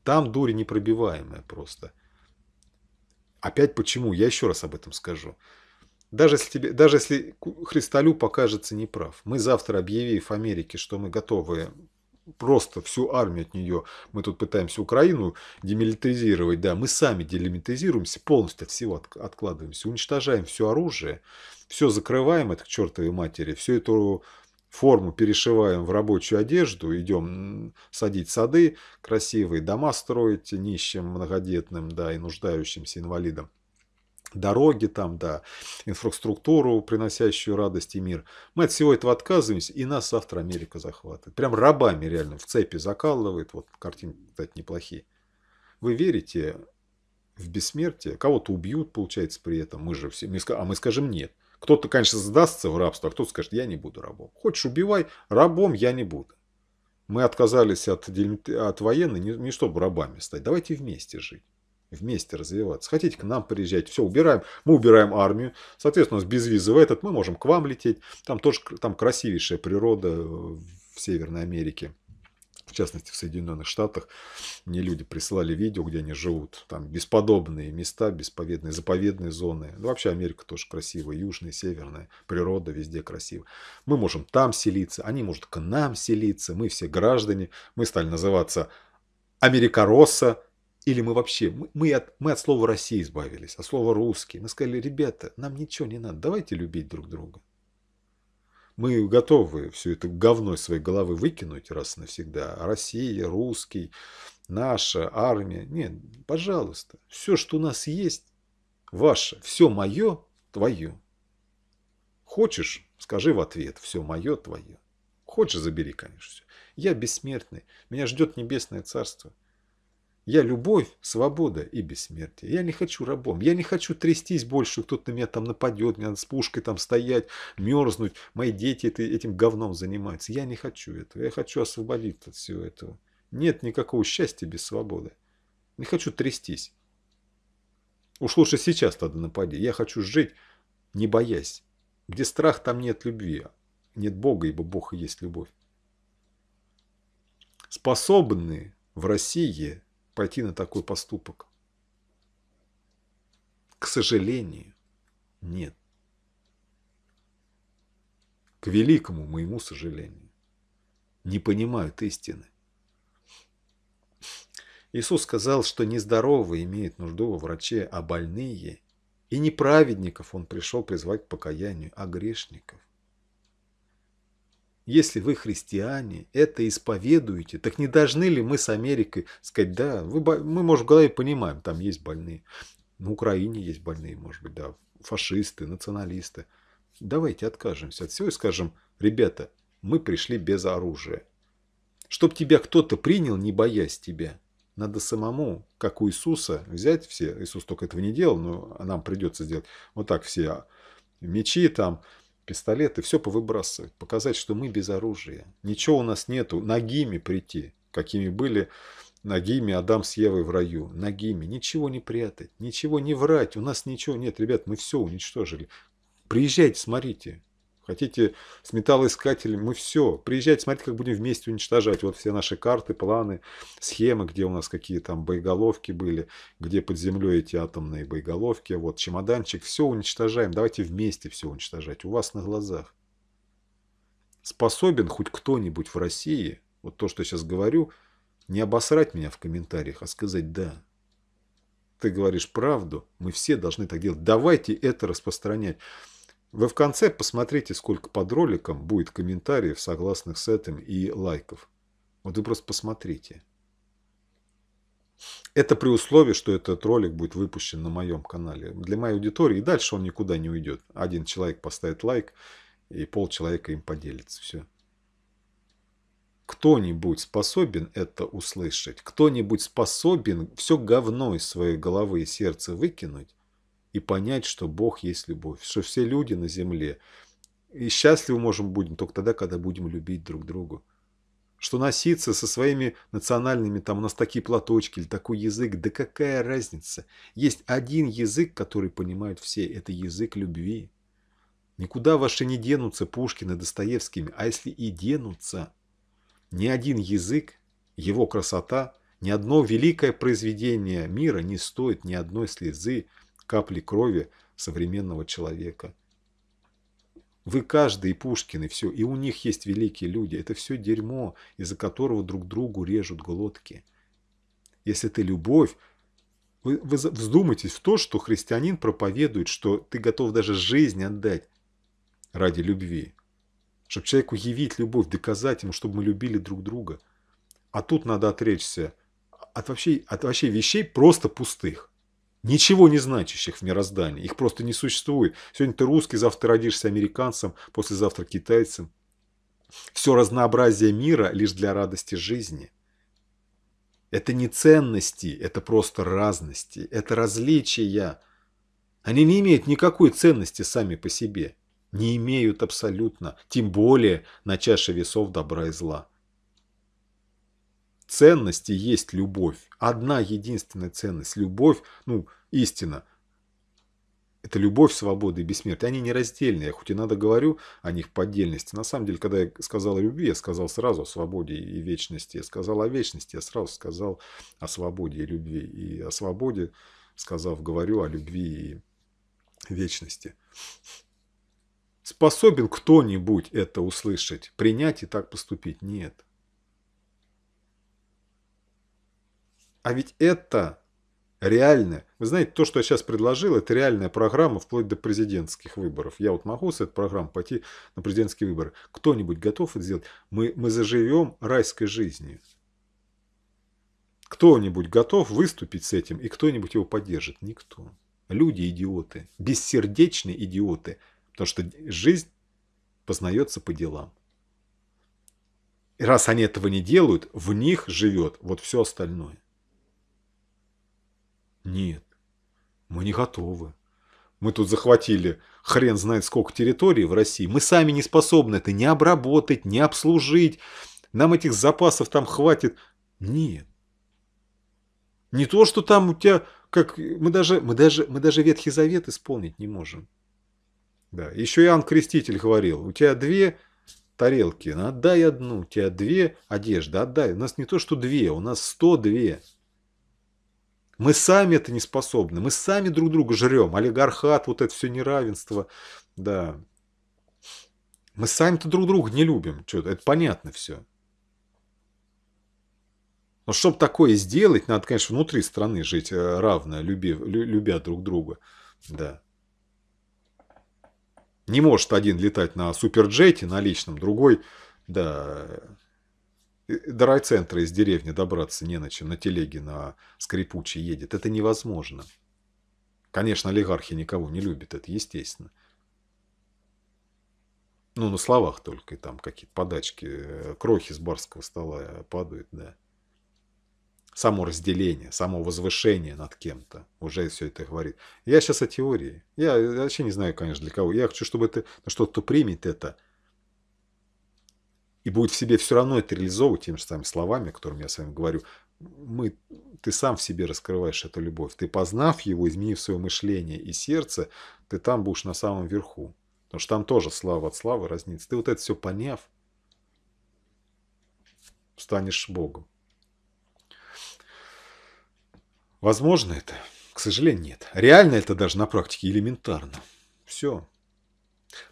Там дурь непробиваемая просто. Опять почему? Я еще раз об этом скажу. Даже если, тебе, даже если Христолю покажется неправ, мы завтра, объявив Америке, что мы готовы просто всю армию от нее. Мы тут пытаемся Украину демилитаризировать, да, мы сами делимитаризируемся полностью от всего, от, откладываемся, уничтожаем все оружие, все закрываем это к чертовой матери, всю эту форму перешиваем в рабочую одежду, идем садить сады красивые, дома строить нищим, многодетным, да, и нуждающимся инвалидам дороги, там, да, инфраструктуру, приносящую радость и мир. Мы от всего этого отказываемся, и нас завтра Америка захватывает. Прям рабами реально в цепи закалывает. Вот картинки, кстати, неплохие. Вы верите в бессмертие? Кого-то убьют, получается, при этом. Мы же все... А мы скажем нет. Кто-то, конечно, сдастся в рабство, а кто-то скажет, я не буду рабом. Хочешь, убивай, рабом я не буду. Мы отказались от, от военной не, не чтобы рабами стать. Давайте вместе жить вместе развиваться. Хотите к нам приезжать, все, убираем. Мы убираем армию. Соответственно, у нас без визы в этот, мы можем к вам лететь. Там тоже там красивейшая природа э, в Северной Америке. В частности, в Соединенных Штатах мне люди присылали видео, где они живут. Там бесподобные места, бесповедные, заповедные зоны. Ну, вообще Америка тоже красивая, южная, северная, природа везде красивая. Мы можем там селиться, они, могут к нам селиться. Мы все граждане, мы стали называться Америкоросса. Или мы вообще, мы, от, мы от слова «Россия» избавились, от слова «русский». Мы сказали, ребята, нам ничего не надо, давайте любить друг друга. Мы готовы все это говно из своей головы выкинуть раз и навсегда. Россия, русский, наша армия. Нет, пожалуйста, все, что у нас есть, ваше. Все мое, твое. Хочешь, скажи в ответ, все мое, твое. Хочешь, забери, конечно, все. Я бессмертный, меня ждет небесное царство. Я любовь, свобода и бессмертие. Я не хочу рабом. Я не хочу трястись больше, кто-то на меня там нападет, мне надо с пушкой там стоять, мерзнуть, мои дети этим говном занимаются. Я не хочу этого. Я хочу освободиться от всего этого. Нет никакого счастья без свободы. Не хочу трястись. Уж лучше сейчас тогда напади. Я хочу жить, не боясь. Где страх, там нет любви. Нет Бога, ибо Бог и есть любовь. Способные в России пойти на такой поступок? К сожалению, нет. К великому моему сожалению. Не понимают истины. Иисус сказал, что нездоровые имеют нужду во враче, а больные. И не праведников Он пришел призвать к покаянию, а грешников. Если вы христиане, это исповедуете, так не должны ли мы с Америкой сказать, да, вы, мы, может, в голове понимаем, там есть больные. На Украине есть больные, может быть, да, фашисты, националисты. Давайте откажемся от всего и скажем, ребята, мы пришли без оружия. Чтоб тебя кто-то принял, не боясь тебя, надо самому, как у Иисуса, взять все, Иисус только этого не делал, но нам придется сделать, вот так все мечи там, пистолеты, все повыбрасывать, показать, что мы без оружия. Ничего у нас нету, ногими прийти, какими были ногими Адам с Евой в раю, ногими, ничего не прятать, ничего не врать, у нас ничего нет, ребят, мы все уничтожили. Приезжайте, смотрите, хотите с металлоискателем, мы все. Приезжайте, смотрите, как будем вместе уничтожать. Вот все наши карты, планы, схемы, где у нас какие там боеголовки были, где под землей эти атомные боеголовки, вот чемоданчик, все уничтожаем. Давайте вместе все уничтожать, у вас на глазах. Способен хоть кто-нибудь в России, вот то, что я сейчас говорю, не обосрать меня в комментариях, а сказать «да» ты говоришь правду, мы все должны так делать. Давайте это распространять. Вы в конце посмотрите, сколько под роликом будет комментариев, согласных с этим, и лайков. Вот вы просто посмотрите. Это при условии, что этот ролик будет выпущен на моем канале. Для моей аудитории. И дальше он никуда не уйдет. Один человек поставит лайк, и пол человека им поделится. Все. Кто-нибудь способен это услышать? Кто-нибудь способен все говно из своей головы и сердца выкинуть? и понять, что Бог есть любовь, что все люди на земле. И счастливы можем будем только тогда, когда будем любить друг друга. Что носиться со своими национальными, там у нас такие платочки или такой язык, да какая разница? Есть один язык, который понимают все, это язык любви. Никуда ваши не денутся Пушкины, Достоевскими, а если и денутся, ни один язык, его красота, ни одно великое произведение мира не стоит ни одной слезы, капли крови современного человека. Вы каждый Пушкин и все, и у них есть великие люди. Это все дерьмо, из-за которого друг другу режут глотки. Если ты любовь, вы, вы вздумайтесь в то, что христианин проповедует, что ты готов даже жизнь отдать ради любви. Чтобы человеку явить любовь, доказать ему, чтобы мы любили друг друга. А тут надо отречься от вообще, от вообще вещей просто пустых ничего не значащих в мироздании. Их просто не существует. Сегодня ты русский, завтра родишься американцем, послезавтра китайцем. Все разнообразие мира лишь для радости жизни. Это не ценности, это просто разности, это различия. Они не имеют никакой ценности сами по себе. Не имеют абсолютно, тем более на чаше весов добра и зла ценности есть любовь. Одна единственная ценность – любовь, ну, истина. Это любовь, свобода и бессмертие. Они нераздельные. Я хоть и надо говорю о них по отдельности. На самом деле, когда я сказал о любви, я сказал сразу о свободе и вечности. Я сказал о вечности, я сразу сказал о свободе и любви. И о свободе, сказав, говорю о любви и вечности. Способен кто-нибудь это услышать, принять и так поступить? Нет. А ведь это реальная, вы знаете, то, что я сейчас предложил, это реальная программа вплоть до президентских выборов. Я вот могу с этой программой пойти на президентские выборы. Кто-нибудь готов это сделать? Мы, мы заживем райской жизнью. Кто-нибудь готов выступить с этим, и кто-нибудь его поддержит? Никто. Люди идиоты, бессердечные идиоты, потому что жизнь познается по делам. И раз они этого не делают, в них живет вот все остальное. Нет, мы не готовы. Мы тут захватили хрен знает сколько территорий в России. Мы сами не способны это не обработать, не обслужить. Нам этих запасов там хватит. Нет. Не то, что там у тебя, как мы даже, мы даже, мы даже Ветхий Завет исполнить не можем. Да, еще Иоанн Креститель говорил, у тебя две тарелки, ну отдай одну, у тебя две одежды, отдай. У нас не то, что две, у нас сто две. Мы сами это не способны, мы сами друг друга жрем. Олигархат, вот это все неравенство. Да. Мы сами-то друг друга не любим. Что это понятно все. Но чтобы такое сделать, надо, конечно, внутри страны жить э, равно, любив, любя друг друга. Да. Не может один летать на суперджете, на личном, другой, да, Э, до райцентра из деревни добраться не на чем, на телеге на скрипучей едет. Это невозможно. Конечно, олигархи никого не любят, это естественно. Ну, на словах только, и там какие-то подачки, э, крохи с барского стола э, падают, да. Само разделение, само возвышение над кем-то уже все это говорит. Я сейчас о теории. Я вообще не знаю, конечно, для кого. Я хочу, чтобы это, что-то примет это – и будет в себе все равно это реализовывать теми же самыми словами, которыми я с вами говорю. Мы, ты сам в себе раскрываешь эту любовь. Ты, познав его, изменив свое мышление и сердце, ты там будешь на самом верху. Потому что там тоже слава от славы разнится. Ты вот это все поняв, станешь Богом. Возможно это? К сожалению, нет. Реально это даже на практике элементарно. Все.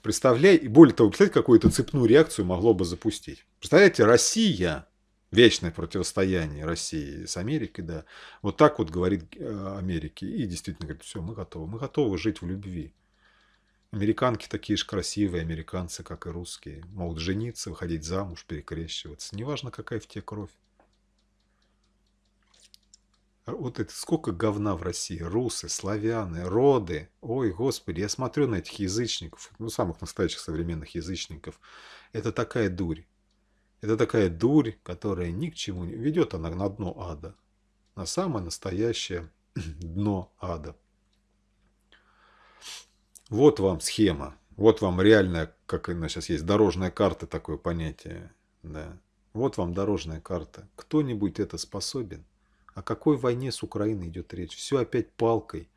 Представляй, и более того, представляете, какую то цепную реакцию могло бы запустить. Представляете, Россия, вечное противостояние России с Америкой, да, вот так вот говорит э, Америке. И действительно говорит, все, мы готовы, мы готовы жить в любви. Американки такие же красивые, американцы, как и русские. Могут жениться, выходить замуж, перекрещиваться. Неважно, какая в тебе кровь. А вот это сколько говна в России. Русы, славяны, роды. Ой, господи, я смотрю на этих язычников, ну, самых настоящих современных язычников. Это такая дурь. Это такая дурь, которая ни к чему не... Ведет она на дно ада. На самое настоящее *clears throat* дно ада. Вот вам схема. Вот вам реальная, как она сейчас есть, дорожная карта, такое понятие. Да. Вот вам дорожная карта. Кто-нибудь это способен? О какой войне с Украиной идет речь? Все опять палкой.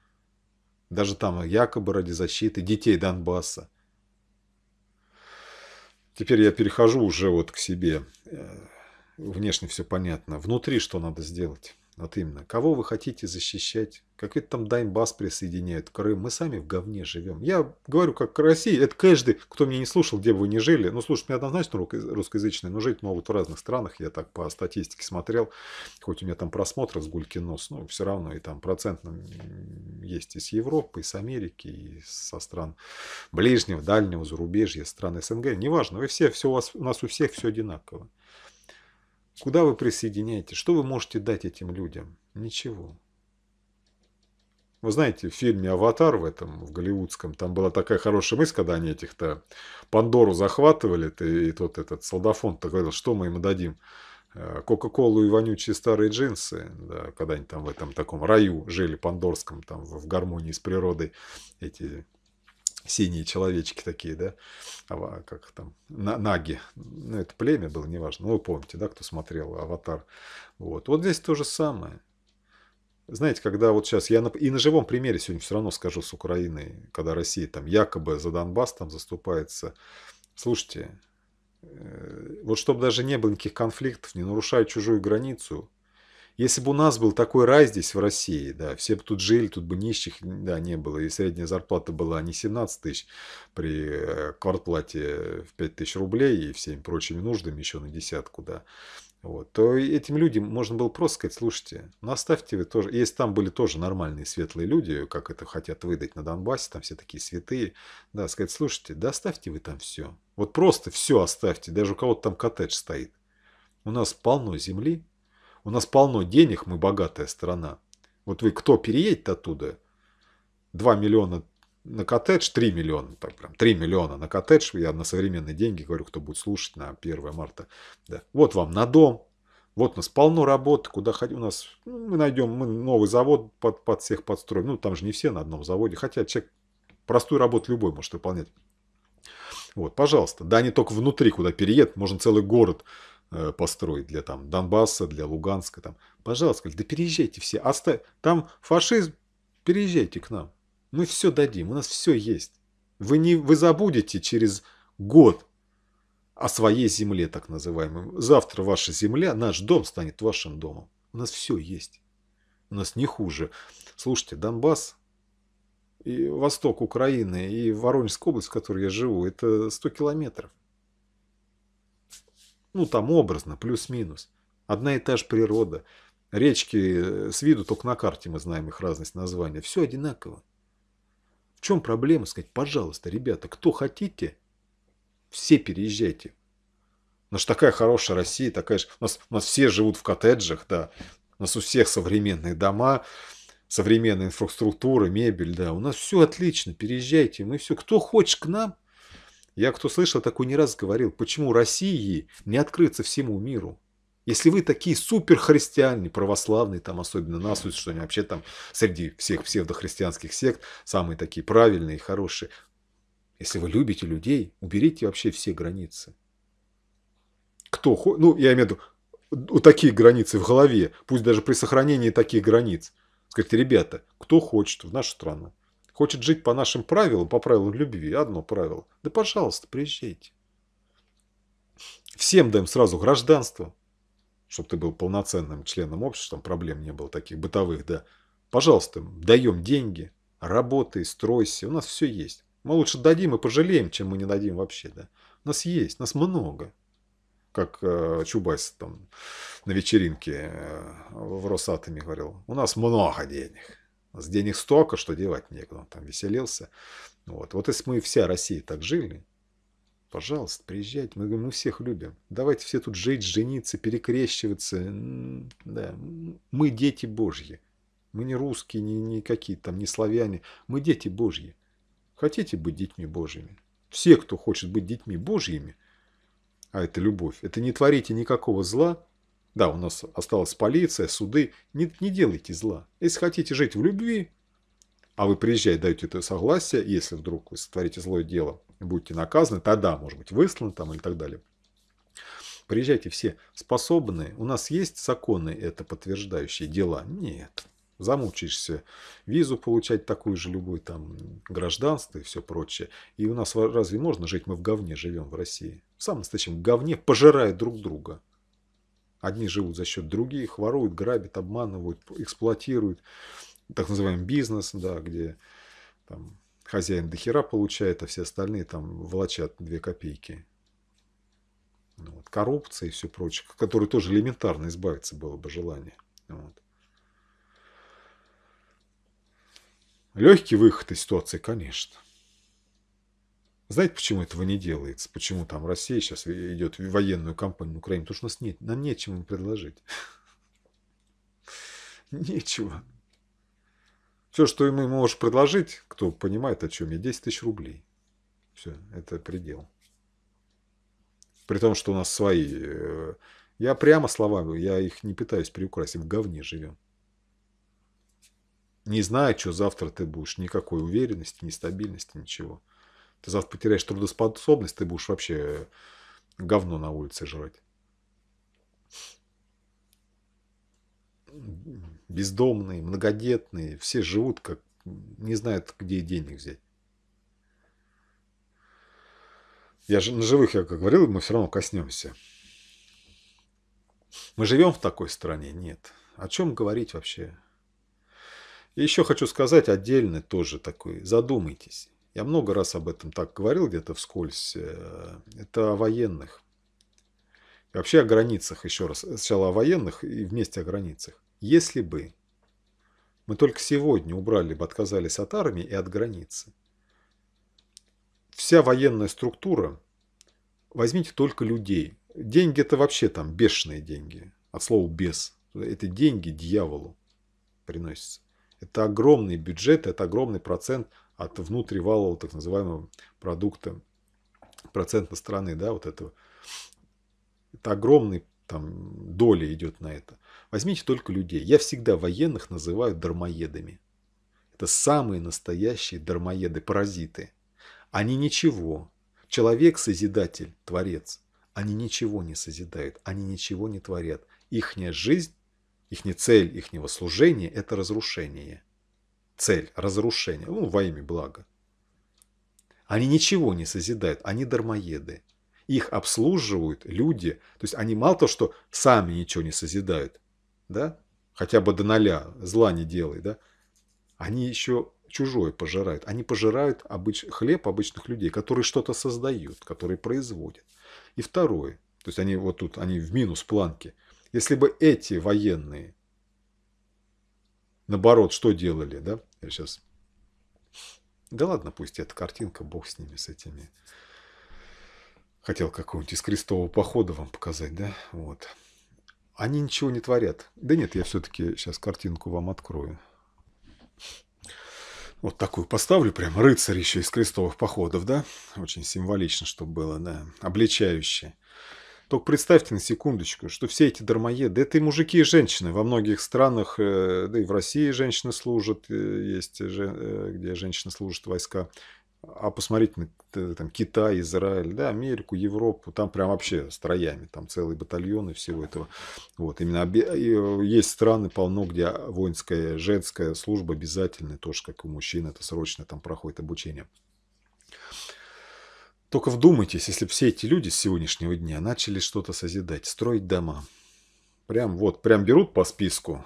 Даже там якобы ради защиты детей Донбасса. Теперь я перехожу уже вот к себе. Э, внешне все понятно. Внутри что надо сделать? Вот именно. Кого вы хотите защищать? Как то там Даймбас присоединяет? Крым. Мы сами в говне живем. Я говорю, как России. Это каждый, кто меня не слушал, где бы вы не жили. Ну, слушать меня однозначно русскоязычные, но жить могут в разных странах. Я так по статистике смотрел. Хоть у меня там просмотры с гульки нос, но все равно и там процентно есть и с Европы, и с Америки, и со стран ближнего, дальнего, зарубежья, стран СНГ. Неважно, вы все, все у, вас, у нас у всех все одинаково. Куда вы присоединяете? Что вы можете дать этим людям? Ничего. Вы знаете, в фильме «Аватар» в этом, в голливудском, там была такая хорошая мысль, когда они этих-то Пандору захватывали, и тот этот солдафон-то говорил, что мы ему дадим? Э, Кока-колу и вонючие старые джинсы, да, когда они там в этом таком раю жили, пандорском, там в гармонии с природой, эти синие человечки такие, да, а, а, как там, на, наги, ну, это племя было, неважно, ну, вы помните, да, кто смотрел «Аватар», вот, вот здесь то же самое. Знаете, когда вот сейчас, я на, и на живом примере сегодня все равно скажу с Украиной, когда Россия там якобы за Донбасс там заступается, слушайте, э, вот чтобы даже не было никаких конфликтов, не нарушая чужую границу, если бы у нас был такой рай здесь, в России, да, все бы тут жили, тут бы нищих да, не было, и средняя зарплата была не 17 тысяч при э, квартплате в 5 тысяч рублей и всеми прочими нуждами еще на десятку, да, вот, то этим людям можно было просто сказать, слушайте, ну оставьте вы тоже, если там были тоже нормальные светлые люди, как это хотят выдать на Донбассе, там все такие святые, да, сказать, слушайте, да оставьте вы там все, вот просто все оставьте, даже у кого-то там коттедж стоит. У нас полно земли, у нас полно денег, мы богатая страна. Вот вы кто переедет оттуда? 2 миллиона на коттедж, 3 миллиона, ну, так прям 3 миллиона на коттедж, я на современные деньги говорю, кто будет слушать на 1 марта. Да. Вот вам на дом, вот у нас полно работы, куда ходить. У нас ну, мы найдем мы новый завод под, под всех подстроим. Ну, там же не все на одном заводе. Хотя человек простую работу любой может выполнять. Вот, пожалуйста. Да, не только внутри, куда переедет, можно целый город Э, построить для там Донбасса, для Луганска. Там. Пожалуйста, да переезжайте все, оставь. Там фашизм, переезжайте к нам. Мы все дадим, у нас все есть. Вы, не, вы забудете через год о своей земле, так называемой. Завтра ваша земля, наш дом станет вашим домом. У нас все есть. У нас не хуже. Слушайте, Донбасс, и восток Украины, и Воронежская область, в которой я живу, это 100 километров. Ну, там образно, плюс-минус. Одна и та же природа. Речки э, с виду только на карте мы знаем их разность названия. Все одинаково. В чем проблема сказать, пожалуйста, ребята, кто хотите, все переезжайте. У нас же такая хорошая Россия, такая же... У нас, у нас все живут в коттеджах, да. У нас у всех современные дома, современная инфраструктура, мебель, да. У нас все отлично, переезжайте. Мы все, кто хочет к нам, я кто слышал, такой не раз говорил, почему России не открыться всему миру. Если вы такие суперхристиане, православные, там особенно нас, что они вообще там среди всех псевдохристианских сект самые такие правильные и хорошие. Если вы любите людей, уберите вообще все границы. Кто хочет, ну я имею в виду, у такие границы в голове, пусть даже при сохранении таких границ. Скажите, ребята, кто хочет в нашу страну, Хочет жить по нашим правилам, по правилам любви, одно правило. Да пожалуйста, приезжайте. Всем даем сразу гражданство, чтобы ты был полноценным членом общества, там проблем не было таких бытовых, да. Пожалуйста, даем деньги, работай, стройся, у нас все есть. Мы лучше дадим и пожалеем, чем мы не дадим вообще, да. У нас есть, нас много. Как э, Чубайс там на вечеринке э, в Росатоме говорил, у нас много денег. С денег столько, что девать некуда. Он там веселился. Вот. вот если мы вся Россия так жили, пожалуйста, приезжайте. Мы мы «Ну, всех любим. Давайте все тут жить, жениться, перекрещиваться. Да. Мы дети Божьи. Мы не русские, не, не какие там, не славяне. Мы дети Божьи. Хотите быть детьми Божьими? Все, кто хочет быть детьми Божьими, а это любовь, это не творите никакого зла, да, у нас осталась полиция, суды. Не, не делайте зла. Если хотите жить в любви, а вы приезжаете, даете это согласие, если вдруг вы сотворите злое дело, будете наказаны, тогда, может быть, высланы там или так далее. Приезжайте все способные. У нас есть законы, это подтверждающие дела? Нет. Замучаешься визу получать такую же, любую там гражданство и все прочее. И у нас разве можно жить? Мы в говне живем в России. В самом настоящем говне пожирая друг друга. Одни живут за счет других, воруют, грабят, обманывают, эксплуатируют так называемый бизнес, да, где там, хозяин дохера получает, а все остальные там волочат две копейки. Ну вот, коррупция и все прочее, которой тоже элементарно избавиться было бы желание. Вот. Легкий выход из ситуации, конечно. Знаете, почему этого не делается? Почему там Россия сейчас идет в военную кампанию в Украине? Потому что у нас нет, нам нечего им предложить. *laughs* Нечего. Все, что ему можешь предложить, кто понимает, о чем я, 10 тысяч рублей. Все, это предел. При том, что у нас свои... Э, я прямо словами, я их не пытаюсь приукрасить, в говне живем. Не знаю, что завтра ты будешь, никакой уверенности, нестабильности, ничего. Ты завтра потеряешь трудоспособность, ты будешь вообще говно на улице жрать. Бездомные, многодетные, все живут как не знают, где денег взять. Я же на живых, я как говорил, мы все равно коснемся. Мы живем в такой стране? Нет. О чем говорить вообще? И еще хочу сказать отдельно тоже такой. Задумайтесь. Я много раз об этом так говорил где-то вскользь. Э, это о военных. И вообще о границах, еще раз. Сначала о военных и вместе о границах. Если бы мы только сегодня убрали бы, отказались от армии и от границы, вся военная структура, возьмите только людей. Деньги это вообще там бешеные деньги. От слова «бес». Это деньги дьяволу приносятся. Это огромный бюджет, это огромный процент от внутривалового так называемого продукта процентной страны, да, вот этого. Это огромный там доля идет на это. Возьмите только людей. Я всегда военных называю дармоедами. Это самые настоящие дармоеды, паразиты. Они ничего. Человек – созидатель, творец. Они ничего не созидают, они ничего не творят. Ихняя жизнь, ихняя цель, ихнего служение это разрушение – цель разрушения, ну, во имя блага. Они ничего не созидают, они дармоеды. Их обслуживают люди, то есть они мало то что сами ничего не созидают, да, хотя бы до ноля зла не делай, да, они еще чужое пожирают. Они пожирают обыч... хлеб обычных людей, которые что-то создают, которые производят. И второе, то есть они вот тут, они в минус планке Если бы эти военные наоборот, что делали, да? Я сейчас... Да ладно, пусть эта картинка, бог с ними, с этими... Хотел какого-нибудь из крестового похода вам показать, да? Вот. Они ничего не творят. Да нет, я все-таки сейчас картинку вам открою. Вот такую поставлю, прям рыцарь еще из крестовых походов, да? Очень символично, что было, да, обличающе. Только представьте на секундочку, что все эти дармоеды, это и мужики, и женщины. Во многих странах, э, да и в России женщины служат, э, есть, э, где женщины служат войска. А посмотрите на там, Китай, Израиль, да, Америку, Европу, там прям вообще строями, там целые батальоны всего этого. Вот, именно есть страны полно, где воинская, женская служба обязательная, тоже как у мужчин, это срочно там проходит обучение. Только вдумайтесь, если все эти люди с сегодняшнего дня начали что-то созидать, строить дома. Прям вот, прям берут по списку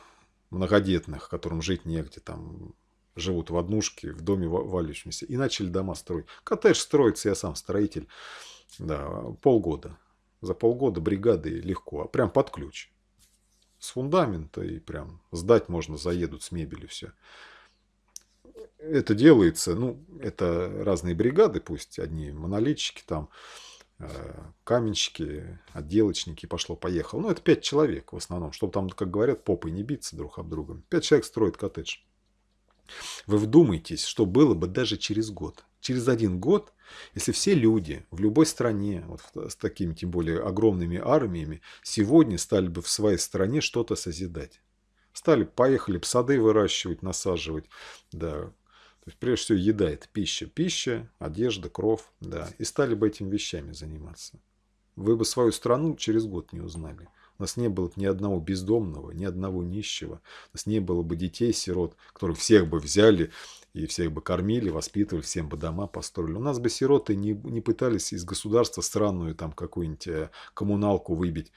многодетных, которым жить негде, там живут в однушке, в доме валяющемся, и начали дома строить. Коттедж строится, я сам строитель, да, полгода. За полгода бригады легко, а прям под ключ. С фундамента и прям сдать можно, заедут с мебелью все это делается, ну, это разные бригады, пусть одни монолитчики там, э, каменщики, отделочники, пошло-поехало. Ну, это пять человек в основном, чтобы там, как говорят, попы не биться друг об друга. Пять человек строит коттедж. Вы вдумайтесь, что было бы даже через год. Через один год, если все люди в любой стране, вот с такими тем более огромными армиями, сегодня стали бы в своей стране что-то созидать. Стали, поехали бы сады выращивать, насаживать, да, то есть, прежде всего, еда – это пища. Пища, одежда, кровь, да. И стали бы этими вещами заниматься. Вы бы свою страну через год не узнали. У нас не было бы ни одного бездомного, ни одного нищего. У нас не было бы детей-сирот, которых всех бы взяли и всех бы кормили, воспитывали, всем бы дома построили. У нас бы сироты не, не пытались из государства странную там какую-нибудь э, коммуналку выбить,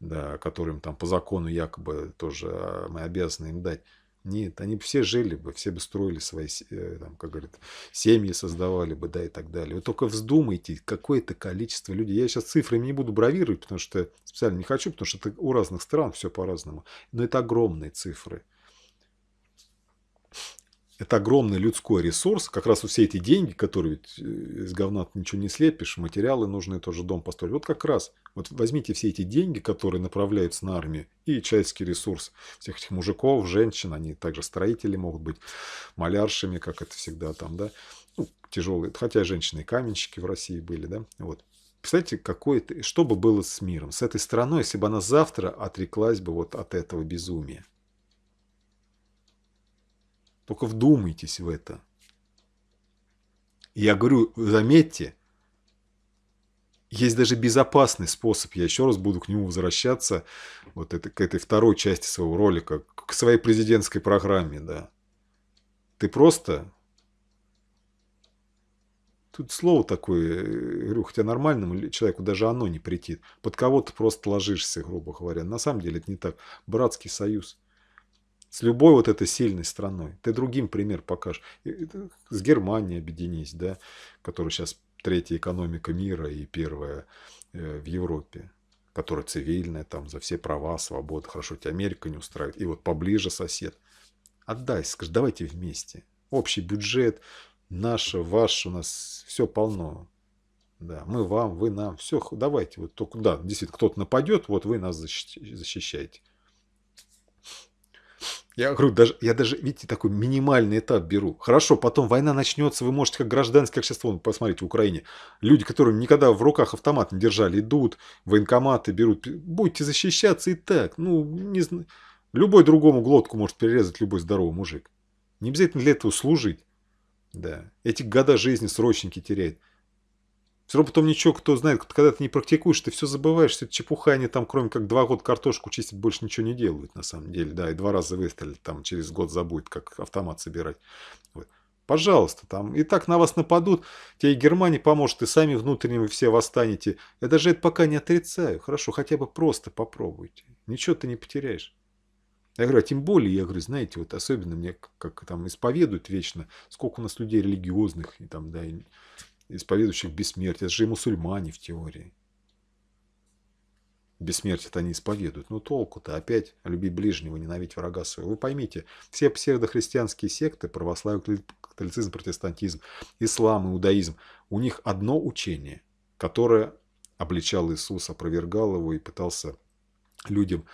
да, которым там по закону якобы тоже э, мы обязаны им дать. Нет, они бы все жили бы, все бы строили свои, э, там, как говорят, семьи создавали бы, да, и так далее. Вы только вздумайте, какое-то количество людей. Я сейчас цифрами не буду бравировать, потому что специально не хочу, потому что это у разных стран все по-разному. Но это огромные цифры это огромный людской ресурс, как раз вот все эти деньги, которые ведь э, из говна ничего не слепишь, материалы нужны, тоже дом построить. Вот как раз, вот возьмите все эти деньги, которые направляются на армию, и человеческий ресурс всех этих мужиков, женщин, они также строители могут быть, маляршами, как это всегда там, да, ну, тяжелые, хотя женщины и каменщики в России были, да, вот. Представляете, какое это, что бы было с миром, с этой страной, если бы она завтра отреклась бы вот от этого безумия. Только вдумайтесь в это. Я говорю, заметьте, есть даже безопасный способ, я еще раз буду к нему возвращаться, вот это, к этой второй части своего ролика, к своей президентской программе, да. Ты просто... Тут слово такое, э, говорю, хотя нормальному человеку даже оно не притит. Под кого то просто ложишься, грубо говоря. На самом деле это не так. Братский союз – с любой вот этой сильной страной. Ты другим пример покажешь. С Германией объединись, да, которая сейчас третья экономика мира и первая э, в Европе которая цивильная, там за все права, свободы, хорошо, тебя Америка не устраивает, и вот поближе сосед. Отдай, скажи, давайте вместе. Общий бюджет, наше, ваш, у нас все полно. Да, мы вам, вы нам, все, давайте. Вот только, да, действительно, кто-то нападет, вот вы нас защищаете. Я говорю, даже, я даже, видите, такой минимальный этап беру. Хорошо, потом война начнется, вы можете как гражданское общество, посмотрите, в Украине. Люди, которые никогда в руках автомат не держали, идут, военкоматы берут. Будете защищаться и так. Ну, не знаю. Любой другому глотку может перерезать любой здоровый мужик. Не обязательно для этого служить. Да. Эти года жизни срочники теряют. Все равно потом ничего, кто знает, когда ты не практикуешь, ты все забываешь, все это чепуха, они там, кроме как два года картошку чистить, больше ничего не делают, на самом деле, да, и два раза выстрелят, там, через год забудет, как автомат собирать. Вот. Пожалуйста, там и так на вас нападут, тебе и Германия поможет, и сами внутренними все восстанете. Я даже это пока не отрицаю. Хорошо, хотя бы просто попробуйте. Ничего ты не потеряешь. Я говорю, а тем более, я говорю, знаете, вот особенно мне как, как там исповедуют вечно, сколько у нас людей религиозных, и там, да, и исповедующих бессмертие. Это же и мусульмане в теории. Бессмертие-то они исповедуют. Ну толку-то опять люби ближнего, ненавидь врага своего. Вы поймите, все псевдохристианские секты, православие, католицизм, протестантизм, ислам, иудаизм, у них одно учение, которое обличал Иисуса, опровергал его и пытался людям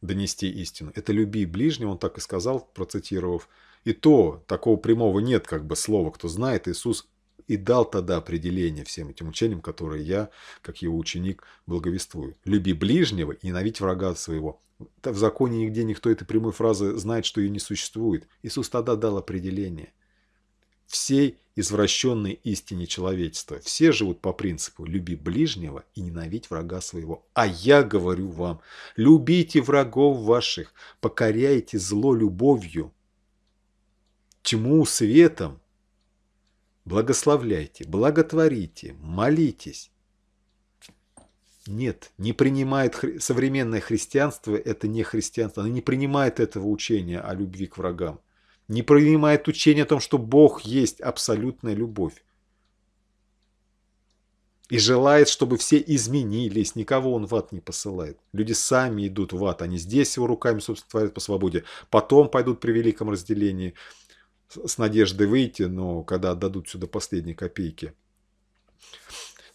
донести истину. Это «люби ближнего», он так и сказал, процитировав. И то, такого прямого нет как бы слова, кто знает, Иисус и дал тогда определение всем этим учениям, которые я, как его ученик, благовествую. «Люби ближнего и ненавидь врага своего». В законе нигде никто этой прямой фразы знает, что ее не существует. Иисус тогда дал определение всей извращенной истине человечества. Все живут по принципу «люби ближнего и ненавидь врага своего». А я говорю вам, любите врагов ваших, покоряйте зло любовью, тьму светом, благословляйте, благотворите, молитесь. Нет, не принимает хри... современное христианство, это не христианство, оно не принимает этого учения о любви к врагам, не принимает учения о том, что Бог есть абсолютная любовь. И желает, чтобы все изменились, никого он в ад не посылает. Люди сами идут в ад, они здесь его руками, собственно, творят по свободе, потом пойдут при великом разделении – с надеждой выйти, но когда отдадут сюда последние копейки,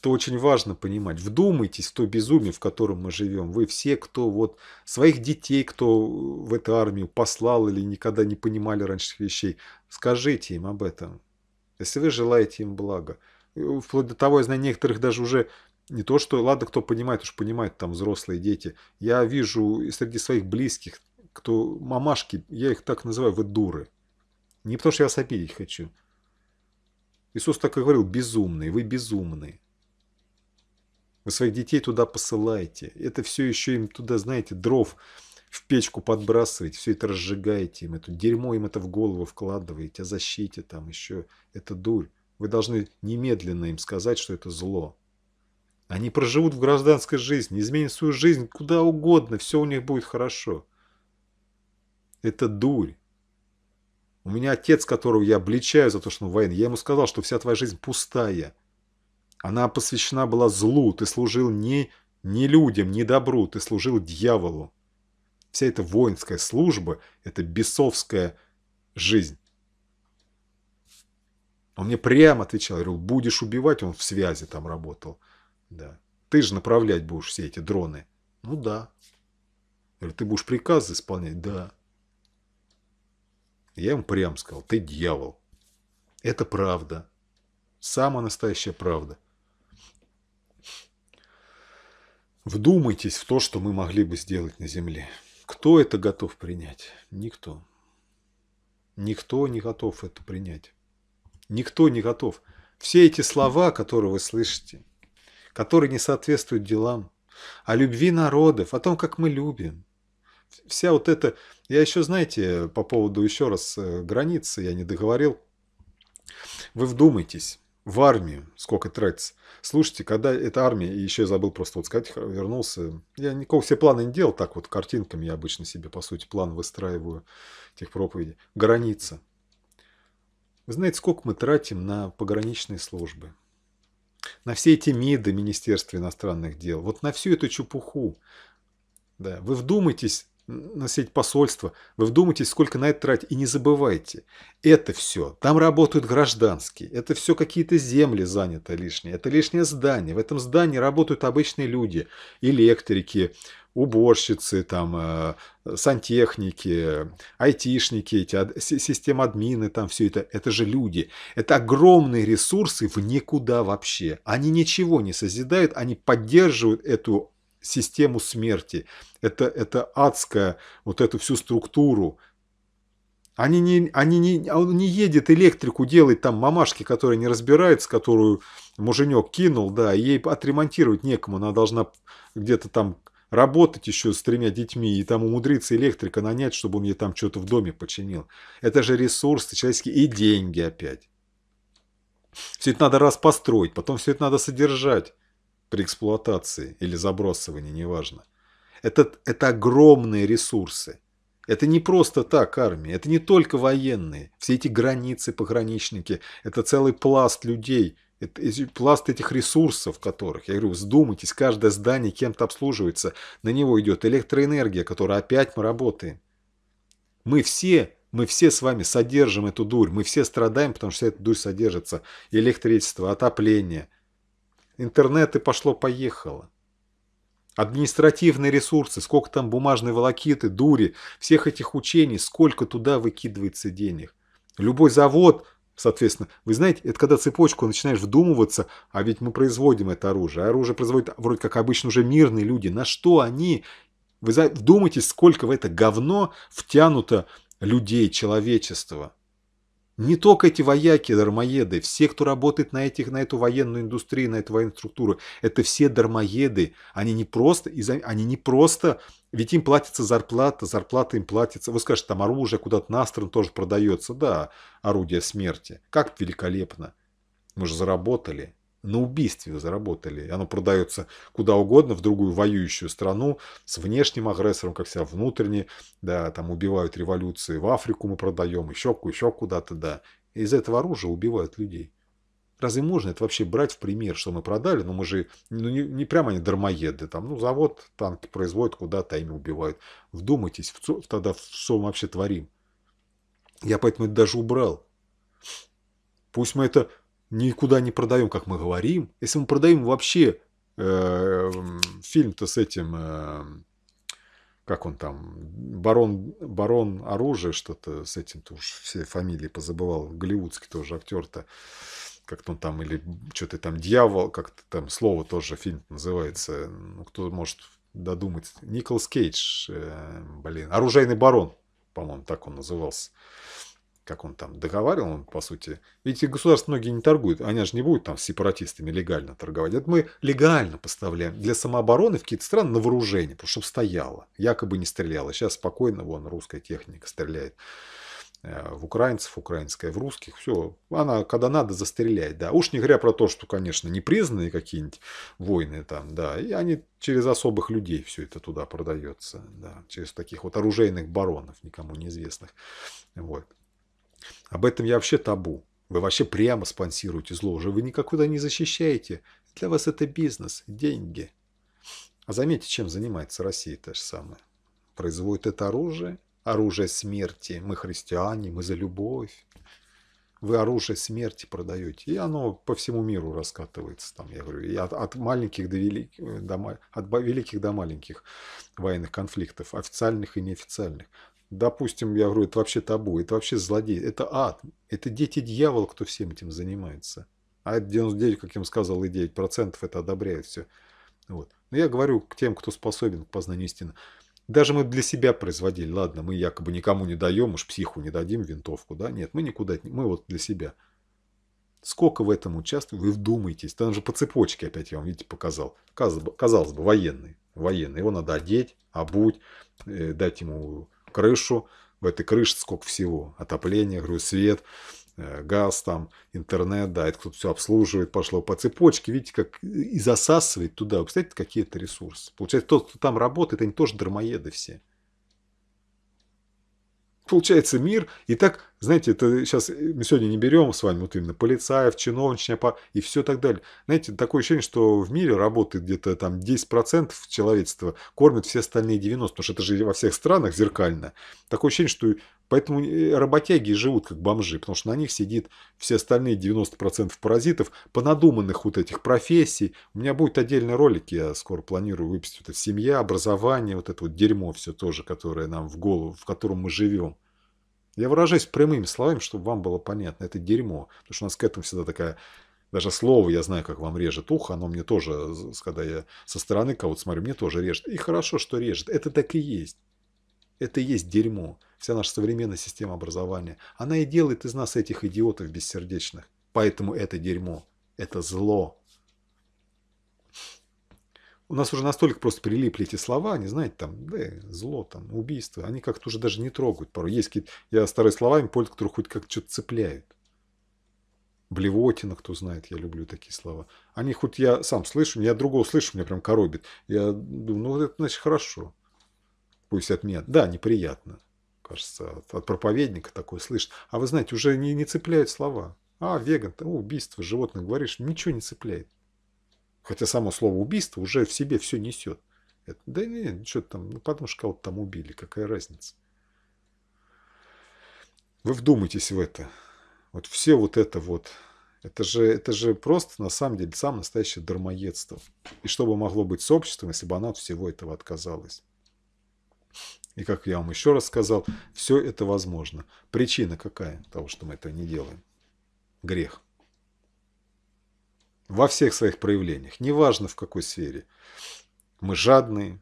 то очень важно понимать. Вдумайтесь в то безумие, в котором мы живем. Вы все, кто вот своих детей, кто в эту армию послал или никогда не понимали раньше вещей, скажите им об этом. Если вы желаете им блага. Вплоть до того, я знаю, некоторых даже уже не то, что, ладно, кто понимает, уж понимают там взрослые дети. Я вижу среди своих близких, кто мамашки, я их так называю, вы дуры. Не потому, что я вас обидеть хочу. Иисус так и говорил, безумные, вы безумные. Вы своих детей туда посылаете. Это все еще им туда, знаете, дров в печку подбрасываете, все это разжигаете им, это дерьмо им это в голову вкладываете, о а защите там еще, это дурь. Вы должны немедленно им сказать, что это зло. Они проживут в гражданской жизни, изменят свою жизнь куда угодно, все у них будет хорошо. Это дурь. У меня отец, которого я обличаю за то, что он воин, я ему сказал, что вся твоя жизнь пустая. Она посвящена была злу, ты служил не, не людям, не добру, ты служил дьяволу. Вся эта воинская служба – это бесовская жизнь. Он мне прямо отвечал, говорил, будешь убивать, он в связи там работал. Да. Ты же направлять будешь все эти дроны. Ну да. Говорю, ты будешь приказы исполнять? Да. Я ему прямо сказал, ты дьявол. Это правда. Самая настоящая правда. Вдумайтесь в то, что мы могли бы сделать на Земле. Кто это готов принять? Никто. Никто не готов это принять. Никто не готов. Все эти слова, которые вы слышите, которые не соответствуют делам, о любви народов, о том, как мы любим, вся вот эта я еще, знаете, по поводу еще раз э, границы я не договорил. Вы вдумайтесь, в армию сколько тратится. Слушайте, когда эта армия, и еще я забыл просто вот сказать, вернулся, я никого все планы не делал, так вот картинками я обычно себе, по сути, план выстраиваю этих проповедей. Граница. Вы знаете, сколько мы тратим на пограничные службы? На все эти МИДы, Министерства иностранных дел, вот на всю эту чепуху. Да, вы вдумайтесь, на посольство Вы вдумайтесь, сколько на это тратить. И не забывайте, это все. Там работают гражданские. Это все какие-то земли заняты лишние. Это лишнее здание. В этом здании работают обычные люди. Электрики, уборщицы, там, э, сантехники, айтишники, эти, систем-админы, там все это. Это же люди. Это огромные ресурсы в никуда вообще. Они ничего не созидают, они поддерживают эту систему смерти, это, это адская, вот эту всю структуру. Они не, они не, он не едет электрику делать там мамашки, которая не разбирается, которую муженек кинул, да, ей отремонтировать некому, она должна где-то там работать еще с тремя детьми и там умудриться электрика нанять, чтобы он ей там что-то в доме починил. Это же ресурсы человеческие и деньги опять. Все это надо раз построить, потом все это надо содержать при эксплуатации или забросывании, неважно. Это, это огромные ресурсы. Это не просто так армия, это не только военные. Все эти границы, пограничники, это целый пласт людей, это пласт этих ресурсов, которых, я говорю, вздумайтесь, каждое здание кем-то обслуживается, на него идет электроэнергия, которая опять мы работаем. Мы все, мы все с вами содержим эту дурь, мы все страдаем, потому что эта дурь содержится, электричество, отопление – интернет и пошло-поехало. Административные ресурсы, сколько там бумажной волокиты, дури, всех этих учений, сколько туда выкидывается денег. Любой завод, соответственно, вы знаете, это когда цепочку начинаешь вдумываться, а ведь мы производим это оружие. А оружие производят вроде как обычно уже мирные люди. На что они? Вы вдумайтесь, сколько в это говно втянуто людей, человечества. Не только эти вояки, дармоеды, все, кто работает на, этих, на эту военную индустрию, на эту военную структуру, это все дармоеды. Они не просто, они не просто, ведь им платится зарплата, зарплата им платится. Вы скажете, там оружие куда-то на стран тоже продается. Да, орудие смерти. Как великолепно. Мы же заработали на убийстве заработали. Оно продается куда угодно, в другую воюющую страну, с внешним агрессором, как себя внутренне, да, там убивают революции, в Африку мы продаем, еще, еще куда-то, да. Из этого оружия убивают людей. Разве можно это вообще брать в пример, что мы продали? Ну, мы же ну, не, не прямо они дармоеды. Там, ну, завод танки производит куда-то, а ими убивают. Вдумайтесь, в, тогда что мы вообще творим? Я поэтому это даже убрал. Пусть мы это никуда не продаем, как мы говорим. Если мы продаем вообще э, фильм-то с этим, э, как он там, барон, барон оружия, что-то с этим-то уж все фамилии позабывал, голливудский тоже актер-то, как-то он там, или что-то там, дьявол, как-то там слово тоже фильм называется, ну, кто может додумать, Николас Кейдж, э, блин, оружейный барон, по-моему, так он назывался как он там договаривал, он, по сути, ведь и государство многие не торгуют, они же не будут там с сепаратистами легально торговать. Это мы легально поставляем для самообороны в какие-то страны на вооружение, потому что стояло, якобы не стреляло. Сейчас спокойно вон русская техника стреляет э, в украинцев, украинская, в русских, все, она когда надо застреляет, да. Уж не говоря про то, что, конечно, непризнанные какие-нибудь войны там, да, и они через особых людей все это туда продается, да, через таких вот оружейных баронов, никому неизвестных, вот. Об этом я вообще табу. Вы вообще прямо спонсируете зло, же вы никуда не защищаете. Для вас это бизнес, деньги. А заметьте, чем занимается Россия та же самая. Производит это оружие, оружие смерти. Мы христиане, мы за любовь. Вы оружие смерти продаете. И оно по всему миру раскатывается. Там, я говорю, и от, от маленьких до великих, до, от великих до маленьких военных конфликтов, официальных и неофициальных. Допустим, я говорю, это вообще табу, это вообще злодей, это ад, это дети дьявола, кто всем этим занимается. А это 99, как я им сказал, и 9% это одобряет все. Вот. Но я говорю к тем, кто способен к познанию истины. Даже мы для себя производили, ладно, мы якобы никому не даем, уж психу не дадим винтовку, да, нет, мы никуда, мы вот для себя. Сколько в этом участвует, вы вдумайтесь, там же по цепочке опять я вам, видите, показал. Казалось бы, казалось бы военный, военный, его надо одеть, обуть, э, дать ему крышу, в этой крыше сколько всего, отопление, говорю, свет, э, газ там, интернет, да, это кто-то все обслуживает, пошло по цепочке, видите, как и засасывает туда, представляете, какие-то ресурсы. Получается, тот, кто там работает, они тоже дармоеды все. Получается, мир и так знаете, это сейчас э, мы сегодня не берем с вами вот именно полицаев, чиновничества и все так далее. Знаете, такое ощущение, что в мире работает где-то там 10% человечества, кормят все остальные 90%, потому что это же во всех странах зеркально. Такое ощущение, что поэтому э, работяги живут как бомжи, потому что на них сидит все остальные 90% паразитов, понадуманных вот этих профессий. У меня будет отдельный ролик, я скоро планирую выпустить. Это семья, образование, вот это вот дерьмо все тоже, которое нам в голову, в котором мы живем. Я выражаюсь прямыми словами, чтобы вам было понятно. Это дерьмо. Потому что у нас к этому всегда такая... Даже слово, я знаю, как вам режет ухо, оно мне тоже, когда я со стороны кого-то смотрю, мне тоже режет. И хорошо, что режет. Это так и есть. Это и есть дерьмо. Вся наша современная система образования. Она и делает из нас этих идиотов бессердечных. Поэтому это дерьмо. Это зло у нас уже настолько просто прилипли эти слова, они знаете, там, да, зло, там, убийство, они как-то уже даже не трогают порой. Есть какие-то, я стараюсь словами пользуюсь, которые хоть как-то что-то цепляют. Блевотина, кто знает, я люблю такие слова. Они хоть я сам слышу, я другого слышу, меня прям коробит. Я думаю, ну, это значит хорошо. Пусть от меня. Да, неприятно, кажется, от, от проповедника такое слышит. А вы знаете, уже не, не цепляют слова. А, веган, там, убийство животных, говоришь, ничего не цепляет. Хотя само слово убийство уже в себе все несет. Это, да нет, что там, ну потому что кого-то там убили, какая разница. Вы вдумайтесь в это. Вот все вот это вот. Это же, это же просто, на самом деле, сам настоящее дармоедство. И что бы могло быть с обществом, если бы оно от всего этого отказалась И как я вам еще раз сказал, все это возможно. Причина какая того, что мы это не делаем? Грех. Во всех своих проявлениях, неважно в какой сфере. Мы жадные.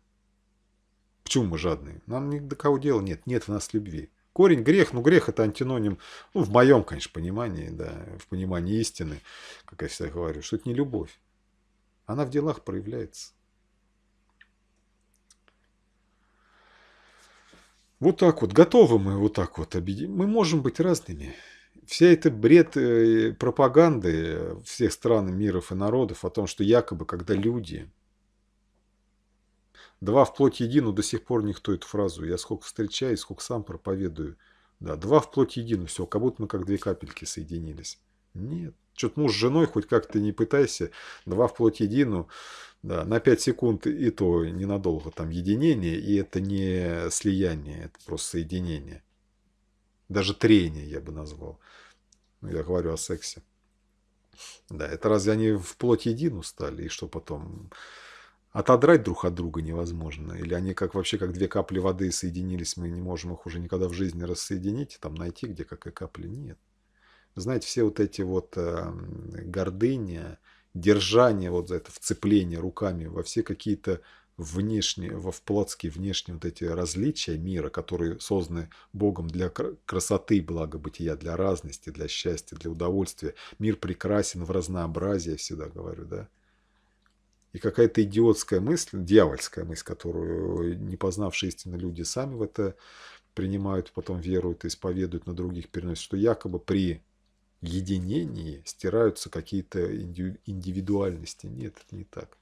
Почему мы жадные? Нам ни до кого дела нет, нет в нас любви. Корень грех, ну грех это антиноним, ну в моем, конечно, понимании, да, в понимании истины, как я всегда говорю, что это не любовь. Она в делах проявляется. Вот так вот, готовы мы вот так вот объединить. Мы можем быть разными вся эта бред э, пропаганды всех стран, миров и народов о том, что якобы, когда люди, два в вплоть едину, до сих пор никто эту фразу, я сколько встречаю, сколько сам проповедую, да, два в вплоть едину, все, как будто мы как две капельки соединились. Нет. Что-то муж с женой, хоть как-то не пытайся, два в вплоть едину, да, на 5 секунд и то ненадолго там единение, и это не слияние, это просто соединение даже трение я бы назвал. Ну, я говорю о сексе. Да, это разве они в вплоть едину стали, и что потом? Отодрать друг от друга невозможно. Или они как вообще как две капли воды соединились, мы не можем их уже никогда в жизни рассоединить, там найти, где какая капля. Нет. Знаете, все вот эти вот э, гордыня, держание, вот за это вцепление руками во все какие-то внешне, в плотские внешние вот эти различия мира, которые созданы Богом для красоты, блага бытия, для разности, для счастья, для удовольствия. Мир прекрасен в разнообразии, я всегда говорю, да. И какая-то идиотская мысль, дьявольская мысль, которую не познавшие истинно люди сами в это принимают, потом веруют, исповедуют, на других переносят, что якобы при единении стираются какие-то индивидуальности. Нет, это не так.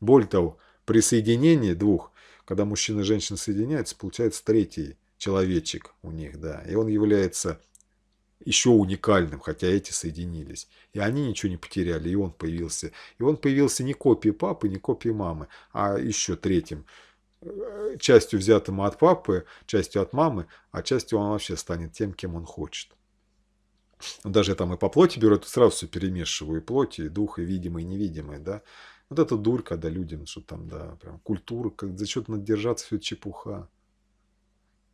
Более того, при соединении двух, когда мужчина и женщина соединяются, получается третий человечек у них, да. И он является еще уникальным, хотя эти соединились. И они ничего не потеряли, и он появился. И он появился не копией папы, не копией мамы, а еще третьим. Э, частью взятым от папы, частью от мамы, а частью он вообще станет тем, кем он хочет. Даже я там и по плоти беру, сразу все перемешиваю, и плоти, и дух, и видимое, и невидимое, да. Вот это дурь, когда людям, что там, да, прям культура, как, за что надо держаться, все чепуха.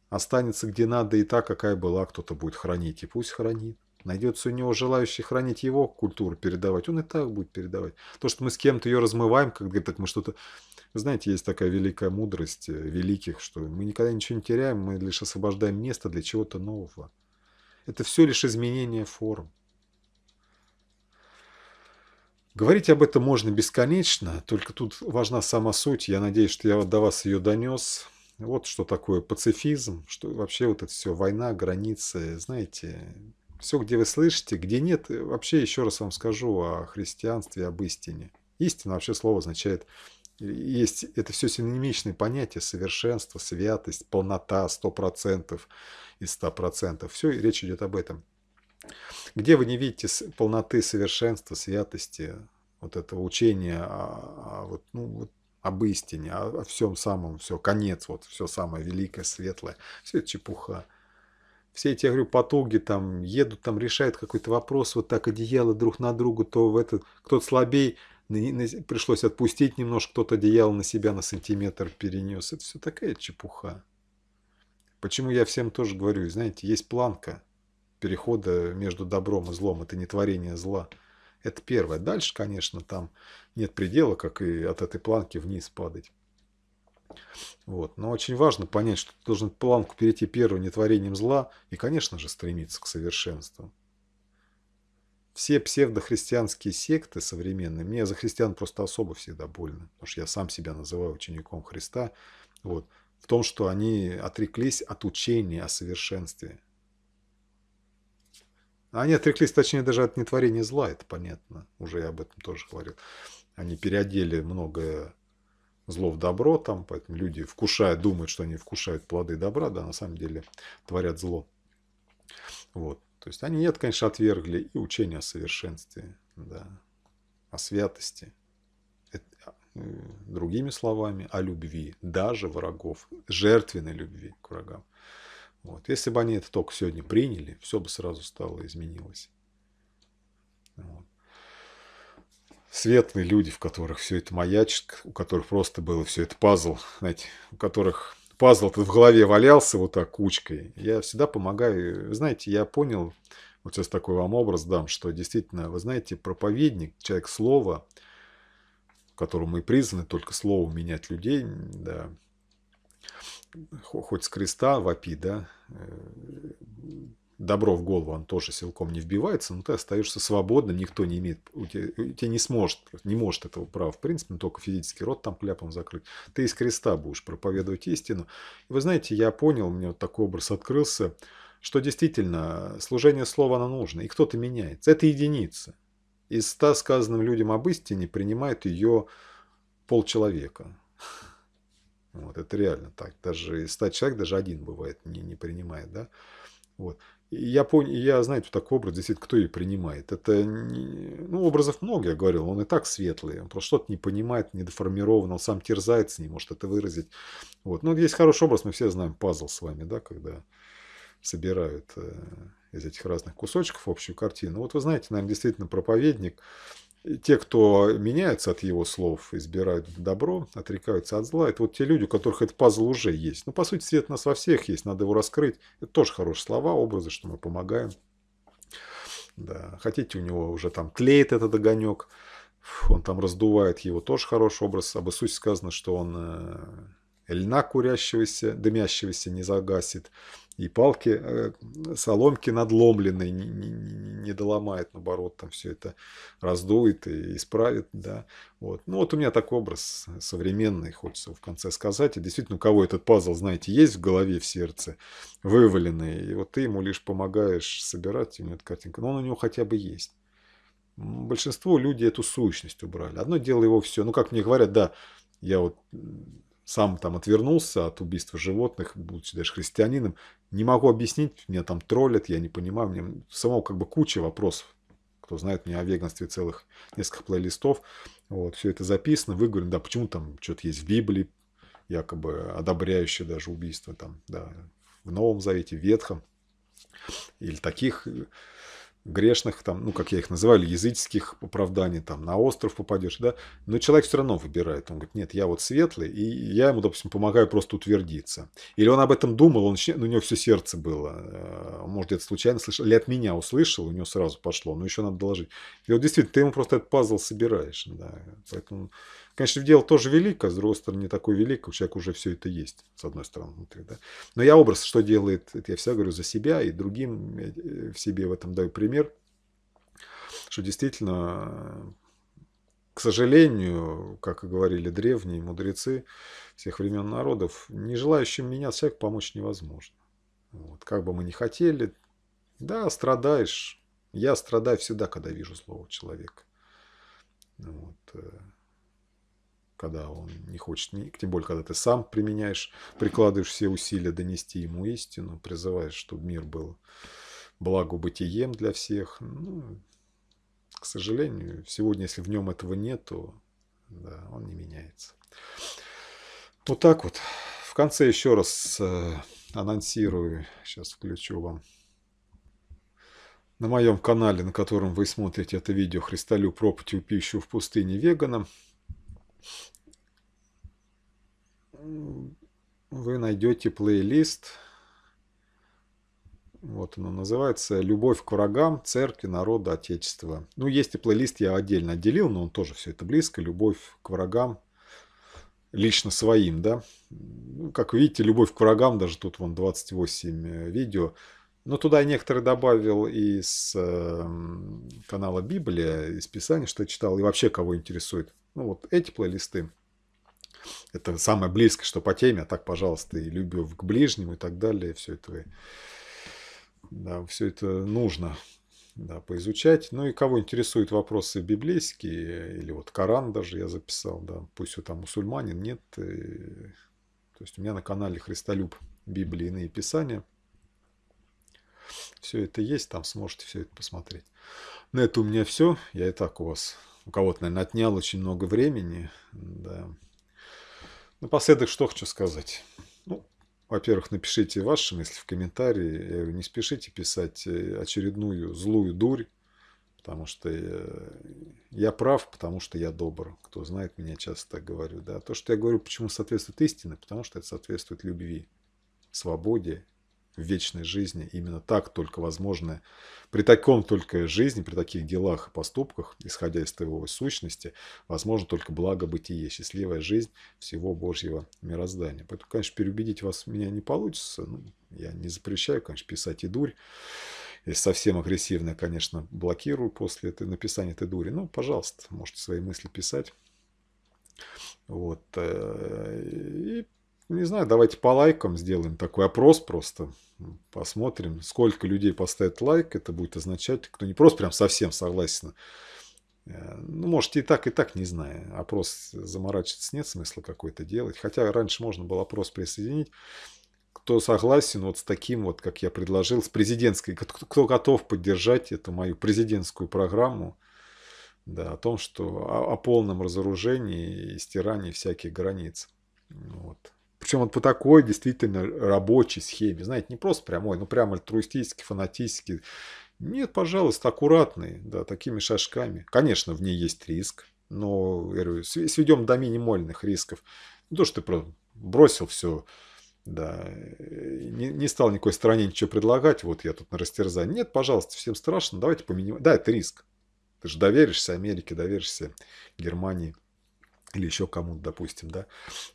Останется где надо и та, какая была, кто-то будет хранить, и пусть хранит. Найдется у него желающий хранить его культуру, передавать, он и так будет передавать. То, что мы с кем-то ее размываем, как так мы что-то... знаете, есть такая великая мудрость э, великих, что мы никогда ничего не теряем, мы лишь освобождаем место для чего-то нового. Это все лишь изменение форм. Говорить об этом можно бесконечно, только тут важна сама суть. Я надеюсь, что я вот до вас ее донес. Вот что такое пацифизм, что вообще вот это все, война, границы, знаете, все, где вы слышите, где нет, вообще еще раз вам скажу о христианстве, об истине. Истина вообще слово означает, есть это все синонимичные понятия, совершенство, святость, полнота, 100% и 100%. Все, и речь идет об этом. Где вы не видите полноты совершенства, святости, вот этого учения о, о, вот, ну, вот, об истине, о, о всем самом, все, конец, вот все самое великое, светлое, все это чепуха. Все эти, я говорю, потуги там едут, там решают какой-то вопрос, вот так одеяло друг на другу, то в этот, кто-то слабей, пришлось отпустить немножко, кто-то одеяло на себя на сантиметр перенес. Это все такая чепуха. Почему я всем тоже говорю, знаете, есть планка – перехода между добром и злом. Это не творение зла. Это первое. Дальше, конечно, там нет предела, как и от этой планки вниз падать. Вот. Но очень важно понять, что ты должен планку перейти первым нетворением зла и, конечно же, стремиться к совершенству. Все псевдохристианские секты современные, мне за христиан просто особо всегда больно, потому что я сам себя называю учеником Христа, вот, в том, что они отреклись от учения о совершенстве. А они отреклись, точнее, даже от нетворения зла, это понятно. Уже я об этом тоже говорил. Они переодели многое зло в добро, там, поэтому люди вкушают, думают, что они вкушают плоды добра, да, на самом деле творят зло. Вот. То есть они нет, конечно, отвергли и учение о совершенстве, да, о святости, а, другими словами, о любви, даже врагов, жертвенной любви к врагам. Вот. Если бы они это только сегодня приняли, все бы сразу стало, изменилось. Вот. Светлые люди, в которых все это маячит, у которых просто было все это пазл, знаете, у которых пазл в голове валялся вот так кучкой. Я всегда помогаю. знаете, я понял, вот сейчас такой вам образ дам, что действительно, вы знаете, проповедник, человек слова, которому мы призваны только словом менять людей, да, хоть с креста вопи, да, э, добро в голову он тоже силком не вбивается, но ты остаешься свободным, никто не имеет, у тебя, у тебя не сможет, не может этого права, в принципе, ну, только физический рот там кляпом закрыть. Ты из креста будешь проповедовать истину. И вы знаете, я понял, мне вот такой образ открылся, что действительно служение слова оно нужно, и кто-то меняется. Это единица. Из ста сказанным людям об истине принимает ее полчеловека. Вот, это реально так. Даже 100 человек, даже один бывает, не, не принимает. Да? Вот. И я, понял, я знаю, вот такой образ, действительно, кто ее принимает. Это не... ну, образов много, я говорил, он и так светлый, он просто что-то не понимает, недоформирован, он сам терзается, не может это выразить. Вот. Но ну, есть хороший образ, мы все знаем пазл с вами, да, когда собирают э, из этих разных кусочков общую картину. Вот вы знаете, наверное, действительно проповедник, те, кто меняется от его слов, избирают добро, отрекаются от зла, это вот те люди, у которых этот пазл уже есть. Но, ну, по сути, свет нас во всех есть, надо его раскрыть. Это тоже хорошие слова, образы, что мы помогаем. Да, хотите, у него уже там тлеет этот огонек, он там раздувает его, тоже хороший образ. Об Иисусе сказано, что он э, льна курящегося, дымящегося не загасит и палки, э, соломки надломленные не, не, не доломает, наоборот, там все это раздует и исправит, да. Вот. Ну, вот у меня такой образ современный, хочется в конце сказать. И действительно, у кого этот пазл, знаете, есть в голове, в сердце, вываленный, и вот ты ему лишь помогаешь собирать, у него эта картинка, но он у него хотя бы есть. Большинство людей эту сущность убрали. Одно дело его все, ну, как мне говорят, да, я вот сам там отвернулся от убийства животных, будучи даже христианином, не могу объяснить, меня там троллят, я не понимаю, мне самого как бы куча вопросов. Кто знает, мне о веганстве целых несколько плейлистов. Вот, все это записано, выговорено, да, почему там что-то есть в Библии, якобы одобряющее даже убийство там, да, в Новом Завете, в Ветхом, или таких грешных, там, ну, как я их называю, языческих оправданий, там, на остров попадешь, да, но человек все равно выбирает. Он говорит, нет, я вот светлый, и я ему, допустим, помогаю просто утвердиться. Или он об этом думал, он, ну, у него все сердце было, э, может, где-то случайно слышал, или от меня услышал, у него сразу пошло, но еще надо доложить. И вот действительно, ты ему просто этот пазл собираешь, да, поэтому... Конечно, дело тоже велико, с другой стороны, не такое велико, у человека уже все это есть, с одной стороны, внутри. Да? Но я образ, что делает, это я всегда говорю за себя и другим э, в себе в этом даю пример, что действительно, к сожалению, как и говорили древние мудрецы всех времен народов, не желающим меня человек помочь невозможно. Вот, как бы мы ни хотели, да, страдаешь. Я страдаю всегда, когда вижу слово человека. Вот. Э когда он не хочет, тем более, когда ты сам применяешь, прикладываешь все усилия донести ему истину, призываешь, чтобы мир был благо бытием для всех. Ну, к сожалению, сегодня, если в нем этого нет, то да, он не меняется. Вот так вот. В конце еще раз э, анонсирую, сейчас включу вам на моем канале, на котором вы смотрите это видео «Христолю проповедь и пищу в пустыне веганом вы найдете плейлист. Вот оно называется «Любовь к врагам, церкви, народа, отечества». Ну, есть и плейлист, я отдельно отделил, но он тоже все это близко. «Любовь к врагам, лично своим», да. Ну, как видите, «Любовь к врагам», даже тут вон 28 э, видео. Но туда я некоторые добавил из эм, канала Библия, из Писания, что я читал, и вообще кого интересует. Ну вот эти плейлисты, это самое близкое, что по теме, а так, пожалуйста, и любовь к ближнему и так далее, все это, да, все это нужно да, поизучать. Ну и кого интересуют вопросы библейские, или вот Коран даже я записал, да, пусть он там мусульманин, нет, и... Э, то есть у меня на канале Христолюб Библии иные писания. Все это есть, там сможете все это посмотреть. На это у меня все. Я и так у вас у кого-то, наверное, отнял очень много времени. Да. Напоследок, что хочу сказать. Ну, во-первых, напишите ваши мысли в комментарии. Э, не спешите писать э, очередную злую дурь, потому что э, я прав, потому что я добр. Кто знает, меня часто так говорю. Да. То, что я говорю, почему соответствует истине, потому что это соответствует любви, свободе вечной жизни. Именно так только возможно, при таком только жизни, при таких делах и поступках, исходя из твоего сущности, возможно только благо бытие, счастливая жизнь всего Божьего мироздания. Поэтому, конечно, переубедить вас меня не получится. Ну, я не запрещаю, конечно, писать и дурь. Если совсем агрессивно, конечно, блокирую после этой, написания этой дури. Ну, пожалуйста, можете свои мысли писать. Вот. Э, и не знаю, давайте по лайкам сделаем такой опрос просто. Посмотрим, сколько людей поставит лайк. Это будет означать, кто не просто прям совсем согласен. Э, ну, можете и так, и так, не знаю. Опрос заморачиваться нет смысла какой-то делать. Хотя раньше можно был опрос присоединить. Кто согласен вот с таким вот, как я предложил, с президентской, кто готов поддержать эту мою президентскую программу, да, о том, что о, о полном разоружении и стирании всяких границ. Вот. Причем вот по такой действительно рабочей схеме. Знаете, не просто прямой, но прям альтруистически, фанатически. Нет, пожалуйста, аккуратный, да, такими шажками. Конечно, в ней есть риск, но говорю, сведем до минимальных рисков. Не то, что ты бросил все, да, э, не, не стал никакой стране ничего предлагать, вот я тут на растерзании. Нет, пожалуйста, всем страшно, давайте по Да, это риск. Ты же доверишься Америке, доверишься Германии или еще кому-то, допустим, да.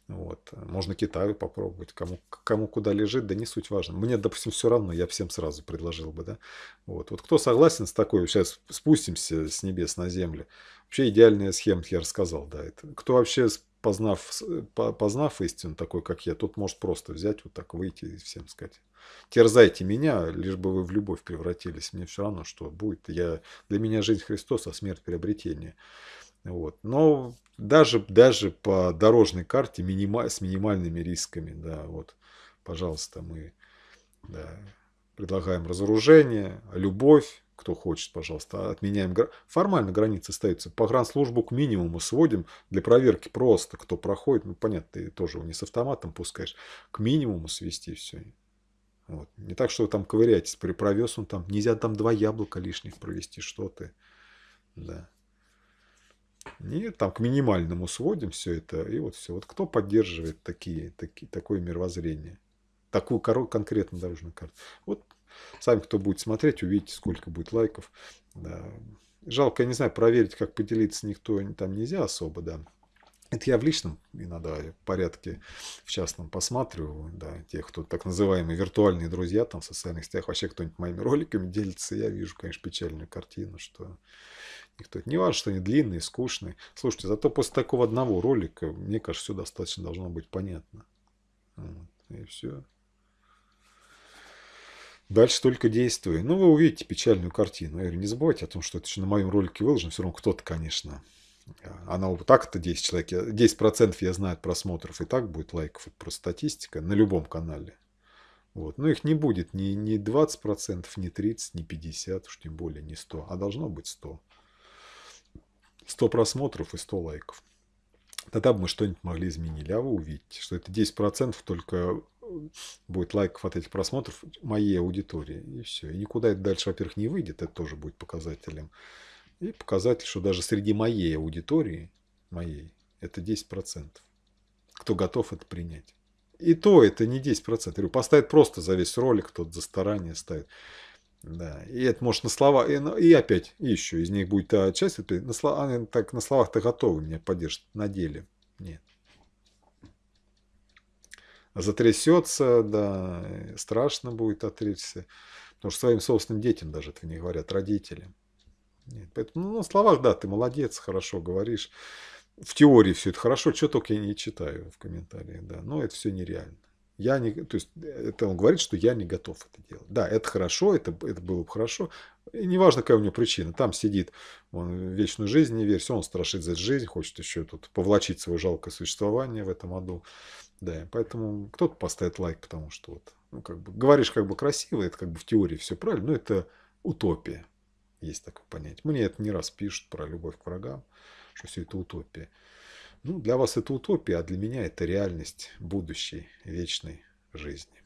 Вот. Можно Китаю попробовать, кому, кому куда лежит, да не суть важно. Мне, допустим, все равно, я всем сразу предложил бы, да. Вот, вот кто согласен с такой, сейчас спустимся с небес на землю. Вообще идеальная схема, я рассказал, да. Это. Кто вообще познав, познав истину, такой, как я, тот может просто взять, вот так выйти и всем сказать. Терзайте меня, лишь бы вы в любовь превратились. Мне все равно, что будет. Я, для меня жизнь Христос, а смерть приобретение. Вот. Но даже, даже по дорожной карте минима, с минимальными рисками, да, вот, пожалуйста, мы да, предлагаем разоружение, любовь, кто хочет, пожалуйста, отменяем. Формально границы остаются. Погранслужбу к минимуму сводим для проверки просто, кто проходит. Ну, понятно, ты тоже не с автоматом пускаешь. К минимуму свести все. Вот. Не так, что вы там ковыряетесь. Провез он там. Нельзя там два яблока лишних провести. Что ты? Да. Нет, там к минимальному сводим все это, и вот все. Вот кто поддерживает такие, такие, такое мировоззрение? Такую конкретно дорожную карту. Вот сами, кто будет смотреть, увидите, сколько будет лайков. Да. Жалко, я не знаю, проверить, как поделиться никто там нельзя особо, да. Это я в личном иногда порядке, в частном посматриваю, да, тех, кто так называемые виртуальные друзья там в социальных сетях, вообще кто-нибудь моими роликами делится, я вижу, конечно, печальную картину, что их тут не важно, что они длинные, скучные. Слушайте, зато после такого одного ролика, мне кажется, все достаточно должно быть понятно. Вот, и все. Дальше только действуй. Ну, вы увидите печальную картину. Я не забывайте о том, что это еще на моем ролике выложено. Все равно кто-то, конечно. Э, она вот так-то 10 человек. 10% я знаю от просмотров. И так будет лайков. Это просто статистика на любом канале. Вот. Но их не будет ни, ни 20%, ни 30%, ни 50%, уж тем более не 100%. А должно быть 100%. 100 просмотров и 100 лайков. Тогда бы мы что-нибудь могли изменить, А вы увидите, что это 10% только э, будет лайков от этих просмотров моей аудитории. И все. И никуда это дальше, во-первых, не выйдет. Это тоже будет показателем. И показатель, что даже среди моей аудитории, моей, это 10%. Кто готов это принять. И то это не 10%. Я говорю, поставить просто за весь ролик, тот за старание ставит. Да, и это может на слова, и, ну, и опять еще, из них будет та часть, на слова, они так на словах-то готовы меня поддержат, на деле нет. Затрясется, да, страшно будет отречься, потому что своим собственным детям даже это не говорят, родители. Нет, поэтому ну, на словах, да, ты молодец, хорошо говоришь, в теории все это хорошо, что только я не читаю в комментариях, да, но это все нереально. Я не, то есть это он говорит, что я не готов это делать. Да, это хорошо, это, это было бы хорошо. И неважно, какая у него причина. Там сидит, он вечную жизнь не верит, он страшит за жизнь, хочет еще тут повлачить свое жалкое существование в этом аду. Да, поэтому кто-то поставит лайк, потому что вот, ну, как бы, говоришь как бы красиво, это как бы в теории все правильно, но это утопия. Есть такое понятие. Мне это не раз пишут про любовь к врагам, что все это утопия. Ну, для вас это утопия, а для меня это реальность будущей вечной жизни.